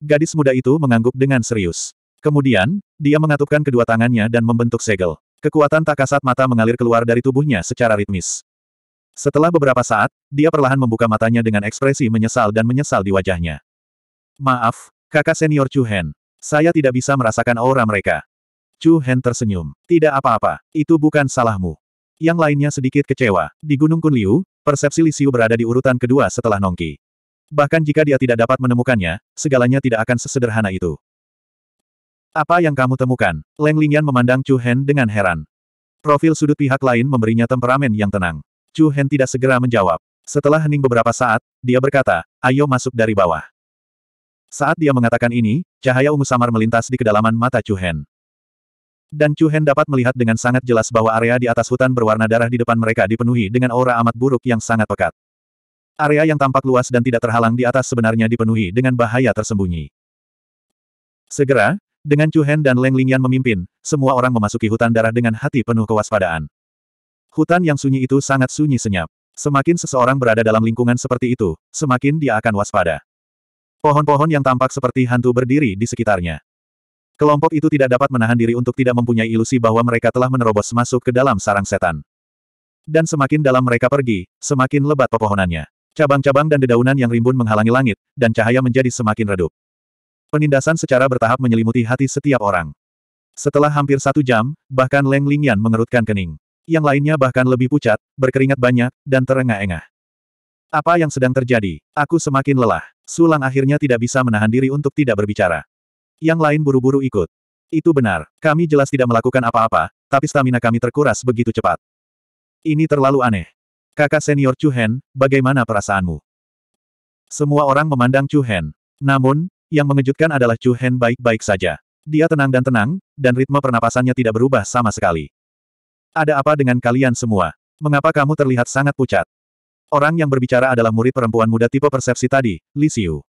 Gadis muda itu mengangguk dengan serius. Kemudian, dia mengatupkan kedua tangannya dan membentuk segel. Kekuatan tak kasat mata mengalir keluar dari tubuhnya secara ritmis. Setelah beberapa saat, dia perlahan membuka matanya dengan ekspresi menyesal dan menyesal di wajahnya. Maaf, kakak senior Chu Hen. Saya tidak bisa merasakan aura mereka. Chu Hen tersenyum. Tidak apa-apa, itu bukan salahmu. Yang lainnya sedikit kecewa. Di Gunung Kunliu, persepsi Lisiu berada di urutan kedua setelah Nongki. Bahkan jika dia tidak dapat menemukannya, segalanya tidak akan sesederhana itu. Apa yang kamu temukan? Leng Lingyan memandang Chu Hen dengan heran. Profil sudut pihak lain memberinya temperamen yang tenang. Chu Hen tidak segera menjawab. Setelah hening beberapa saat, dia berkata, ayo masuk dari bawah. Saat dia mengatakan ini, cahaya ungu samar melintas di kedalaman mata Chu Hen. Dan Chu Hen dapat melihat dengan sangat jelas bahwa area di atas hutan berwarna darah di depan mereka dipenuhi dengan aura amat buruk yang sangat pekat. Area yang tampak luas dan tidak terhalang di atas sebenarnya dipenuhi dengan bahaya tersembunyi. Segera, dengan Chu Hen dan Leng Lingyan memimpin, semua orang memasuki hutan darah dengan hati penuh kewaspadaan. Hutan yang sunyi itu sangat sunyi senyap. Semakin seseorang berada dalam lingkungan seperti itu, semakin dia akan waspada. Pohon-pohon yang tampak seperti hantu berdiri di sekitarnya. Kelompok itu tidak dapat menahan diri untuk tidak mempunyai ilusi bahwa mereka telah menerobos masuk ke dalam sarang setan. Dan semakin dalam mereka pergi, semakin lebat pepohonannya. Cabang-cabang dan dedaunan yang rimbun menghalangi langit, dan cahaya menjadi semakin redup. Penindasan secara bertahap menyelimuti hati setiap orang. Setelah hampir satu jam, bahkan Leng Lingyan mengerutkan kening. Yang lainnya bahkan lebih pucat, berkeringat banyak, dan terengah-engah. Apa yang sedang terjadi? Aku semakin lelah. Sulang akhirnya tidak bisa menahan diri untuk tidak berbicara. Yang lain buru-buru ikut. Itu benar, kami jelas tidak melakukan apa-apa, tapi stamina kami terkuras begitu cepat. Ini terlalu aneh. Kakak senior Chu Hen, bagaimana perasaanmu? Semua orang memandang Chu Hen. Namun, yang mengejutkan adalah Chu Hen baik-baik saja. Dia tenang dan tenang, dan ritme pernapasannya tidak berubah sama sekali. Ada apa dengan kalian semua? Mengapa kamu terlihat sangat pucat? Orang yang berbicara adalah murid perempuan muda tipe persepsi tadi, Li Xiu.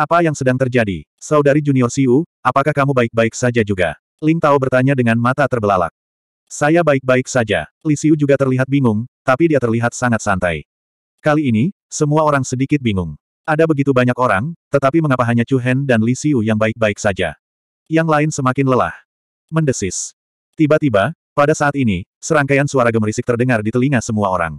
Apa yang sedang terjadi? Saudari junior Xiu, apakah kamu baik-baik saja juga? Ling Tao bertanya dengan mata terbelalak. Saya baik-baik saja. Li Xiu juga terlihat bingung, tapi dia terlihat sangat santai. Kali ini, semua orang sedikit bingung. Ada begitu banyak orang, tetapi mengapa hanya Chu Hen dan Li Xiu yang baik-baik saja? Yang lain semakin lelah. Mendesis. Tiba-tiba, pada saat ini, serangkaian suara gemerisik terdengar di telinga semua orang.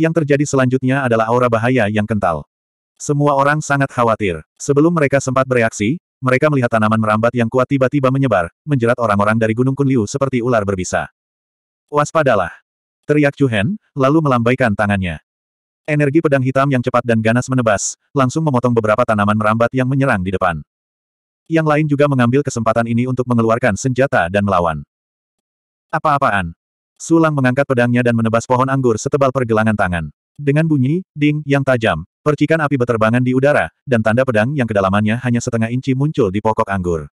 Yang terjadi selanjutnya adalah aura bahaya yang kental. Semua orang sangat khawatir. Sebelum mereka sempat bereaksi, mereka melihat tanaman merambat yang kuat tiba-tiba menyebar, menjerat orang-orang dari Gunung Kunliu seperti ular berbisa. Waspadalah! Teriak Chu Hen, lalu melambaikan tangannya. Energi pedang hitam yang cepat dan ganas menebas, langsung memotong beberapa tanaman merambat yang menyerang di depan. Yang lain juga mengambil kesempatan ini untuk mengeluarkan senjata dan melawan. Apa-apaan? Sulang mengangkat pedangnya dan menebas pohon anggur setebal pergelangan tangan. Dengan bunyi, ding, yang tajam, percikan api berterbangan di udara, dan tanda pedang yang kedalamannya hanya setengah inci muncul di pokok anggur.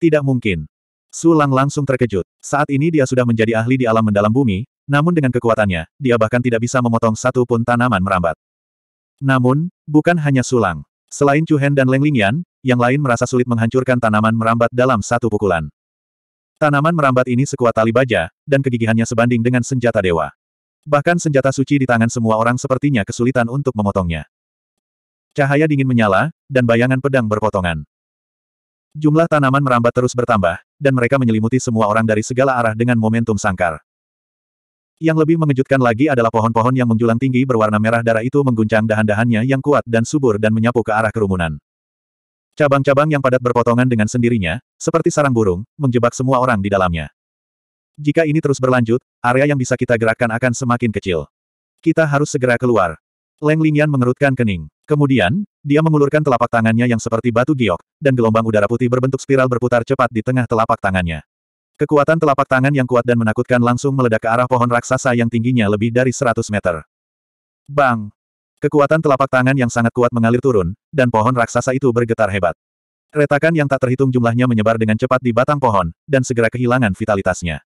Tidak mungkin. Sulang langsung terkejut. Saat ini dia sudah menjadi ahli di alam mendalam bumi, namun dengan kekuatannya, dia bahkan tidak bisa memotong satu pun tanaman merambat. Namun, bukan hanya sulang. Selain Chu Hen dan Leng Lingyan, yang lain merasa sulit menghancurkan tanaman merambat dalam satu pukulan. Tanaman merambat ini sekuat tali baja, dan kegigihannya sebanding dengan senjata dewa. Bahkan senjata suci di tangan semua orang sepertinya kesulitan untuk memotongnya. Cahaya dingin menyala, dan bayangan pedang berpotongan. Jumlah tanaman merambat terus bertambah, dan mereka menyelimuti semua orang dari segala arah dengan momentum sangkar. Yang lebih mengejutkan lagi adalah pohon-pohon yang menjulang tinggi berwarna merah darah itu mengguncang dahan-dahannya yang kuat dan subur dan menyapu ke arah kerumunan. Cabang-cabang yang padat berpotongan dengan sendirinya, seperti sarang burung, menjebak semua orang di dalamnya. Jika ini terus berlanjut, area yang bisa kita gerakkan akan semakin kecil. Kita harus segera keluar. Leng Lingyan mengerutkan kening. Kemudian, dia mengulurkan telapak tangannya yang seperti batu giok, dan gelombang udara putih berbentuk spiral berputar cepat di tengah telapak tangannya. Kekuatan telapak tangan yang kuat dan menakutkan langsung meledak ke arah pohon raksasa yang tingginya lebih dari 100 meter. Bang! Kekuatan telapak tangan yang sangat kuat mengalir turun, dan pohon raksasa itu bergetar hebat. Retakan yang tak terhitung jumlahnya menyebar dengan cepat di batang pohon, dan segera kehilangan vitalitasnya.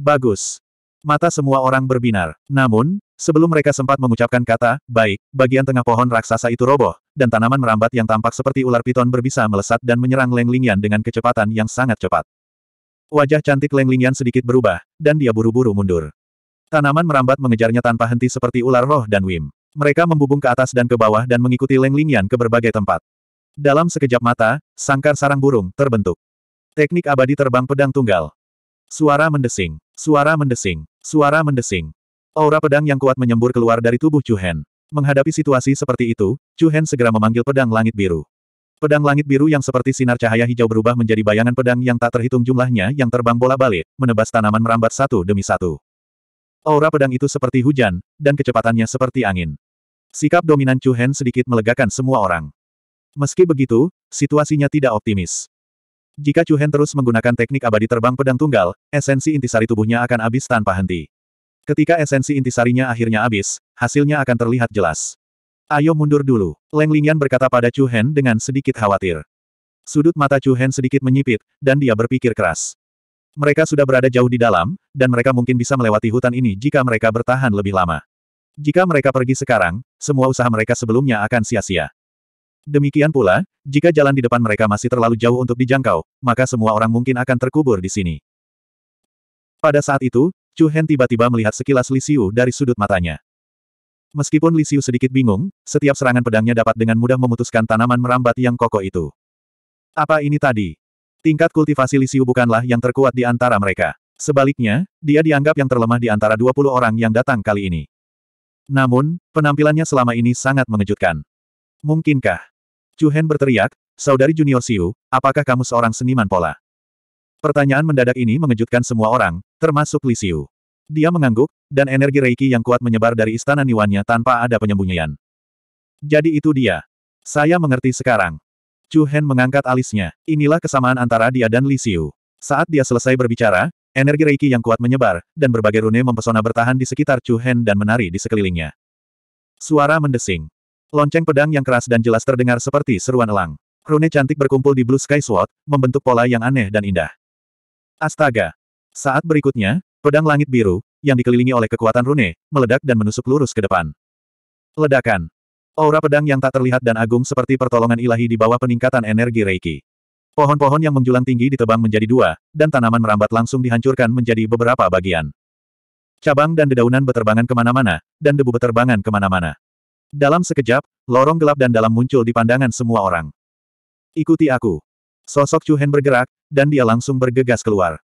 Bagus! Mata semua orang berbinar. Namun, Sebelum mereka sempat mengucapkan kata, baik, bagian tengah pohon raksasa itu roboh, dan tanaman merambat yang tampak seperti ular piton berbisa melesat dan menyerang Leng Lingyan dengan kecepatan yang sangat cepat. Wajah cantik Leng Lingyan sedikit berubah, dan dia buru-buru mundur. Tanaman merambat mengejarnya tanpa henti seperti ular roh dan Wim. Mereka membubung ke atas dan ke bawah dan mengikuti Leng Lingyan ke berbagai tempat. Dalam sekejap mata, sangkar sarang burung terbentuk. Teknik abadi terbang pedang tunggal. Suara mendesing, suara mendesing, suara mendesing. Aura pedang yang kuat menyembur keluar dari tubuh Chu Hen. Menghadapi situasi seperti itu, Chu Hen segera memanggil pedang langit biru. Pedang langit biru yang seperti sinar cahaya hijau berubah menjadi bayangan pedang yang tak terhitung jumlahnya yang terbang bola-balik, menebas tanaman merambat satu demi satu. Aura pedang itu seperti hujan, dan kecepatannya seperti angin. Sikap dominan Chu Hen sedikit melegakan semua orang. Meski begitu, situasinya tidak optimis. Jika Chu Hen terus menggunakan teknik abadi terbang pedang tunggal, esensi intisari tubuhnya akan habis tanpa henti. Ketika esensi intisarinya akhirnya habis, hasilnya akan terlihat jelas. Ayo mundur dulu. Leng Lingyan berkata pada Chu Hen dengan sedikit khawatir. Sudut mata Chu Hen sedikit menyipit, dan dia berpikir keras. Mereka sudah berada jauh di dalam, dan mereka mungkin bisa melewati hutan ini jika mereka bertahan lebih lama. Jika mereka pergi sekarang, semua usaha mereka sebelumnya akan sia-sia. Demikian pula, jika jalan di depan mereka masih terlalu jauh untuk dijangkau, maka semua orang mungkin akan terkubur di sini. Pada saat itu, Chu Hen tiba-tiba melihat sekilas Li dari sudut matanya. Meskipun Lisiu sedikit bingung, setiap serangan pedangnya dapat dengan mudah memutuskan tanaman merambat yang kokoh itu. Apa ini tadi? Tingkat kultivasi Lisiu bukanlah yang terkuat di antara mereka. Sebaliknya, dia dianggap yang terlemah di antara 20 orang yang datang kali ini. Namun, penampilannya selama ini sangat mengejutkan. Mungkinkah? Cuhen berteriak, Saudari Junior Siu, apakah kamu seorang seniman pola? Pertanyaan mendadak ini mengejutkan semua orang, termasuk Lisiu. Dia mengangguk, dan energi Reiki yang kuat menyebar dari istana Niwannya tanpa ada penyembunyian. Jadi itu dia. Saya mengerti sekarang. Chu Hen mengangkat alisnya. Inilah kesamaan antara dia dan Li Xiu. Saat dia selesai berbicara, energi Reiki yang kuat menyebar, dan berbagai rune mempesona bertahan di sekitar Chu Hen dan menari di sekelilingnya. Suara mendesing. Lonceng pedang yang keras dan jelas terdengar seperti seruan elang. Rune cantik berkumpul di Blue Sky Sword, membentuk pola yang aneh dan indah. Astaga! Saat berikutnya, Pedang langit biru, yang dikelilingi oleh kekuatan rune, meledak dan menusuk lurus ke depan. Ledakan. Aura pedang yang tak terlihat dan agung seperti pertolongan ilahi di bawah peningkatan energi Reiki. Pohon-pohon yang menjulang tinggi ditebang menjadi dua, dan tanaman merambat langsung dihancurkan menjadi beberapa bagian. Cabang dan dedaunan beterbangan kemana-mana, dan debu beterbangan kemana-mana. Dalam sekejap, lorong gelap dan dalam muncul di pandangan semua orang. Ikuti aku. Sosok Chu Hen bergerak, dan dia langsung bergegas keluar.